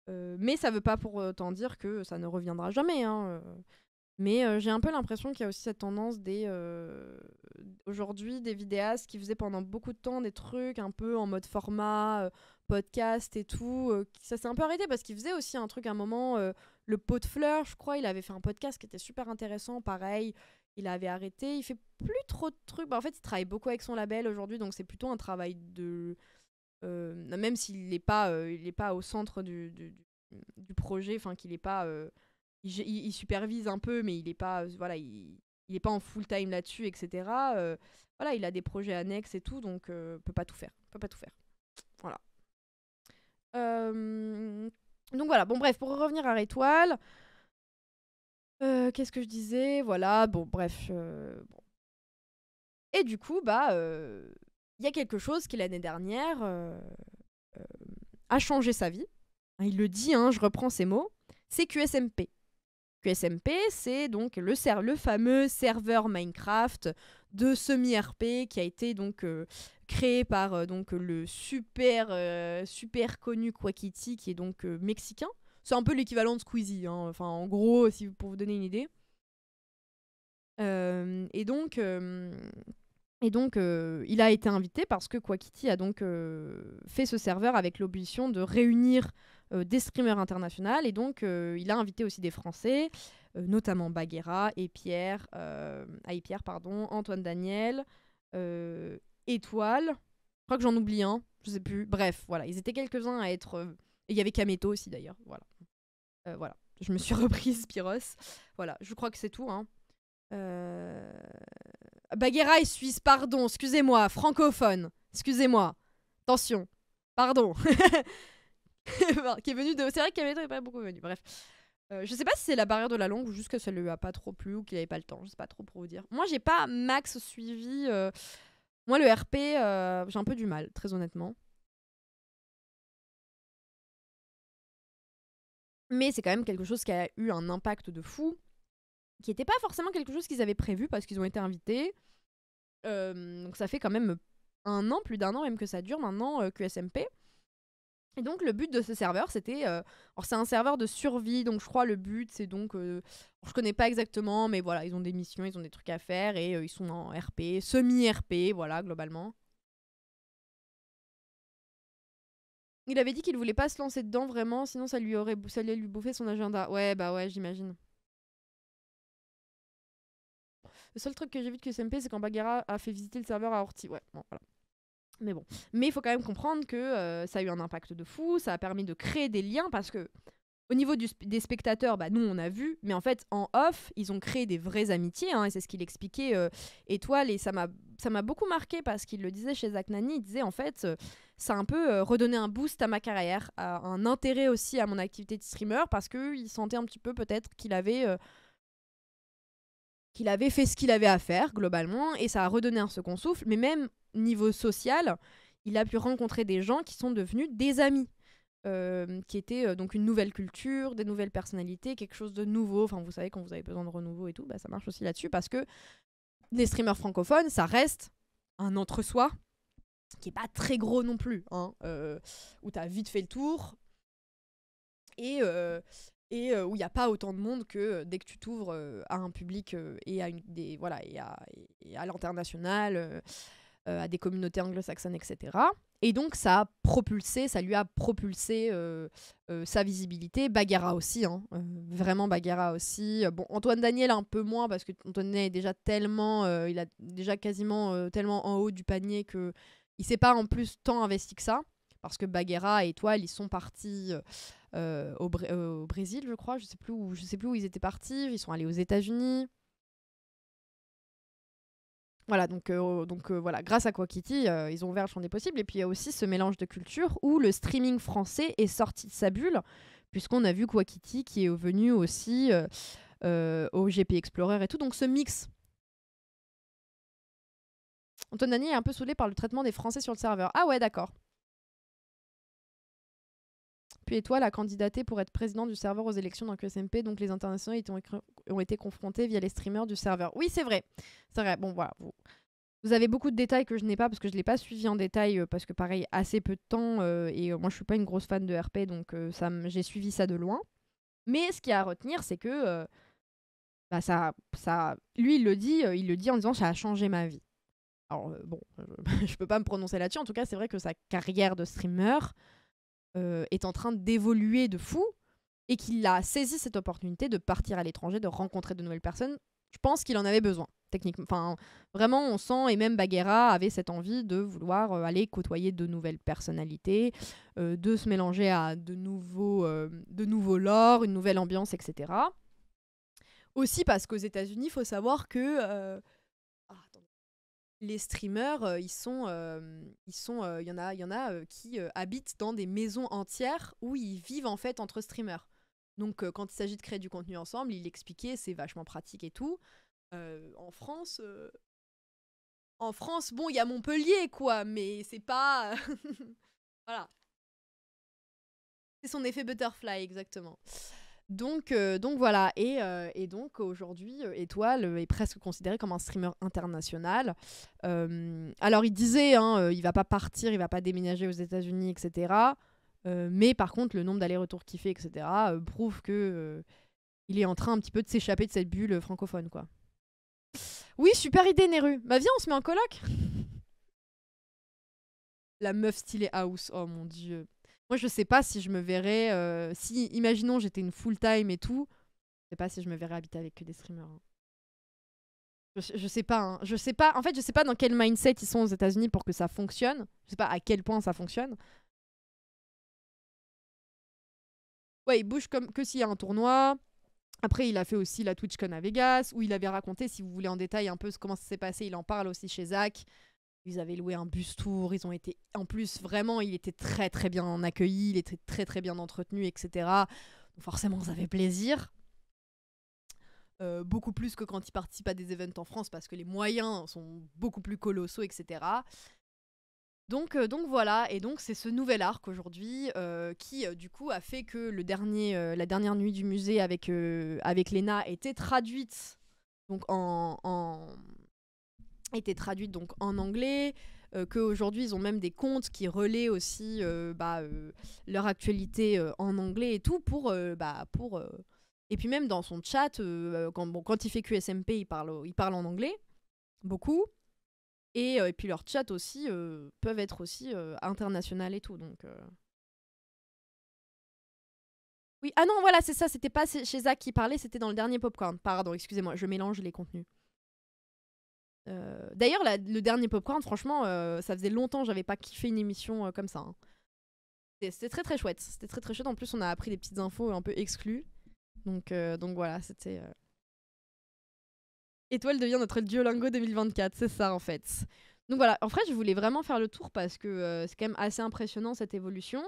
Euh, mais ça ne veut pas pour autant dire que ça ne reviendra jamais. Hein, mais j'ai un peu l'impression qu'il y a aussi cette tendance des aujourd'hui des vidéastes qui faisaient pendant beaucoup de temps des trucs un peu en mode format, podcast et tout. Euh, ça s'est un peu arrêté parce qu'il faisait aussi un truc un moment, euh, le pot de fleurs, je crois. Il avait fait un podcast qui était super intéressant, pareil. Il avait arrêté. Il fait plus trop de trucs. Bah, en fait, il travaille beaucoup avec son label aujourd'hui, donc c'est plutôt un travail de. Euh, même s'il n'est pas, il est pas au centre du, projet, enfin qu'il n'est pas. Il, supervise un peu, mais il n'est pas. voilà, il, pas en full time là-dessus, etc. voilà, il a des projets annexes et tout, donc peut pas tout faire. Peut pas tout faire. Euh, donc voilà, bon bref, pour revenir à Rétoile, euh, qu'est-ce que je disais Voilà, bon bref. Euh, bon. Et du coup, bah, il y a quelque chose qui l'année dernière a changé sa vie. Hein, il le dit, hein, je reprends ses mots. C'est QSMP. QSMP, c'est donc le, le, fameux serveur Minecraft de semi-RP qui a été donc créé par euh, donc le super euh, super connu Quackity qui est donc euh, mexicain. C'est un peu l'équivalent de Squeezie. Hein. Enfin, en gros, si pour vous donner une idée. et donc, et donc il a été invité parce que Quackity a donc fait ce serveur avec l'obligation de réunir des streamers internationaux. Et donc, il a invité aussi des Français, notamment Baguera et Pierre, Pierre pardon, Antoine Daniel. Étoile. Je crois que j'en oublie un, je sais plus. Bref, voilà, ils étaient quelques-uns à être. Euh, et il y avait Kameto aussi d'ailleurs, voilà. Euh, voilà, je me suis reprise Spiros. Voilà, je crois que c'est tout. Hein. Euh, Baguera est suisse, pardon, excusez-moi, francophone, excusez-moi. Attention, pardon. qui est venu de. C'est vrai que Kameto n'est pas beaucoup venu, bref. Euh, je sais pas si c'est la barrière de la langue ou juste que ça lui a pas trop plu ou qu'il avait pas le temps, je sais pas trop pour vous dire. Moi j'ai pas max suivi moi, le RP, euh, j'ai un peu du mal, très honnêtement. Mais c'est quand même quelque chose qui a eu un impact de fou, qui n'était pas forcément quelque chose qu'ils avaient prévu parce qu'ils ont été invités. Euh, donc ça fait quand même un an, plus d'un an même que ça dure maintenant, euh, QSMP. Et donc le but de ce serveur, c'était, euh, alors c'est un serveur de survie, donc je crois le but c'est donc, euh, je connais pas exactement, mais voilà, ils ont des missions, ils ont des trucs à faire et euh, ils sont en RP, semi-RP, voilà globalement. Il avait dit qu'il voulait pas se lancer dedans vraiment, sinon ça lui aurait, ça allait lui bouffer son agenda. Ouais bah ouais, j'imagine. Le seul truc que j'ai vu de QSMP, c'est quand Bagheera a fait visiter le serveur à Orti. Ouais, bon voilà. Mais bon, mais il faut quand même comprendre que euh, ça a eu un impact de fou, ça a permis de créer des liens parce que au niveau du des spectateurs, bah, nous on a vu, mais en fait en off, ils ont créé des vraies amitiés, hein, et c'est ce qu'il expliquait euh, Étoile, et ça m'a ça m'a beaucoup marqué parce qu'il le disait chez Zach Nani, il disait en fait, euh, ça a un peu redonné un boost à ma carrière, à un intérêt aussi à mon activité de streamer parce qu'il sentait un petit peu peut-être qu'il avait qu'il avait fait ce qu'il avait à faire globalement et ça a redonné un second souffle, mais même niveau social, il a pu rencontrer des gens qui sont devenus des amis. Euh, qui étaient euh, donc une nouvelle culture, des nouvelles personnalités, quelque chose de nouveau. Enfin, vous savez, quand vous avez besoin de renouveau et tout, bah, ça marche aussi là-dessus parce que les streamers francophones, ça reste un entre-soi qui n'est pas très gros non plus, hein, euh, où t'as vite fait le tour et, euh, et où il n'y a pas autant de monde que dès que tu t'ouvres à un public et à des voilà et à l'international euh, à des communautés anglo-saxonnes, etc. Et donc ça a propulsé, ça lui a propulsé euh, euh, sa visibilité. Baguera aussi, hein, vraiment Baguera aussi. Bon, Antoine Daniel un peu moins parce que Antoine Daniel est déjà tellement, il a déjà quasiment tellement en haut du panier que il s'est pas en plus tant investi que ça parce que Baguera et Toile ils sont partis au, Brésil, je crois, je sais plus où, je sais plus où ils étaient partis, ils sont allés aux États-Unis. Voilà, donc, euh, oh, donc euh, voilà, grâce à quoi euh, ils ont ouvert le champ des possibles. Et puis il y a aussi ce mélange de cultures où le streaming français est sorti de sa bulle, puisqu'on a vu quoi qui est venu aussi au GP Explorer et tout. Donc ce mix. Antonani est un peu saoulé par le traitement des Français sur le serveur. Ah ouais, d'accord et Étoile a candidaté pour être président du serveur aux élections dans QSMP, donc les internationaux ont, été confrontés via les streamers du serveur. Oui, c'est vrai. C'est vrai. Bon, voilà. Vous, avez beaucoup de détails que je n'ai pas parce que je ne l'ai pas suivi en détail, euh, parce que pareil, assez peu de temps, euh, et euh, moi je suis pas une grosse fan de RP, donc ça, j'ai suivi ça de loin. Mais ce qu'il y a à retenir, c'est que bah, ça, ça, lui, il le dit, il le dit en disant ça a changé ma vie. Alors bon, je, ne peux pas me prononcer là-dessus, en tout cas, c'est vrai que sa carrière de streamer euh, est en train d'évoluer de fou et qu'il a saisi cette opportunité de partir à l'étranger, de rencontrer de nouvelles personnes. Je pense qu'il en avait besoin, techniquement. Enfin, vraiment, on sent, et même Baguera avait cette envie de vouloir euh, aller côtoyer de nouvelles personnalités, euh, de se mélanger à de nouveaux, de nouveaux une nouvelle ambiance, etc. Aussi parce qu'aux États-Unis, il faut savoir que les streamers, euh, ils sont, euh, ils sont, euh, il y en a, il y en a qui habitent dans des maisons entières où ils vivent en fait entre streamers. Donc quand il s'agit de créer du contenu ensemble, il expliquait, c'est vachement pratique et tout. en France, en France, bon, il y a Montpellier quoi, mais c'est pas, voilà. C'est son effet butterfly exactement. Donc, euh, donc voilà, et, euh, donc aujourd'hui, euh, Étoile est presque considéré comme un streamer international. alors il disait, hein, il va pas partir, il va pas déménager aux États-Unis, etc. mais par contre, le nombre d'allers-retours qu'il fait, etc., prouve que il est en train un petit peu de s'échapper de cette bulle francophone, quoi. Oui, super idée, Neru. Bah viens, on se met en coloc. La meuf stylée house, oh mon dieu. Moi, je sais pas si je me verrais. Euh, si, imaginons, j'étais une full time et tout, je sais pas si je me verrais habiter avec des streamers. Hein. Je, sais- je sais pas. Hein. Je sais pas. En fait, je sais pas dans quel mindset ils sont aux États-Unis pour que ça fonctionne. Je sais pas à quel point ça fonctionne. Ouais, il bouge comme que s'il y a un tournoi. Après, il a fait aussi la TwitchCon à Vegas, où il avait raconté, si vous voulez en détail un peu comment ça s'est passé, il en parle aussi chez Zach. Ils avaient loué un bus tour, ils ont été. En plus, vraiment, il était très très bien accueilli, il était très très bien entretenu, etc. Donc forcément, ça fait plaisir. Euh, beaucoup plus que quand ils participent à des events en France parce que les moyens sont beaucoup plus colossaux, etc. Donc, euh, donc voilà, et donc c'est ce nouvel arc aujourd'hui euh, qui du coup a fait que le dernier, la dernière nuit du musée avec, avec Lena était traduite donc en été traduites donc en anglais, euh, qu'aujourd'hui ils ont même des comptes qui relaient aussi euh, bah, euh, leur actualité en anglais et tout pour... bah, pour Et puis même dans son chat, quand, quand il fait QSMP, il parle, il parle en anglais, beaucoup. Et, et puis leur chat aussi peuvent être aussi internationales et tout. Donc, Oui, ah non, voilà, c'est ça, c'était pas chez Zach qui parlait, c'était dans le dernier Popcorn. Pardon, excusez-moi, je mélange les contenus. Euh, d'ailleurs, le dernier Popcorn, franchement, euh, ça faisait longtemps que j'avais pas kiffé une émission euh, comme ça. Hein. C'était très très chouette. C'était très très chouette. En plus, on a appris des petites infos un peu exclues. Donc, donc voilà, c'était. Étoile devient notre Duolingo 2024, c'est ça en fait. Donc voilà, en vrai, je voulais vraiment faire le tour parce que c'est quand même assez impressionnant cette évolution.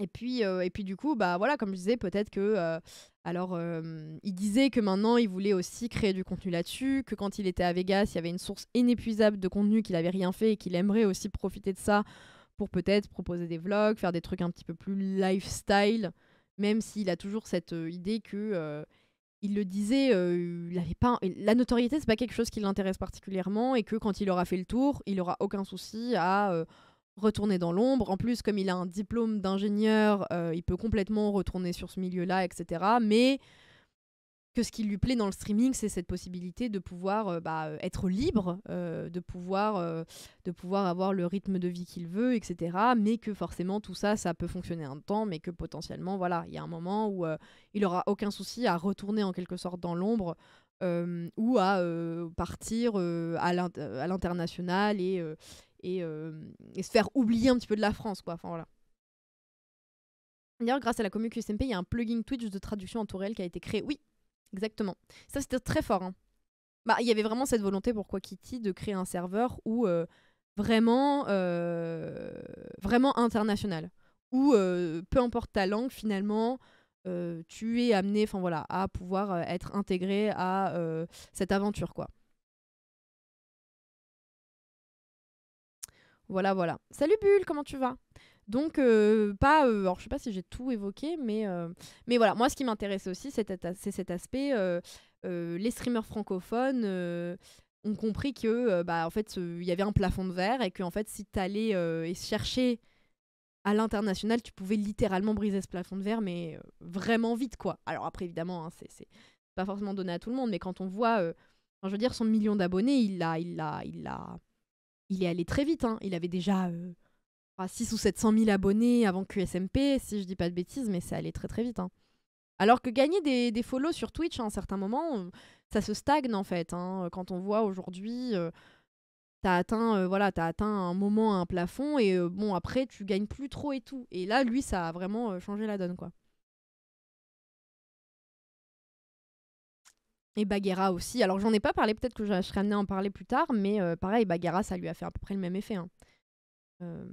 Et puis, euh, et puis du coup, bah voilà, comme je disais, peut-être que euh, alors euh, il disait que maintenant il voulait aussi créer du contenu là-dessus, que quand il était à Vegas, il y avait une source inépuisable de contenu qu'il n'avait rien fait et qu'il aimerait aussi profiter de ça pour peut-être proposer des vlogs, faire des trucs un petit peu plus lifestyle, même s'il a toujours cette idée que il le disait, il pas la notoriété, c'est pas quelque chose qui l'intéresse particulièrement et que quand il aura fait le tour, il aura aucun souci à retourner dans l'ombre. En plus, comme il a un diplôme d'ingénieur, euh, il peut complètement retourner sur ce milieu-là, etc. Mais que ce qui lui plaît dans le streaming, c'est cette possibilité de pouvoir euh, bah, être libre, euh, de, pouvoir, de pouvoir avoir le rythme de vie qu'il veut, etc. Mais que forcément, tout ça, ça peut fonctionner un temps, mais que potentiellement, voilà, il y a un moment où il aura aucun souci à retourner en quelque sorte dans l'ombre. ou à partir à l'international et, et, euh, et, se faire oublier un petit peu de la France, quoi. Enfin, voilà. D'ailleurs, grâce à la commune QSMP, il y a un plugin Twitch de traduction en tout réel qui a été créé. Oui, exactement. Ça, c'était très fort. Hein. Bah, il y avait vraiment cette volonté pour quoi Kitty de créer un serveur où euh, vraiment, euh, vraiment international, où peu importe ta langue, finalement, tu es amené, enfin voilà, à pouvoir être intégré à cette aventure, quoi. Voilà, voilà. Salut Bulle, comment tu vas donc, euh, pas. Euh, alors, je sais pas si j'ai tout évoqué, mais, euh, mais voilà. Moi, ce qui m'intéresse aussi, c'est cet aspect. les streamers francophones ont compris que, bah, en fait, il y avait un plafond de verre et que, en fait, si tu allais chercher à l'international, tu pouvais littéralement briser ce plafond de verre, mais vraiment vite, quoi. Alors, après, évidemment, hein, c'est pas forcément donné à tout le monde, mais quand on voit. je veux dire, son million d'abonnés, il l'a il a, il a il est allé très vite. Hein. Il avait déjà euh, 6 bah, ou 700 000 abonnés avant QSMP, si je dis pas de bêtises, mais c'est allé très très vite. Hein. Alors que gagner des, des follow sur Twitch à un certain moment, euh, ça se stagne en fait. Hein. Quand on voit aujourd'hui, tu euh, t'as atteint, euh, voilà, as atteint un moment, un plafond, et bon, après, tu gagnes plus trop et tout. Et là, lui, ça a vraiment changé la donne, quoi. Et Baguera aussi. Alors j'en ai pas parlé, peut-être que je serai amenée à en parler plus tard, mais euh, pareil, Baguera, ça lui a fait à peu près le même effet. Hein. Euh,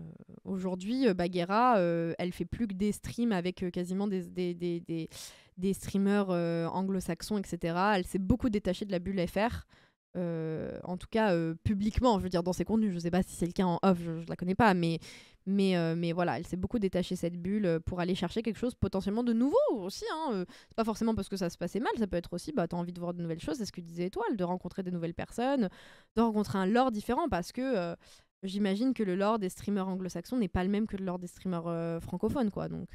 euh, aujourd'hui, Baguera, elle fait plus que des streams avec quasiment des, des, des, streamers anglo-saxons, etc. Elle s'est beaucoup détachée de la bulle FR. en tout cas, publiquement, je veux dire, dans ses contenus. Je sais pas si c'est le cas en off, je, je la connais pas, mais mais, euh, mais voilà, elle s'est beaucoup détachée cette bulle euh, pour aller chercher quelque chose potentiellement de nouveau aussi. Hein. Euh. C'est pas forcément parce que ça se passait mal, ça peut être aussi, bah, t'as envie de voir de nouvelles choses, c'est ce que disait Étoile, de rencontrer des nouvelles personnes, de rencontrer un lore différent parce que. J'imagine que le lore des streamers anglo-saxons n'est pas le même que le lore des streamers francophones, quoi. Donc,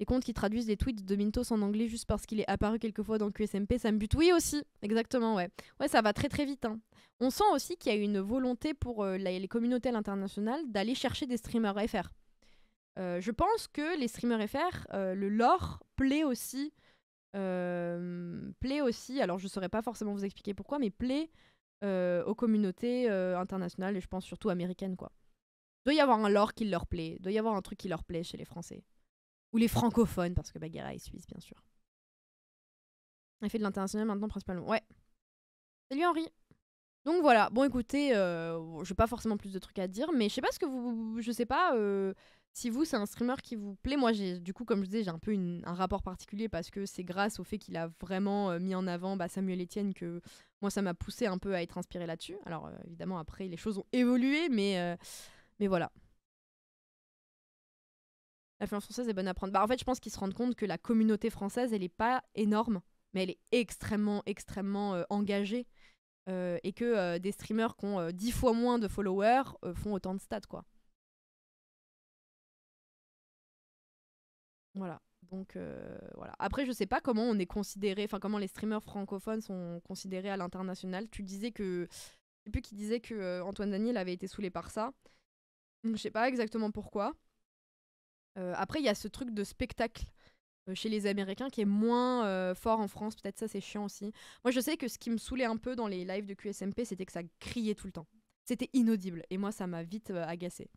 les comptes qui traduisent les tweets de Mintos en anglais juste parce qu'il est apparu fois dans QSMP, ça me bute. Oui aussi, exactement, ouais. Ouais, ça va très très vite. Hein. On sent aussi qu'il y a une volonté pour euh, les communautés internationales d'aller chercher des streamers FR. Euh, je pense que les streamers FR, euh, le lore plaît aussi. plaît aussi, alors je ne saurais pas forcément vous expliquer pourquoi, mais plaît aux communautés internationales et je pense surtout américaines, quoi. Il doit y avoir un lore qui leur plaît, il doit y avoir un truc qui leur plaît chez les Français. Ou les francophones, parce que Baguera est suisse, bien sûr. Elle fait de l'international maintenant, principalement. Ouais. Salut Henri donc voilà, bon écoutez, euh, je n'ai pas forcément plus de trucs à dire, mais je sais pas ce que vous. Je sais pas euh, si vous, c'est un streamer qui vous plaît. Moi, j'ai du coup, comme je disais, j'ai un peu un rapport particulier parce que c'est grâce au fait qu'il a vraiment euh, mis en avant bah, Samuel Etienne que moi, ça m'a poussé un peu à être inspiré là-dessus. Alors euh, évidemment, après, les choses ont évolué, mais, mais voilà l'influence française est bonne à prendre. Bah, en fait, je pense qu'ils se rendent compte que la communauté française, elle n'est pas énorme, mais elle est extrêmement, extrêmement euh, engagée. Euh, et que euh, des streamers qui ont 10 fois moins de followers font autant de stats, quoi. Voilà. Donc, voilà. Après, je sais pas comment on est considéré, enfin, comment les streamers francophones sont considérés à l'international. Tu disais que. Je sais plus qui disait que Antoine Daniel avait été saoulé par ça. Je sais pas exactement pourquoi. Euh, après, il y a ce truc de spectacle euh, chez les Américains qui est moins euh, fort en France. Peut-être ça, c'est chiant aussi. Moi, je sais que ce qui me saoulait un peu dans les lives de QSMP, c'était que ça criait tout le temps. C'était inaudible. Et moi, ça m'a vite agacé.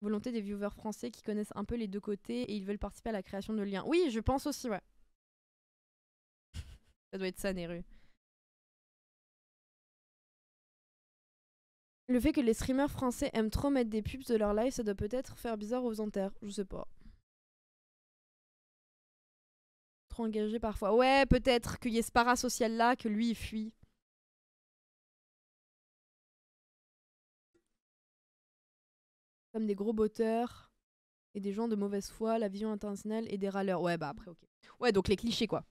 Volonté des viewers français qui connaissent un peu les deux côtés et ils veulent participer à la création de liens. Oui, je pense aussi, ouais. ça doit être ça, Neru. le fait que les streamers français aiment trop mettre des pubs de leur live, ça doit peut-être faire bizarre aux enterres. Je sais pas. Trop engagé parfois. Ouais, peut-être qu'il y ait ce parasocial là, que lui il fuit. Comme des gros botteurs et des gens de mauvaise foi, la vision internationale et des râleurs. Ouais, bah après, ok. Ouais, donc les clichés quoi.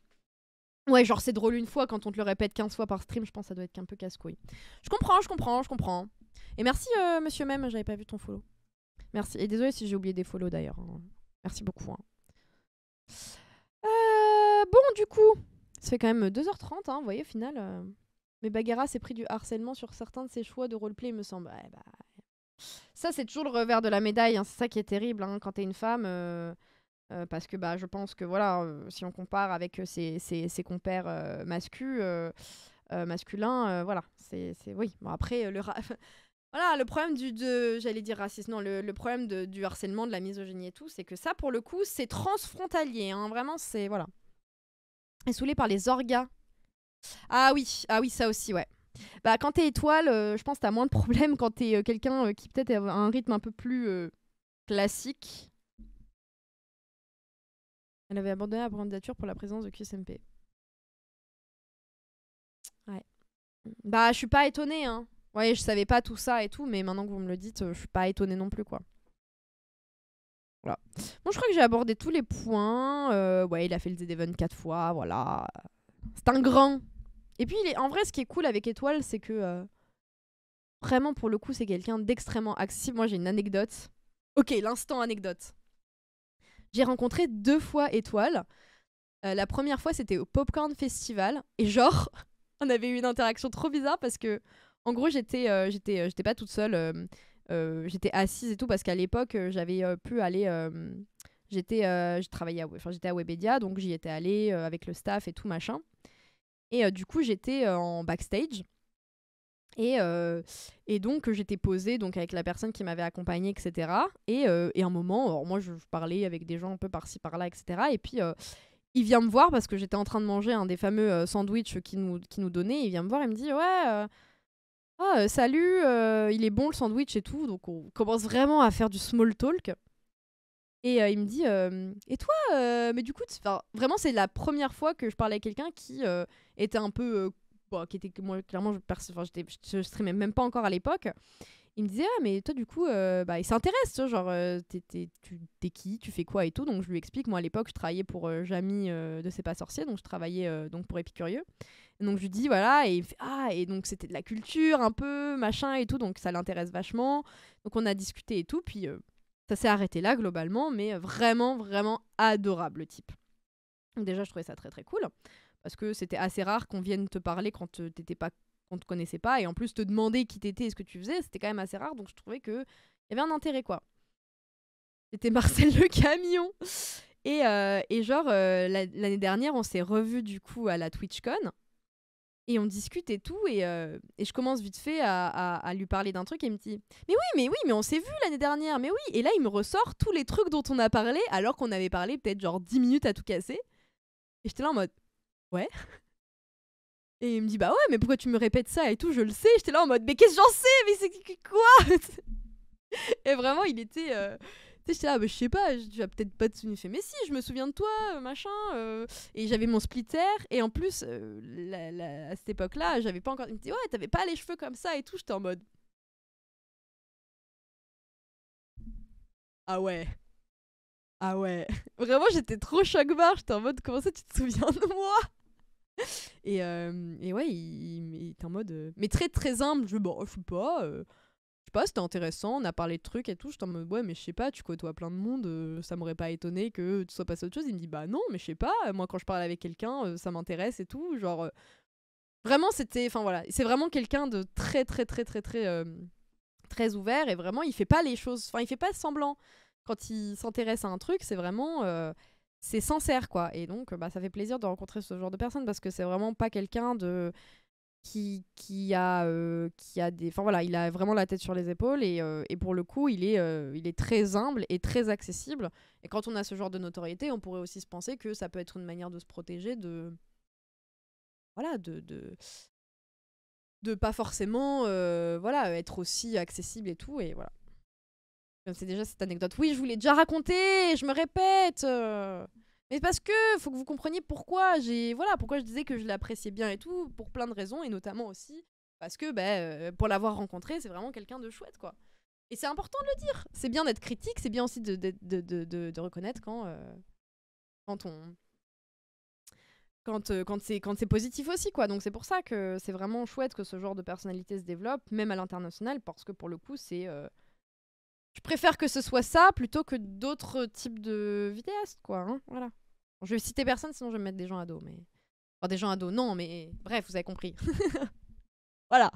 Ouais, genre c'est drôle une fois, quand on te le répète 15 fois par stream, je pense que ça doit être un peu casse-couille. Je comprends, je comprends, je comprends. Et merci, euh, monsieur Même, j'avais pas vu ton follow. Merci. Et désolé si j'ai oublié des follow d'ailleurs. Hein. Merci beaucoup. Hein. Euh, bon, du coup, ça fait quand même 2h30, hein, vous voyez, au final. Euh, mais Bagheera s'est pris du harcèlement sur certains de ses choix de roleplay, il me semble. Bah, ça, c'est toujours le revers de la médaille. C'est ça qui est terrible hein, quand t'es une femme. parce que bah, je pense que voilà, si on compare avec ses, compères masculins, voilà. C'est, c'est- oui. Bon, après, le ra- Voilà, le problème du, j'allais dire le, problème du harcèlement, de la misogynie et tout, c'est que ça, pour le coup, c'est transfrontalier. Hein. vraiment, c'est voilà. Et saoulé par les orgas. Ah oui, ah oui, ça aussi, ouais. Bah, quand t'es étoile, euh, je pense que t'as moins de problèmes quand t'es euh, quelqu'un euh, qui peut-être a un rythme un peu plus classique. Elle avait abandonné la candidature pour la présence de QSMP. Ouais. Bah, je suis pas étonnée, hein. Ouais, je savais pas tout ça et tout, mais maintenant que vous me le dites, euh, je suis pas étonnée non plus, quoi. Voilà. Bon, je crois que j'ai abordé tous les points. Euh, ouais, il a fait le Z-Event 4 fois, voilà. C'est un grand. Et puis, il est... en vrai, ce qui est cool avec Étoile, c'est que euh, vraiment, pour le coup, c'est quelqu'un d'extrêmement accessible. Moi, j'ai une anecdote. Ok, l'instant anecdote. J'ai rencontré deux fois Étoile. la première fois, c'était au Popcorn Festival. Et genre, on avait eu une interaction trop bizarre parce que en gros, j'étais euh, j'étais euh, j'étais pas toute seule. Euh, j'étais assise et tout parce qu'à l'époque, j'avais pu aller. j'étais je travaillais à, enfin, j'étais à Webedia, donc j'y étais allée avec le staff et tout machin. Et du coup, j'étais en backstage. Et, et, donc, j'étais posée donc, avec la personne qui m'avait accompagnée, etc. Et, un moment, alors moi, je, parlais avec des gens un peu par-ci, par-là, etc. Et puis, il vient me voir parce que j'étais en train de manger un des fameux sandwichs qu'il nous, qui nous donnait. Il vient me voir et me dit Ouais, ah, euh, salut, euh, il est bon le sandwich et tout. Donc, on commence vraiment à faire du small talk. Et euh, il me dit Et toi Mais du coup, vraiment, c'est la première fois que je parlais à quelqu'un qui était un peu. Bah, qui était, moi, clairement, je, je, streamais même pas encore à l'époque. Il me disait Ah, mais toi, du coup, bah, il s'intéresse, genre, t'es qui Tu fais quoi et tout. Donc, je lui explique Moi, à l'époque, je travaillais pour Jamie de C'est pas sorcier, donc je travaillais donc pour Épicurieux. Donc je lui dis voilà et il fait ah et donc c'était de la culture un peu machin et tout donc ça l'intéresse vachement. Donc on a discuté et tout puis euh, ça s'est arrêté là globalement mais euh, vraiment vraiment adorable le type. Donc déjà je trouvais ça très très cool parce que c'était assez rare qu'on vienne te parler quand euh, t'étais pas quand te connaissait pas et en plus te demander qui t'étais et ce que tu faisais, c'était quand même assez rare donc je trouvais que il y avait un intérêt quoi. C'était Marcel le camion. Et, et genre, l'année dernière, on s'est revus du coup à la TwitchCon. Et on discute et tout. Et, euh, et je commence vite fait à, à, lui parler d'un truc. Et il me dit Mais oui, mais oui, mais on s'est vu l'année dernière. Mais oui. Et là, il me ressort tous les trucs dont on a parlé alors qu'on avait parlé peut-être genre 10 minutes à tout casser. Et j'étais là en mode Ouais. Et il me dit Bah ouais, mais pourquoi tu me répètes ça et tout Je le sais. J'étais là en mode Mais qu'est-ce que j'en sais Mais c'est quoi Et vraiment, il était. Euh, j'étais là, ah, bah, je sais pas, tu vas peut-être pas de souvenir fait, mais si, je me souviens de toi, euh, machin. Euh. et j'avais mon splitter. Et en plus, euh, la, à cette époque-là, j'avais pas encore. Il me dit, ouais, t'avais pas les cheveux comme ça et tout. J'étais en mode. Ah ouais. Ah ouais. Vraiment, j'étais trop choc barre. J'étais en mode, comment ça, tu te souviens de moi et, et, ouais, il, était en mode. mais très très humble. Je, bon, bah, je sais pas c'était intéressant, on a parlé de trucs et tout. je me mode, ouais, mais je sais pas, tu côtoies plein de monde, euh, ça m'aurait pas étonné que tu sois passé à autre chose. Il me dit, bah non, mais je sais pas, euh, moi quand je parle avec quelqu'un, euh, ça m'intéresse et tout. Genre, vraiment, c'était. Enfin voilà, c'est vraiment quelqu'un de très, très, très, très, très. très ouvert et vraiment, il fait pas les choses. Enfin, il fait pas semblant. Quand il s'intéresse à un truc, c'est vraiment c'est sincère quoi et donc bah ça fait plaisir de rencontrer ce genre de personne parce que c'est vraiment pas quelqu'un de qui, qui, a, euh, qui a des. Enfin voilà, il a vraiment la tête sur les épaules et, euh, et pour le coup, il est, euh, il est très humble et très accessible. Et quand on a ce genre de notoriété, on pourrait aussi se penser que ça peut être une manière de se protéger de. Voilà, de. de, de pas forcément voilà être aussi accessible et tout et voilà c'est déjà cette anecdote oui je vous l'ai déjà raconté je me répète mais parce que faut que vous compreniez pourquoi j'ai voilà pourquoi je disais que je l'appréciais bien et tout pour plein de raisons et notamment aussi parce que ben, pour l'avoir rencontré c'est vraiment quelqu'un de chouette quoi. Et c'est important de le dire. C'est bien d'être critique, c'est bien aussi de, de, de, de, reconnaître quand euh, quand on quand, euh, quand c'est quand c'est positif aussi quoi. Donc c'est pour ça que c'est vraiment chouette que ce genre de personnalité se développe même à l'international parce que pour le coup c'est je préfère que ce soit ça plutôt que d'autres types de vidéastes, quoi. Hein voilà. je vais citer personne, sinon je vais mettre des gens à dos. Mais... Enfin, des gens à dos, non, mais bref, vous avez compris. voilà.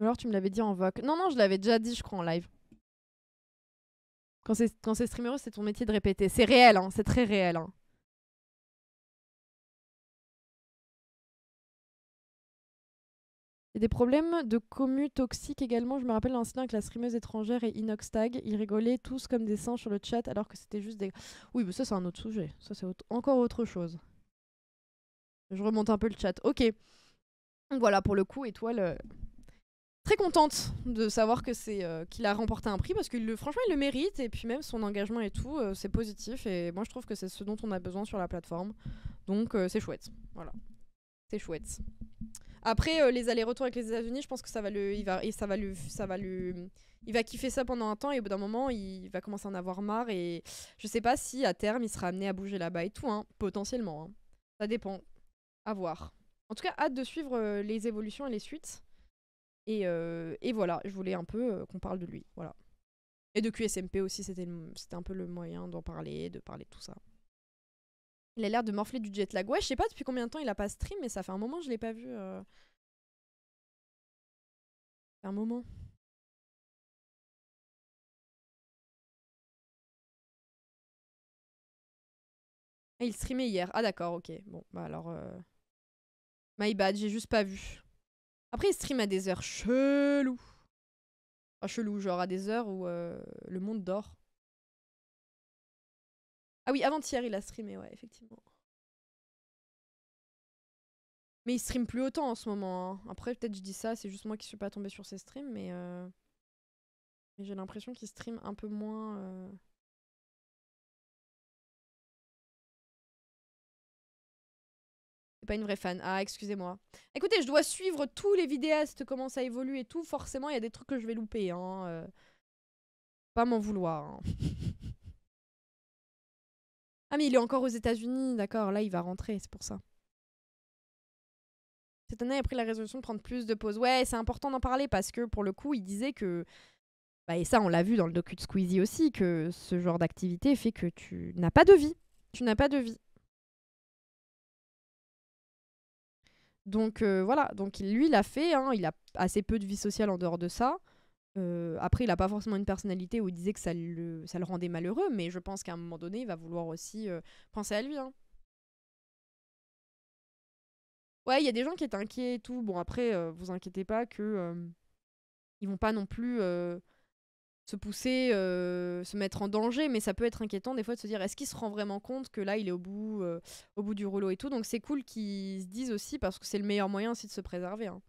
Alors, tu me l'avais dit en voc. Non, non, je l'avais déjà dit, je crois, en live. Quand c'est, quand c'est streamer, c'est ton métier de répéter. C'est réel, hein, c'est très réel. Hein. Il y a des problèmes de commu toxique également. Je me rappelle l'incident avec la streameuse étrangère et Inoxtag. Ils rigolaient tous comme des singes sur le chat alors que c'était juste des. Oui, mais ça, c'est un autre sujet. Ça, c'est encore autre chose. Je remonte un peu le chat. Ok. Voilà, pour le coup, étoile très contente de savoir que c'est euh, qu'il a remporté un prix parce que franchement il le mérite et puis même son engagement et tout euh, c'est positif et moi je trouve que c'est ce dont on a besoin sur la plateforme donc euh, c'est chouette voilà c'est chouette après les allers-retours avec les États-Unis je pense que ça va le il va et ça va le ça va il va kiffer ça pendant un temps et au bout d'un moment il va commencer à en avoir marre et je sais pas si à terme il sera amené à bouger là-bas et tout hein, potentiellement hein. ça dépend à voir en tout cas hâte de suivre les évolutions et les suites et, euh, et voilà, je voulais un peu euh, qu'on parle de lui. Voilà. Et de QSMP aussi, c'était un peu le moyen d'en parler, de parler de tout ça. Il a l'air de morfler du jet lag. Ouais, je sais pas depuis combien de temps il a pas stream, mais ça fait un moment que je l'ai pas vu. Euh. Un moment. Ah, il streamait hier. Ah d'accord, ok. Bon, bah alors. My bad, j'ai juste pas vu. Après, il stream à des heures chelou. Enfin, chelou, genre à des heures où euh, le monde dort. Ah oui, avant-hier, il a streamé, ouais, effectivement. Mais il stream plus autant en ce moment. Hein. Après, peut-être je dis ça, c'est juste moi qui suis pas tombée sur ses streams, mais, euh, j'ai l'impression qu'il stream un peu moins. Euh, pas une vraie fan. Ah, excusez-moi. Écoutez, je dois suivre tous les vidéastes, comment ça évolue et tout. Forcément, il y a des trucs que je vais louper. Hein. Euh. Pas m'en vouloir. Hein. ah, mais il est encore aux États-Unis, d'accord. Là, il va rentrer, c'est pour ça. Cette année, il a pris la résolution de prendre plus de pauses. Ouais, c'est important d'en parler parce que pour le coup, il disait que. Bah, et ça, on l'a vu dans le docu de Squeezie aussi, que ce genre d'activité fait que tu n'as pas de vie. Tu n'as pas de vie. Donc euh, voilà, donc lui, il a fait, hein, il a assez peu de vie sociale en dehors de ça. Euh, après, il n'a pas forcément une personnalité où il disait que ça le, ça le rendait malheureux, mais je pense qu'à un moment donné, il va vouloir aussi euh, penser à lui. Hein. Ouais, il y a des gens qui étaient inquiets et tout. Bon, après, vous inquiétez pas que ils vont pas non plus se pousser, euh, se mettre en danger, mais ça peut être inquiétant des fois de se dire est-ce qu'il se rend vraiment compte que là il est au bout, euh, au bout du rouleau et tout. Donc c'est cool qu'ils se disent aussi parce que c'est le meilleur moyen aussi de se préserver. Hein.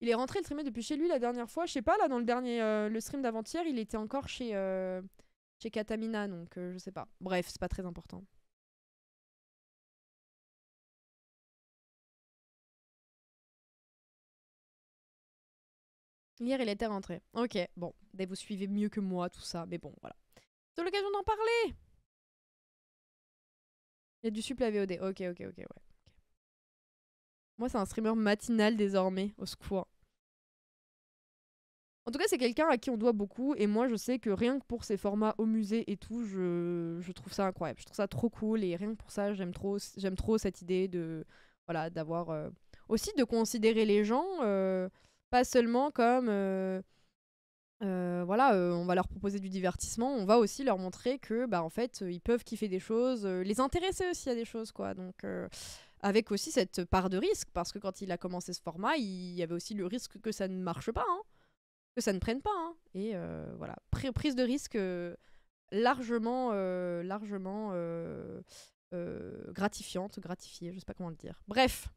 Il est rentré le streamer depuis chez lui la dernière fois. Je sais pas, là dans le dernier euh, le stream d'avant-hier, il était encore chez, chez Katamina, donc je sais pas. Bref, c'est pas très important. Hier, il était rentré. Ok, bon, vous suivez mieux que moi tout ça, mais bon, voilà. C'est l'occasion d'en parler Il y a du sup à VOD. Ok, ok, ok, ouais. Moi, c'est un streamer matinal désormais, au secours. En tout cas, c'est quelqu'un à qui on doit beaucoup, et moi, je sais que rien que pour ses formats au musée et tout, je, je trouve ça incroyable. Je trouve ça trop cool, et rien que pour ça, j'aime trop, j'aime trop cette idée de, voilà, d'avoir euh, aussi de considérer les gens. Euh, seulement comme euh, euh, voilà, euh, on va leur proposer du divertissement, on va aussi leur montrer que bah en fait ils peuvent kiffer des choses, les intéresser aussi à des choses quoi. Donc avec aussi cette part de risque parce que quand il a commencé ce format, il y avait aussi le risque que ça ne marche pas, hein, que ça ne prenne pas. Hein. Et voilà, prise de risque largement largement gratifiante, gratifiée, je sais pas comment le dire. Bref.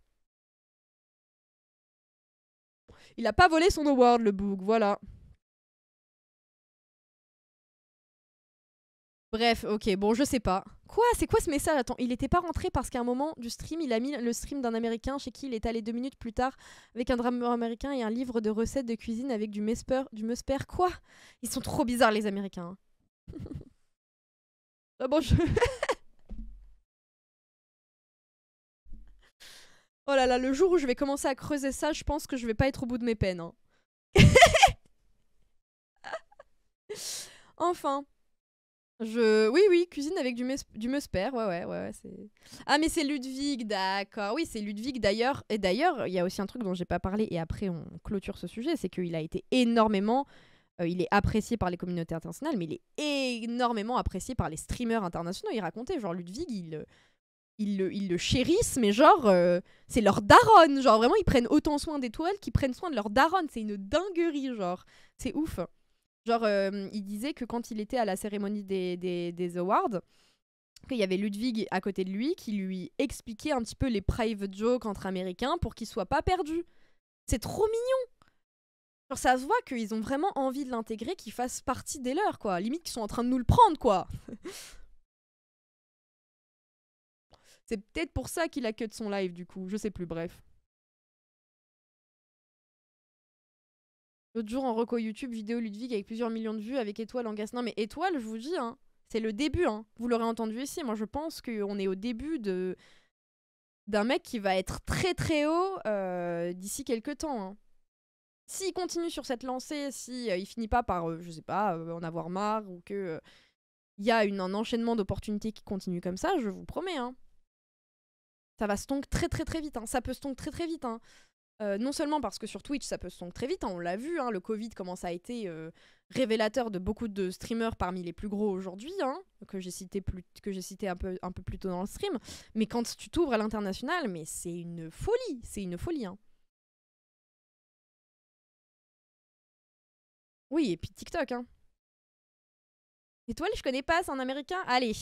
Il a pas volé son award, le book, voilà. Bref, ok, bon, je sais pas. Quoi C'est quoi ce message Attends, il était pas rentré parce qu'à un moment du stream, il a mis le stream d'un américain chez qui il est allé deux minutes plus tard avec un drameur américain et un livre de recettes de cuisine avec du mesper. Du mesper, quoi Ils sont trop bizarres, les américains. ah bon, je. Oh là là, le jour où je vais commencer à creuser ça, je pense que je vais pas être au bout de mes peines. Hein. enfin. Je... Oui, oui, cuisine avec du, mes... du Ouais, ouais, ouais. c'est... Ah, mais c'est Ludwig, d'accord. Oui, c'est Ludwig d'ailleurs. Et d'ailleurs, il y a aussi un truc dont j'ai pas parlé, et après on clôture ce sujet, c'est qu'il a été énormément. Euh, il est apprécié par les communautés internationales, mais il est énormément apprécié par les streamers internationaux. Il racontait, genre, Ludwig, il, euh, ils le, chérissent, mais genre, euh, c'est leur daronne. Genre, vraiment, ils prennent autant soin des toiles qu'ils prennent soin de leur daronne. C'est une dinguerie, genre. C'est ouf. Genre, euh, il disait que quand il était à la cérémonie des, des, des awards, qu'il y avait Ludwig à côté de lui qui lui expliquait un petit peu les private jokes entre Américains pour qu'il soit pas perdu. C'est trop mignon Genre, ça se voit qu'ils ont vraiment envie de l'intégrer, qu'il fasse partie des leurs, quoi. Limite, qu'ils sont en train de nous le prendre, quoi C'est peut-être pour ça qu'il a cut son live du coup, je sais plus, bref. L'autre jour en reco YouTube, vidéo Ludwig avec plusieurs millions de vues avec étoile en gaz. Non mais étoile, je vous dis, hein, c'est le début. Hein. Vous l'aurez entendu ici. Moi, je pense qu'on est au début de d'un mec qui va être très très haut euh, d'ici quelques temps. Hein. S'il continue sur cette lancée, si euh, il finit pas par, euh, je sais pas, en avoir marre ou que il y a un enchaînement d'opportunités qui continue comme ça, je vous promets. Hein ça va stonk très très très vite. Hein. Ça peut stonk très très vite. Hein. Euh, non seulement parce que sur Twitch, ça peut se très vite, hein, on l'a vu, hein, le Covid, comment ça a été euh, révélateur de beaucoup de streamers parmi les plus gros aujourd'hui, que j'ai cité, que cité un, peu, un peu plus tôt dans le stream, mais quand tu t'ouvres à l'international, mais c'est une folie, c'est une folie. Oui, et puis TikTok. Hein. Étoile, je connais pas, c'est un américain Allez,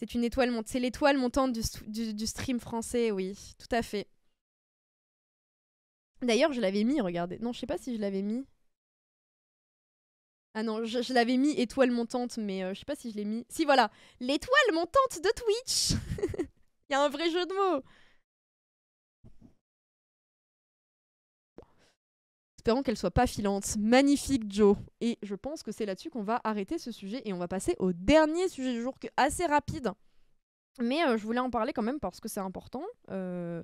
c'est une étoile montante. C'est l'étoile montante du, du, stream français, oui, tout à fait. D'ailleurs, je l'avais mis, regardez. Non, je sais pas si je l'avais mis. Ah non, je, l'avais mis étoile montante, mais je euh, je sais pas si je l'ai mis. Si, voilà, l'étoile montante de Twitch Il y a un vrai jeu de mots Espérons qu'elle soit pas filante. Magnifique, Joe. Et je pense que c'est là-dessus qu'on va arrêter ce sujet et on va passer au dernier sujet du jour, que assez rapide. Mais euh, je voulais en parler quand même parce que c'est important. Euh,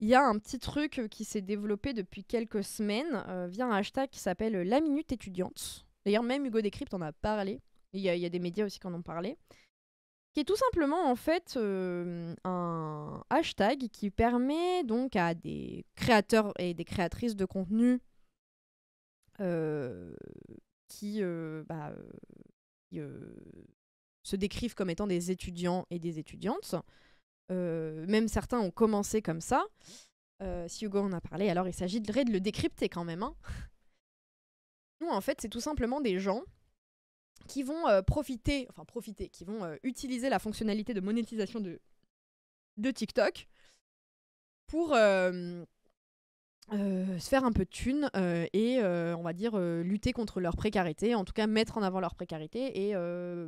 il y a un petit truc euh, qui s'est développé depuis quelques semaines via un hashtag qui s'appelle La Minute étudiante. D'ailleurs, même Hugo Décrypte en a parlé. Il y, y, a des médias aussi qui en ont parlé qui est tout simplement en fait euh, un hashtag qui permet donc à des créateurs et des créatrices de contenu euh, qui, euh, bah, se décrivent comme étant des étudiants et des étudiantes. même certains ont commencé comme ça. si Hugo en a parlé, alors il s'agit de le décrypter quand même. Hein. Nous, en fait, c'est tout simplement des gens qui vont euh, profiter, enfin profiter, qui vont euh, utiliser la fonctionnalité de monétisation de, TikTok pour euh, se faire un peu de thunes et, on va dire, lutter contre leur précarité, en tout cas mettre en avant leur précarité et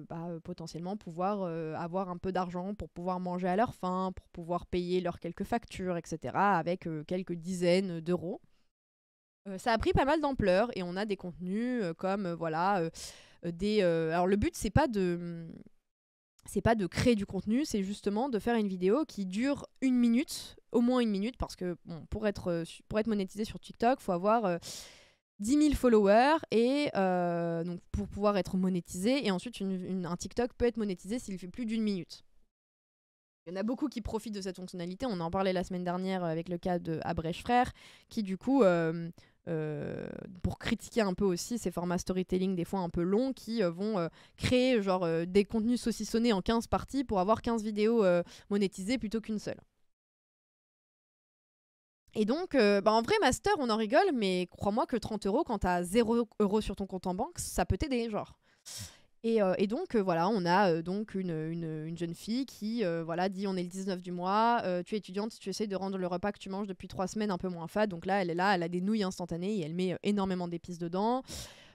bah, potentiellement pouvoir avoir un peu d'argent pour pouvoir manger à leur faim, pour pouvoir payer leurs quelques factures, etc., avec quelques dizaines d'euros. ça a pris pas mal d'ampleur et on a des contenus comme, voilà euh, des. Euh, alors le but c'est pas de hum, c'est pas de créer du contenu, c'est justement de faire une vidéo qui dure une minute, au moins une minute, parce que bon, pour, être, euh, pour être monétisé sur TikTok, faut avoir 10 000 followers et donc pour pouvoir être monétisé. Et ensuite, un TikTok peut être monétisé s'il fait plus d'une minute. Il y en a beaucoup qui profitent de cette fonctionnalité. On en parlait la semaine dernière avec le cas de Abrèche Frère, qui du coup euh, pour critiquer un peu aussi ces formats storytelling des fois un peu longs qui euh, vont euh, créer genre des contenus saucissonnés en 15 parties pour avoir 15 vidéos monétisées plutôt qu'une seule. Et donc, bah en vrai, master, on en rigole, mais crois-moi que 30 euros, quand tu as 0 euros sur ton compte en banque, ça peut t'aider, genre. Euh, et, donc euh, voilà, on a euh, donc une, une, jeune fille qui voilà dit on est le 19 du mois, tu es étudiante, tu essayes de rendre le repas que tu manges depuis trois semaines un peu moins fade. Donc là, elle est là, elle a des nouilles instantanées et elle met énormément d'épices dedans.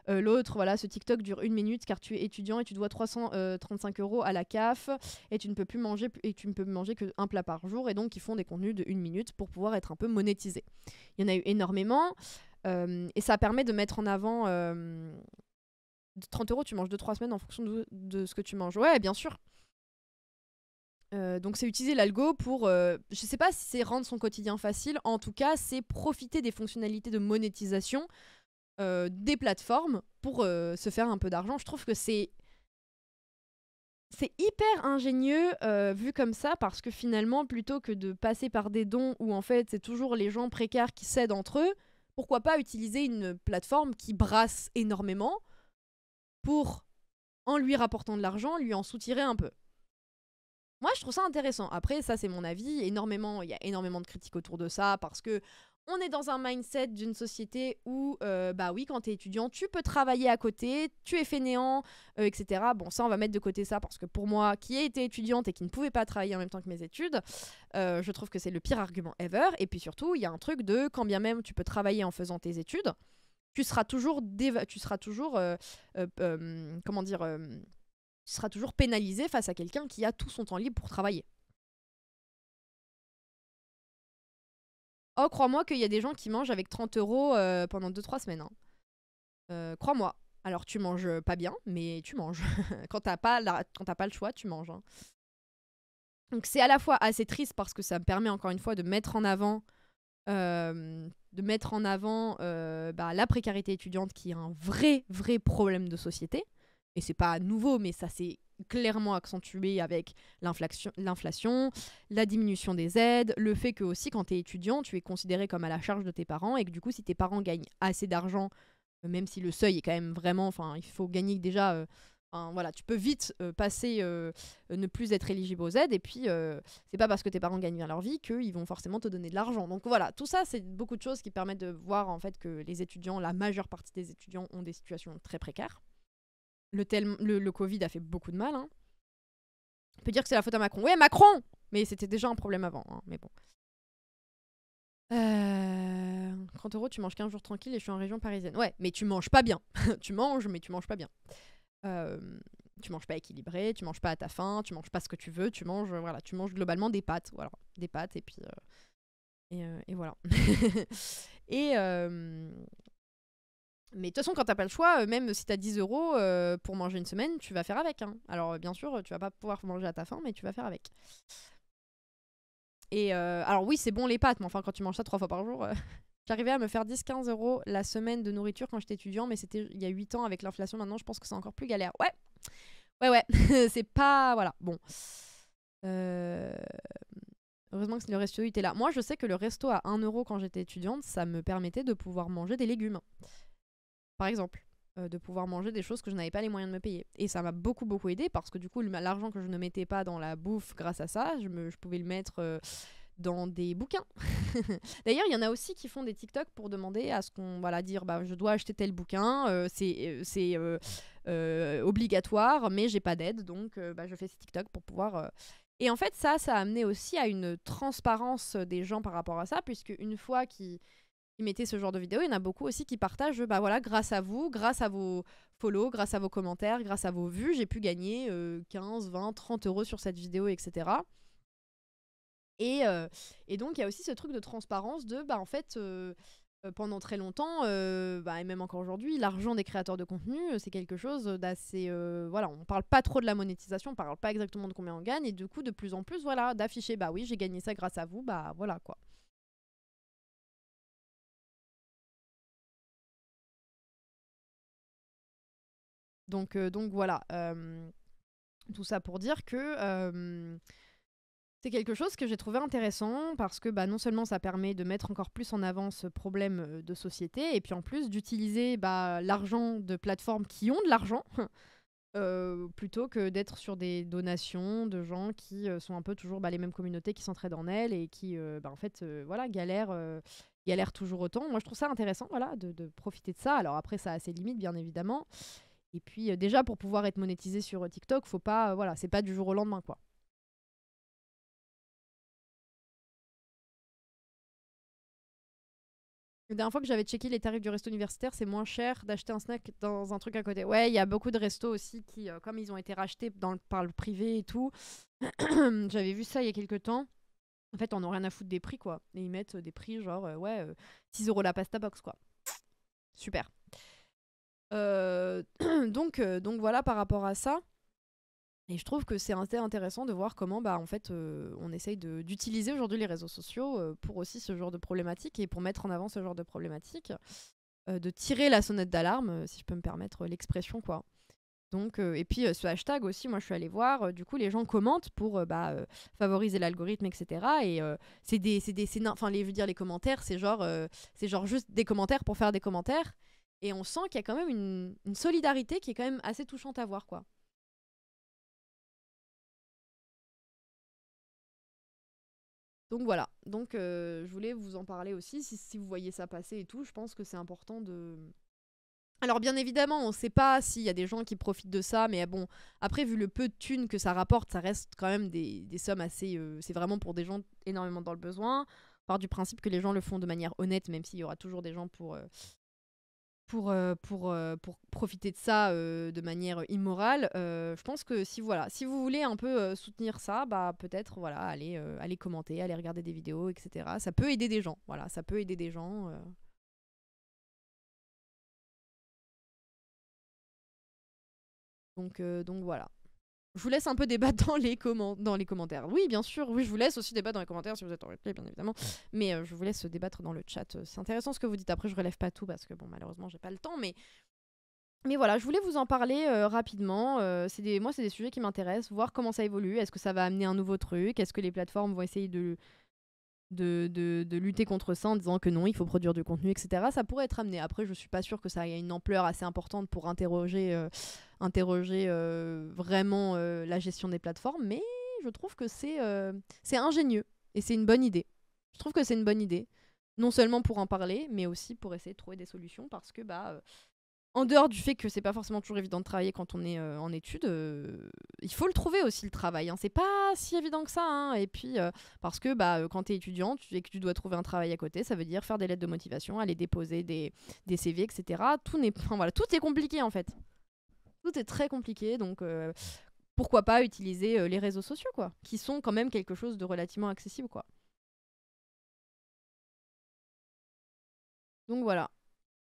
L'autre, voilà, ce TikTok dure une minute car tu es étudiant et tu dois 335 euros à la CAF et tu ne peux plus manger et tu ne peux manger qu'un plat par jour et donc ils font des contenus de une minute pour pouvoir être un peu monétisés. Il y en a eu énormément et ça permet de mettre en avant 30 euros, tu manges 2-3 semaines en fonction de, ce que tu manges. Ouais, bien sûr. Euh, donc c'est utiliser l'algo pour, Je euh, je sais pas si c'est rendre son quotidien facile, en tout cas c'est profiter des fonctionnalités de monétisation euh, des plateformes pour se faire un peu d'argent. Je trouve que c'est c'est hyper ingénieux vu comme ça parce que finalement, plutôt que de passer par des dons où en fait c'est toujours les gens précaires qui cèdent entre eux, pourquoi pas utiliser une plateforme qui brasse énormément pour, en lui rapportant de l'argent, lui en soutirer un peu. Moi, je trouve ça intéressant. Après, ça, c'est mon avis. Énormément, il y a énormément de critiques autour de ça parce que on est dans un mindset d'une société où, euh, bah oui, quand t'es étudiant, tu peux travailler à côté, tu es fainéant, euh, etc. Bon, ça, on va mettre de côté ça parce que pour moi, qui ai été étudiante et qui ne pouvait pas travailler en même temps que mes études, euh, je trouve que c'est le pire argument ever. Et puis surtout, il y a un truc de quand bien même tu peux travailler en faisant tes études, tu seras toujours, tu seras toujours euh, euh, euh, comment dire, toujours pénalisé face à quelqu'un qui a tout son temps libre pour travailler. Oh, crois-moi qu'il y a des gens qui mangent avec 30 euros pendant 2-3 semaines. Hein. crois-moi. Alors tu manges pas bien, mais tu manges. quand t'as pas, quand pas le choix, tu manges. Hein. Donc c'est à la fois assez triste parce que ça me permet encore une fois de mettre en avant de mettre en avant euh, bah, la précarité étudiante qui est un vrai, vrai problème de société. Et c'est pas nouveau, mais ça s'est clairement accentué avec l'inflation, la diminution des aides, le fait que aussi quand tu es étudiant, tu es considéré comme à la charge de tes parents et que du coup, si tes parents gagnent assez d'argent, euh, même si le seuil est quand même vraiment, enfin, il faut gagner déjà euh, voilà, tu peux vite euh, passer, euh, euh, ne plus être éligible aux aides, et puis c'est pas parce que tes parents gagnent bien leur vie qu'ils vont forcément te donner de l'argent. Donc voilà, tout ça, c'est beaucoup de choses qui permettent de voir en fait que les étudiants, la majeure partie des étudiants, ont des situations très précaires. Le, le, Covid a fait beaucoup de mal. Hein. On peut dire que c'est la faute à Macron. Ouais, Macron Mais c'était déjà un problème avant, hein, mais bon. 30 euros, tu manges 15 jours tranquille et je suis en région parisienne. Ouais, mais tu manges pas bien. tu manges, mais tu manges pas bien tu manges pas équilibré, tu manges pas à ta faim, tu manges pas ce que tu veux, tu manges euh, voilà, tu manges globalement des pâtes, voilà, des pâtes et puis euh, euh, et, voilà. et mais de toute façon, quand t'as pas le choix, même si t'as 10 euros pour manger une semaine, tu vas faire avec. Hein. Alors bien sûr, tu vas pas pouvoir manger à ta faim, mais tu vas faire avec. Et alors oui, c'est bon les pâtes, mais enfin quand tu manges ça trois fois par jour, J'arrivais à me faire 10-15 euros la semaine de nourriture quand j'étais étudiant, mais c'était il y a 8 ans avec l'inflation. Maintenant, je pense que c'est encore plus galère. Ouais, ouais, ouais. c'est pas. Voilà, bon. Euh, heureusement que le resto était là. Moi, je sais que le resto à 1 euro quand j'étais étudiante, ça me permettait de pouvoir manger des légumes. Par exemple. Euh, de pouvoir manger des choses que je n'avais pas les moyens de me payer. Et ça m'a beaucoup, beaucoup aidé parce que du coup, l'argent que je ne mettais pas dans la bouffe grâce à ça, je, me, je pouvais le mettre. Euh, dans des bouquins. D'ailleurs, il y en a aussi qui font des TikTok pour demander à ce qu'on voilà dire bah je dois acheter tel bouquin, euh, c'est euh, euh, obligatoire, mais j'ai pas d'aide, donc bah, je fais ces TikTok pour pouvoir. Et en fait, ça, ça a amené aussi à une transparence des gens par rapport à ça, puisque une fois qu'ils mettaient ce genre de vidéo, Il y en a beaucoup aussi qui partagent, bah voilà, grâce à vous, grâce à vos follow, grâce à vos commentaires, grâce à vos vues, j'ai pu gagner 15, 20, 30 euros sur cette vidéo, etc. Et, euh, et donc, il y a aussi ce truc de transparence de, bah, en fait, euh, euh, pendant très longtemps, bah, et même encore aujourd'hui, l'argent des créateurs de contenu, c'est quelque chose d'assez... voilà, on parle pas trop de la monétisation, on parle pas exactement de combien on gagne, et du coup, de plus en plus, voilà, d'afficher, bah oui, j'ai gagné ça grâce à vous, bah voilà, quoi. Donc, donc voilà, tout ça pour dire que... C'est quelque chose que j'ai trouvé intéressant parce que bah, non seulement ça permet de mettre encore plus en avant ce problème euh, de société, et puis en plus d'utiliser bah, l'argent de plateformes qui ont de l'argent, euh, plutôt que d'être sur des donations de gens qui euh, sont un peu toujours bah, les mêmes communautés qui s'entraident en elles et qui, bah, en fait, voilà, galèrent, galèrent toujours autant. Moi, je trouve ça intéressant voilà, de, profiter de ça. Alors après, ça a ses limites, bien évidemment. Et puis déjà, pour pouvoir être monétisé sur TikTok, faut pas, voilà, c'est pas du jour au lendemain, quoi. La dernière fois que j'avais checké les tarifs du resto universitaire, c'est moins cher d'acheter un snack dans un truc à côté. Ouais, il y a beaucoup de restos aussi qui, euh, comme ils ont été rachetés dans le- par le privé et tout, j'avais vu ça il y a quelques temps. En fait, on n'a rien à foutre des prix, quoi. Et ils mettent euh, des prix genre, euh, ouais, 6 euros la pasta box, quoi. Super. donc, donc voilà par rapport à ça. Et je trouve que c'est intéressant de voir comment, bah, en fait, euh, on essaye d'utiliser aujourd'hui les réseaux sociaux euh, pour aussi ce genre de problématiques et pour mettre en avant ce genre de problématiques, euh, de tirer la sonnette d'alarme, si je peux me permettre l'expression, quoi. Donc, et puis ce hashtag aussi, moi je suis allée voir, du coup les gens commentent pour bah, favoriser l'algorithme, etc. Et c'est des, enfin les, dire les commentaires, c'est genre, c'est genre juste des commentaires pour faire des commentaires. Et on sent qu'il y a quand même une, une solidarité qui est quand même assez touchante à voir, quoi. Donc voilà, donc euh, je voulais vous en parler aussi, si, vous voyez ça passer et tout, je pense que c'est important de... Alors bien évidemment, on ne sait pas s'il y a des gens qui profitent de ça, mais ah bon, après vu le peu de thunes que ça rapporte, ça reste quand même des, sommes assez... Euh, c'est vraiment pour des gens énormément dans le besoin, par du principe que les gens le font de manière honnête, même s'il y aura toujours des gens pour... Euh, pour, euh, pour, euh, pour profiter de ça euh, de manière immorale. je pense que si, voilà, si vous voulez un peu soutenir ça, bah, peut-être voilà, allez, commenter, allez regarder des vidéos, etc. Ça peut aider des gens. Voilà, ça peut aider des gens. donc voilà. Je vous laisse un peu débattre dans les, commentaires. Oui, bien sûr. Oui, je vous laisse aussi débattre dans les commentaires si vous êtes en replay, bien évidemment. Mais euh, je vous laisse débattre dans le chat. Euh, c'est intéressant ce que vous dites. Après, je relève pas tout parce que, bon, malheureusement, j'ai pas le temps. Mais mais voilà, je voulais vous en parler euh, rapidement. moi, c'est des sujets qui m'intéressent, voir comment ça évolue. Est-ce que ça va amener un nouveau truc Est-ce que les plateformes vont essayer de, de, de, de, lutter contre ça en disant que non, il faut produire du contenu, etc. Ça pourrait être amené. Après, je ne suis pas sûre que ça ait une ampleur assez importante pour interroger interroger euh, vraiment euh, la gestion des plateformes, mais je trouve que c'est euh, c'est ingénieux et c'est une bonne idée. Je trouve que c'est une bonne idée, non seulement pour en parler, mais aussi pour essayer de trouver des solutions parce que bah en dehors du fait que c'est pas forcément toujours évident de travailler quand on est en études, il faut le trouver aussi le travail. Hein. C'est pas si évident que ça. Hein. Et puis parce que bah quand es étudiant et que tu dois trouver un travail à côté, ça veut dire faire des lettres de motivation, aller déposer des, des CV, etc. Tout n'est voilà, tout est compliqué en fait. Tout est très compliqué, donc euh, pourquoi pas utiliser euh, les réseaux sociaux, quoi, qui sont quand même quelque chose de relativement accessible, quoi. Donc voilà.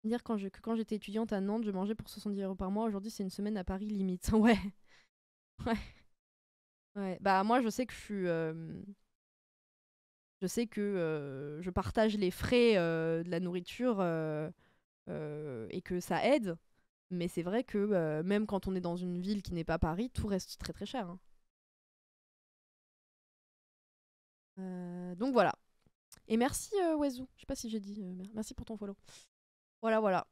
Dire quand je, que quand j'étais étudiante à Nantes, je mangeais pour 70 euros par mois. Aujourd'hui, c'est une semaine à Paris limite. ouais. Ouais. Ouais. Bah moi, je sais que je suis. Euh, je sais que je partage les frais de la nourriture et que ça aide. Mais c'est vrai que euh, même quand on est dans une ville qui n'est pas Paris, tout reste très très cher. Hein. Euh, donc voilà. Et merci euh, Je sais pas si j'ai dit. Euh, merci pour ton follow. Voilà, voilà.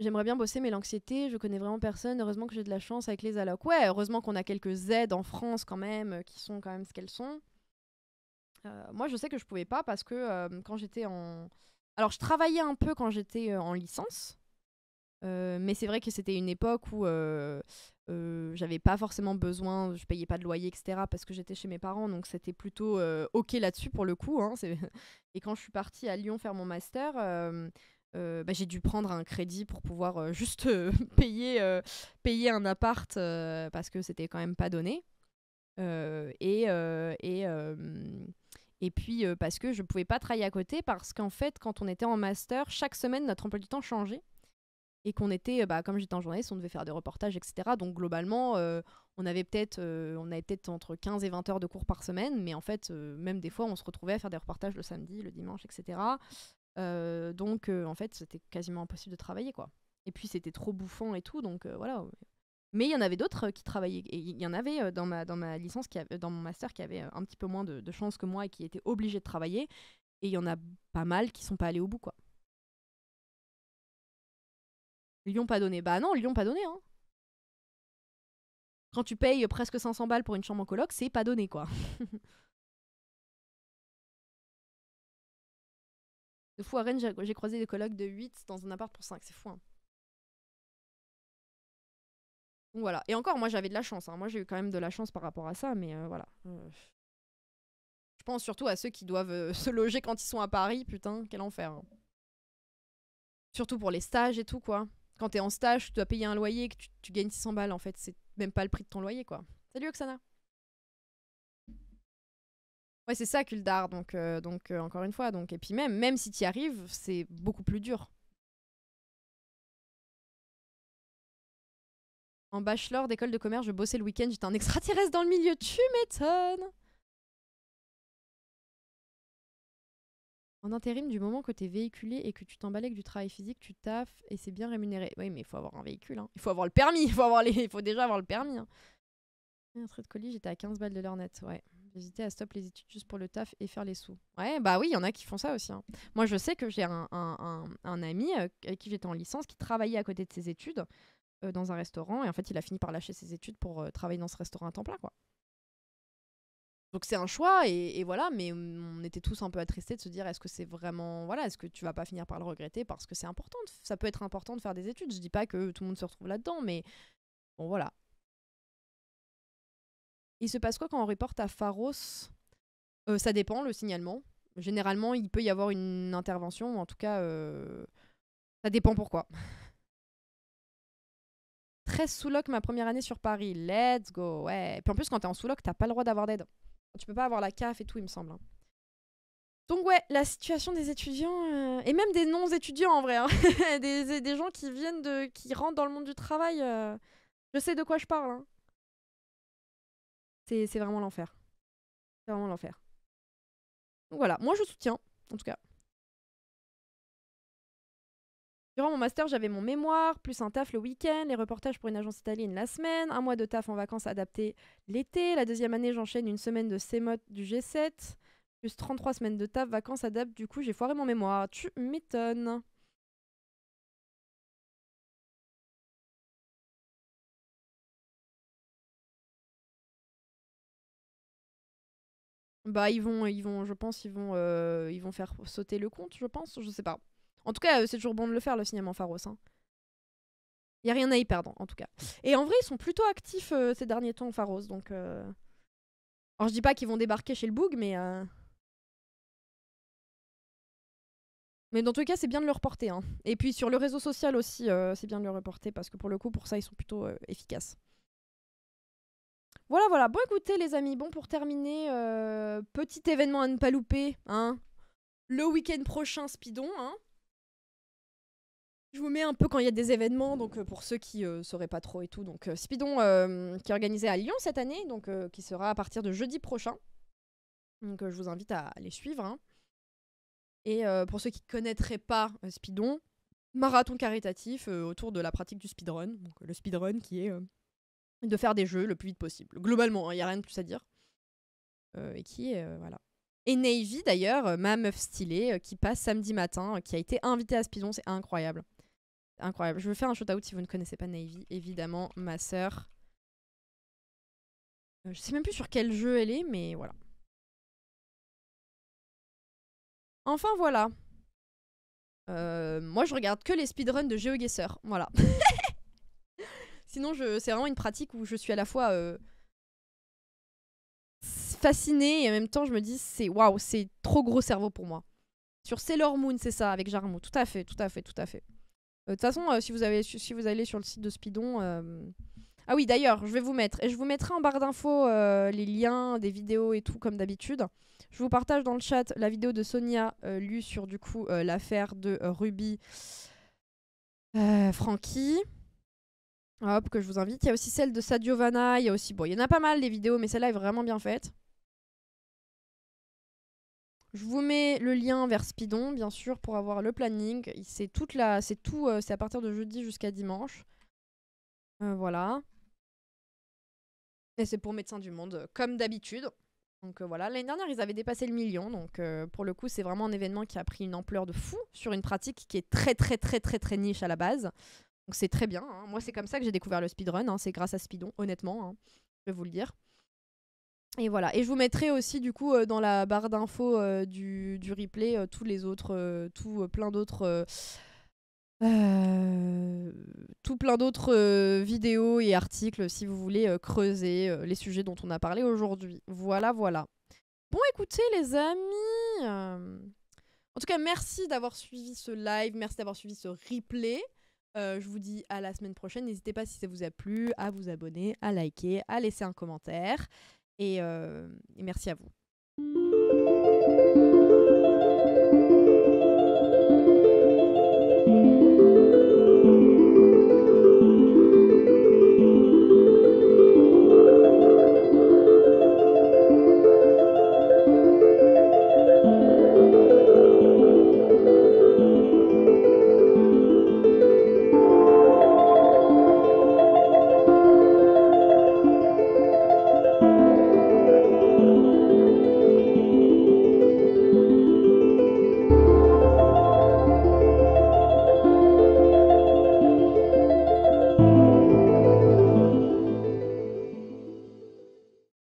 J'aimerais bien bosser, mais l'anxiété, je connais vraiment personne. Heureusement que j'ai de la chance avec les allocs. Ouais, heureusement qu'on a quelques aides en France quand même, qui sont quand même ce qu'elles sont. moi, je sais que je pouvais pas parce que quand j'étais en. Alors, je travaillais un peu quand j'étais en licence. Euh, mais c'est vrai que c'était une époque où euh, euh, j'avais pas forcément besoin, je payais pas de loyer, etc. parce que j'étais chez mes parents, donc c'était plutôt ok là-dessus pour le coup. Hein, et quand je suis partie à Lyon faire mon master, bah, j'ai dû prendre un crédit pour pouvoir juste payer, payer un appart parce que c'était quand même pas donné. et, et et puis parce que je pouvais pas travailler à côté parce qu'en fait quand on était en master, chaque semaine notre emploi du temps changeait et qu'on était, bah, comme j'étais en journaliste, on devait faire des reportages, etc. Donc globalement, euh, on avait peut-être euh, on peut entre 15 et 20 heures de cours par semaine, mais en fait, euh, même des fois, on se retrouvait à faire des reportages le samedi, le dimanche, etc. donc en fait, c'était quasiment impossible de travailler, quoi. Et puis c'était trop bouffant et tout, donc voilà. Mais il y en avait d'autres qui travaillaient, et il y en avait dans ma, dans ma licence, qui dans mon master, qui avait un petit peu moins de, de chance que moi et qui étaient obligés de travailler, et il y en a pas mal qui sont pas allés au bout, quoi. Lyon pas donné. Bah non, Lyon pas donné. Hein. Quand tu payes presque 500 balles pour une chambre en coloc, c'est pas donné quoi. de fou à Rennes, j'ai croisé des colocs de 8 dans un appart pour 5. C'est fou. Hein. voilà. Et encore, moi j'avais de la chance. Hein. Moi j'ai eu quand même de la chance par rapport à ça, mais euh, voilà. Euh, je pense surtout à ceux qui doivent euh, se loger quand ils sont à Paris. Putain, quel enfer. Hein. Surtout pour les stages et tout quoi quand t'es en stage, tu dois payer un loyer que tu, gagnes 600 balles, en fait, c'est même pas le prix de ton loyer, quoi. Salut Oksana Ouais, c'est ça, Kuldar, donc, euh, donc euh, encore une fois. Donc, et puis même, même si t'y arrives, c'est beaucoup plus dur. En bachelor d'école de commerce, je bossais le week-end, j'étais un extraterrestre dans le milieu, tu m'étonnes En intérim, du moment que tu es véhiculé et que tu t'emballes avec du travail physique, tu taffes et c'est bien rémunéré. Oui, mais il faut avoir un véhicule. Hein. Il faut avoir le permis. Il faut, avoir les... il faut déjà avoir le permis. Hein. Un trait de colis, j'étais à 15 balles de l'heure net. Ouais. J'hésitais à stopper les études juste pour le taf et faire les sous. Ouais, bah oui, il y en a qui font ça aussi. Hein. Moi, je sais que j'ai un, ami euh, avec qui j'étais en licence qui travaillait à côté de ses études euh, dans un restaurant et en fait, il a fini par lâcher ses études pour euh, travailler dans ce restaurant à temps plein. quoi. Donc c'est un choix et, voilà, mais on était tous un peu attristés de se dire est-ce que c'est vraiment voilà, est-ce que tu vas pas finir par le regretter parce que c'est important, ça peut être important de faire des études. Je dis pas que tout le monde se retrouve là-dedans, mais bon voilà. Il se passe quoi quand on reporte à Pharos euh, Ça dépend le signalement. Généralement, il peut y avoir une intervention, en tout cas, euh, ça dépend pourquoi. Très sous-loc ma première année sur Paris. Let's go, ouais. Puis en plus, quand t'es en sous-loc, t'as pas le droit d'avoir d'aide tu peux pas avoir la CAF et tout, il me semble. Hein. Donc ouais, la situation des étudiants, euh, et même des non-étudiants en vrai, hein. des, des, gens qui viennent de... qui rentrent dans le monde du travail, euh, je sais de quoi je parle. Hein. C'est vraiment l'enfer. C'est vraiment l'enfer. Donc voilà, moi je soutiens, en tout cas. Durant mon master, j'avais mon mémoire, plus un taf le week-end, les reportages pour une agence italienne la semaine, un mois de taf en vacances adapté l'été. La deuxième année, j'enchaîne une semaine de CMOT du G7, plus 33 semaines de taf, vacances adaptées. Du coup, j'ai foiré mon mémoire. Tu m'étonnes. Bah, ils vont, ils vont, je pense, ils vont, euh, ils vont faire sauter le compte, je pense, je sais pas. En tout cas, euh, c'est toujours bon de le faire, le cinéma en Pharos. Hein. Il n'y a rien à y perdre, en tout cas. Et en vrai, ils sont plutôt actifs euh, ces derniers temps, en Pharos. Donc, euh. Alors, je dis pas qu'ils vont débarquer chez le Boug, mais. Mais dans tout cas, c'est bien de le reporter. Hein. Et puis, sur le réseau social aussi, c'est bien de le reporter parce que pour le coup, pour ça, ils sont plutôt efficaces. Voilà, voilà. Bon, écoutez, les amis, bon, pour terminer, petit événement à ne pas louper. Hein. Le week-end prochain, Spidon. Hein. Je vous mets un peu quand il y a des événements, donc euh, pour ceux qui ne euh, sauraient pas trop et tout. Donc euh, Spidon qui est organisé à Lyon cette année, donc qui sera à partir de jeudi prochain. Donc je vous invite à, aller les suivre. Hein. Et pour ceux qui ne connaîtraient pas Spidon, marathon caritatif autour de la pratique du speedrun. Donc le speedrun qui est de faire des jeux le plus vite possible. Globalement, il hein, n'y a rien de plus à dire. et qui est, voilà, et Navy d'ailleurs, ma meuf stylée, qui passe samedi matin, qui a été invitée à Spidon, c'est incroyable. Incroyable. Je veux faire un shout-out si vous ne connaissez pas Navy. Évidemment, ma sœur. Euh, je sais même plus sur quel jeu elle est, mais voilà. Enfin, voilà. Euh, moi, je regarde que les speedruns de GeoGuessr. Voilà. Sinon, c'est vraiment une pratique où je suis à la fois euh, fascinée et en même temps, je me dis, c'est waouh, c'est trop gros cerveau pour moi. Sur Sailor Moon, c'est ça, avec Jarmo. Tout à fait, tout à fait, tout à fait. Euh, de toute façon, euh, si, vous allez sur le site de Spidon... Euh, ah oui, d'ailleurs, je vais vous mettre. Et je vous mettrai en barre d'infos les liens des vidéos et tout, comme d'habitude. Je vous partage dans le chat la vidéo de Sonia, lue sur du coup l'affaire de Ruby Frankie. Hop, que je vous invite. Il y a aussi celle de Sadiovana, Il y a aussi. Bon, il y en a pas mal des vidéos, mais celle-là est vraiment bien faite. Je vous mets le lien vers Spidon, bien sûr, pour avoir le planning. C'est toute la, c'est tout, euh, c'est à partir de jeudi jusqu'à dimanche. Euh, voilà. Et c'est pour Médecins du Monde, comme d'habitude. Donc euh, voilà, l'année dernière, ils avaient dépassé le million. Donc pour le coup, c'est vraiment un événement qui a pris une ampleur de fou sur une pratique qui est très, très, très, très, très niche à la base. Donc c'est très bien. Hein. Moi, c'est comme ça que j'ai découvert le speedrun. Hein. C'est grâce à Spidon, honnêtement. Hein. Je vais vous le dire. Et voilà. Et je vous mettrai aussi du coup euh, dans la barre d'infos euh, du, du, replay euh, tous les autres, tout plein d'autres. tout plein d'autres vidéos et articles si vous voulez creuser les sujets dont on a parlé aujourd'hui. Voilà, voilà. Bon, écoutez les amis, en tout cas merci d'avoir suivi ce live, merci d'avoir suivi ce replay. je vous dis à la semaine prochaine. N'hésitez pas si ça vous a plu à vous abonner, à liker, à laisser un commentaire. Euh, et, merci à vous.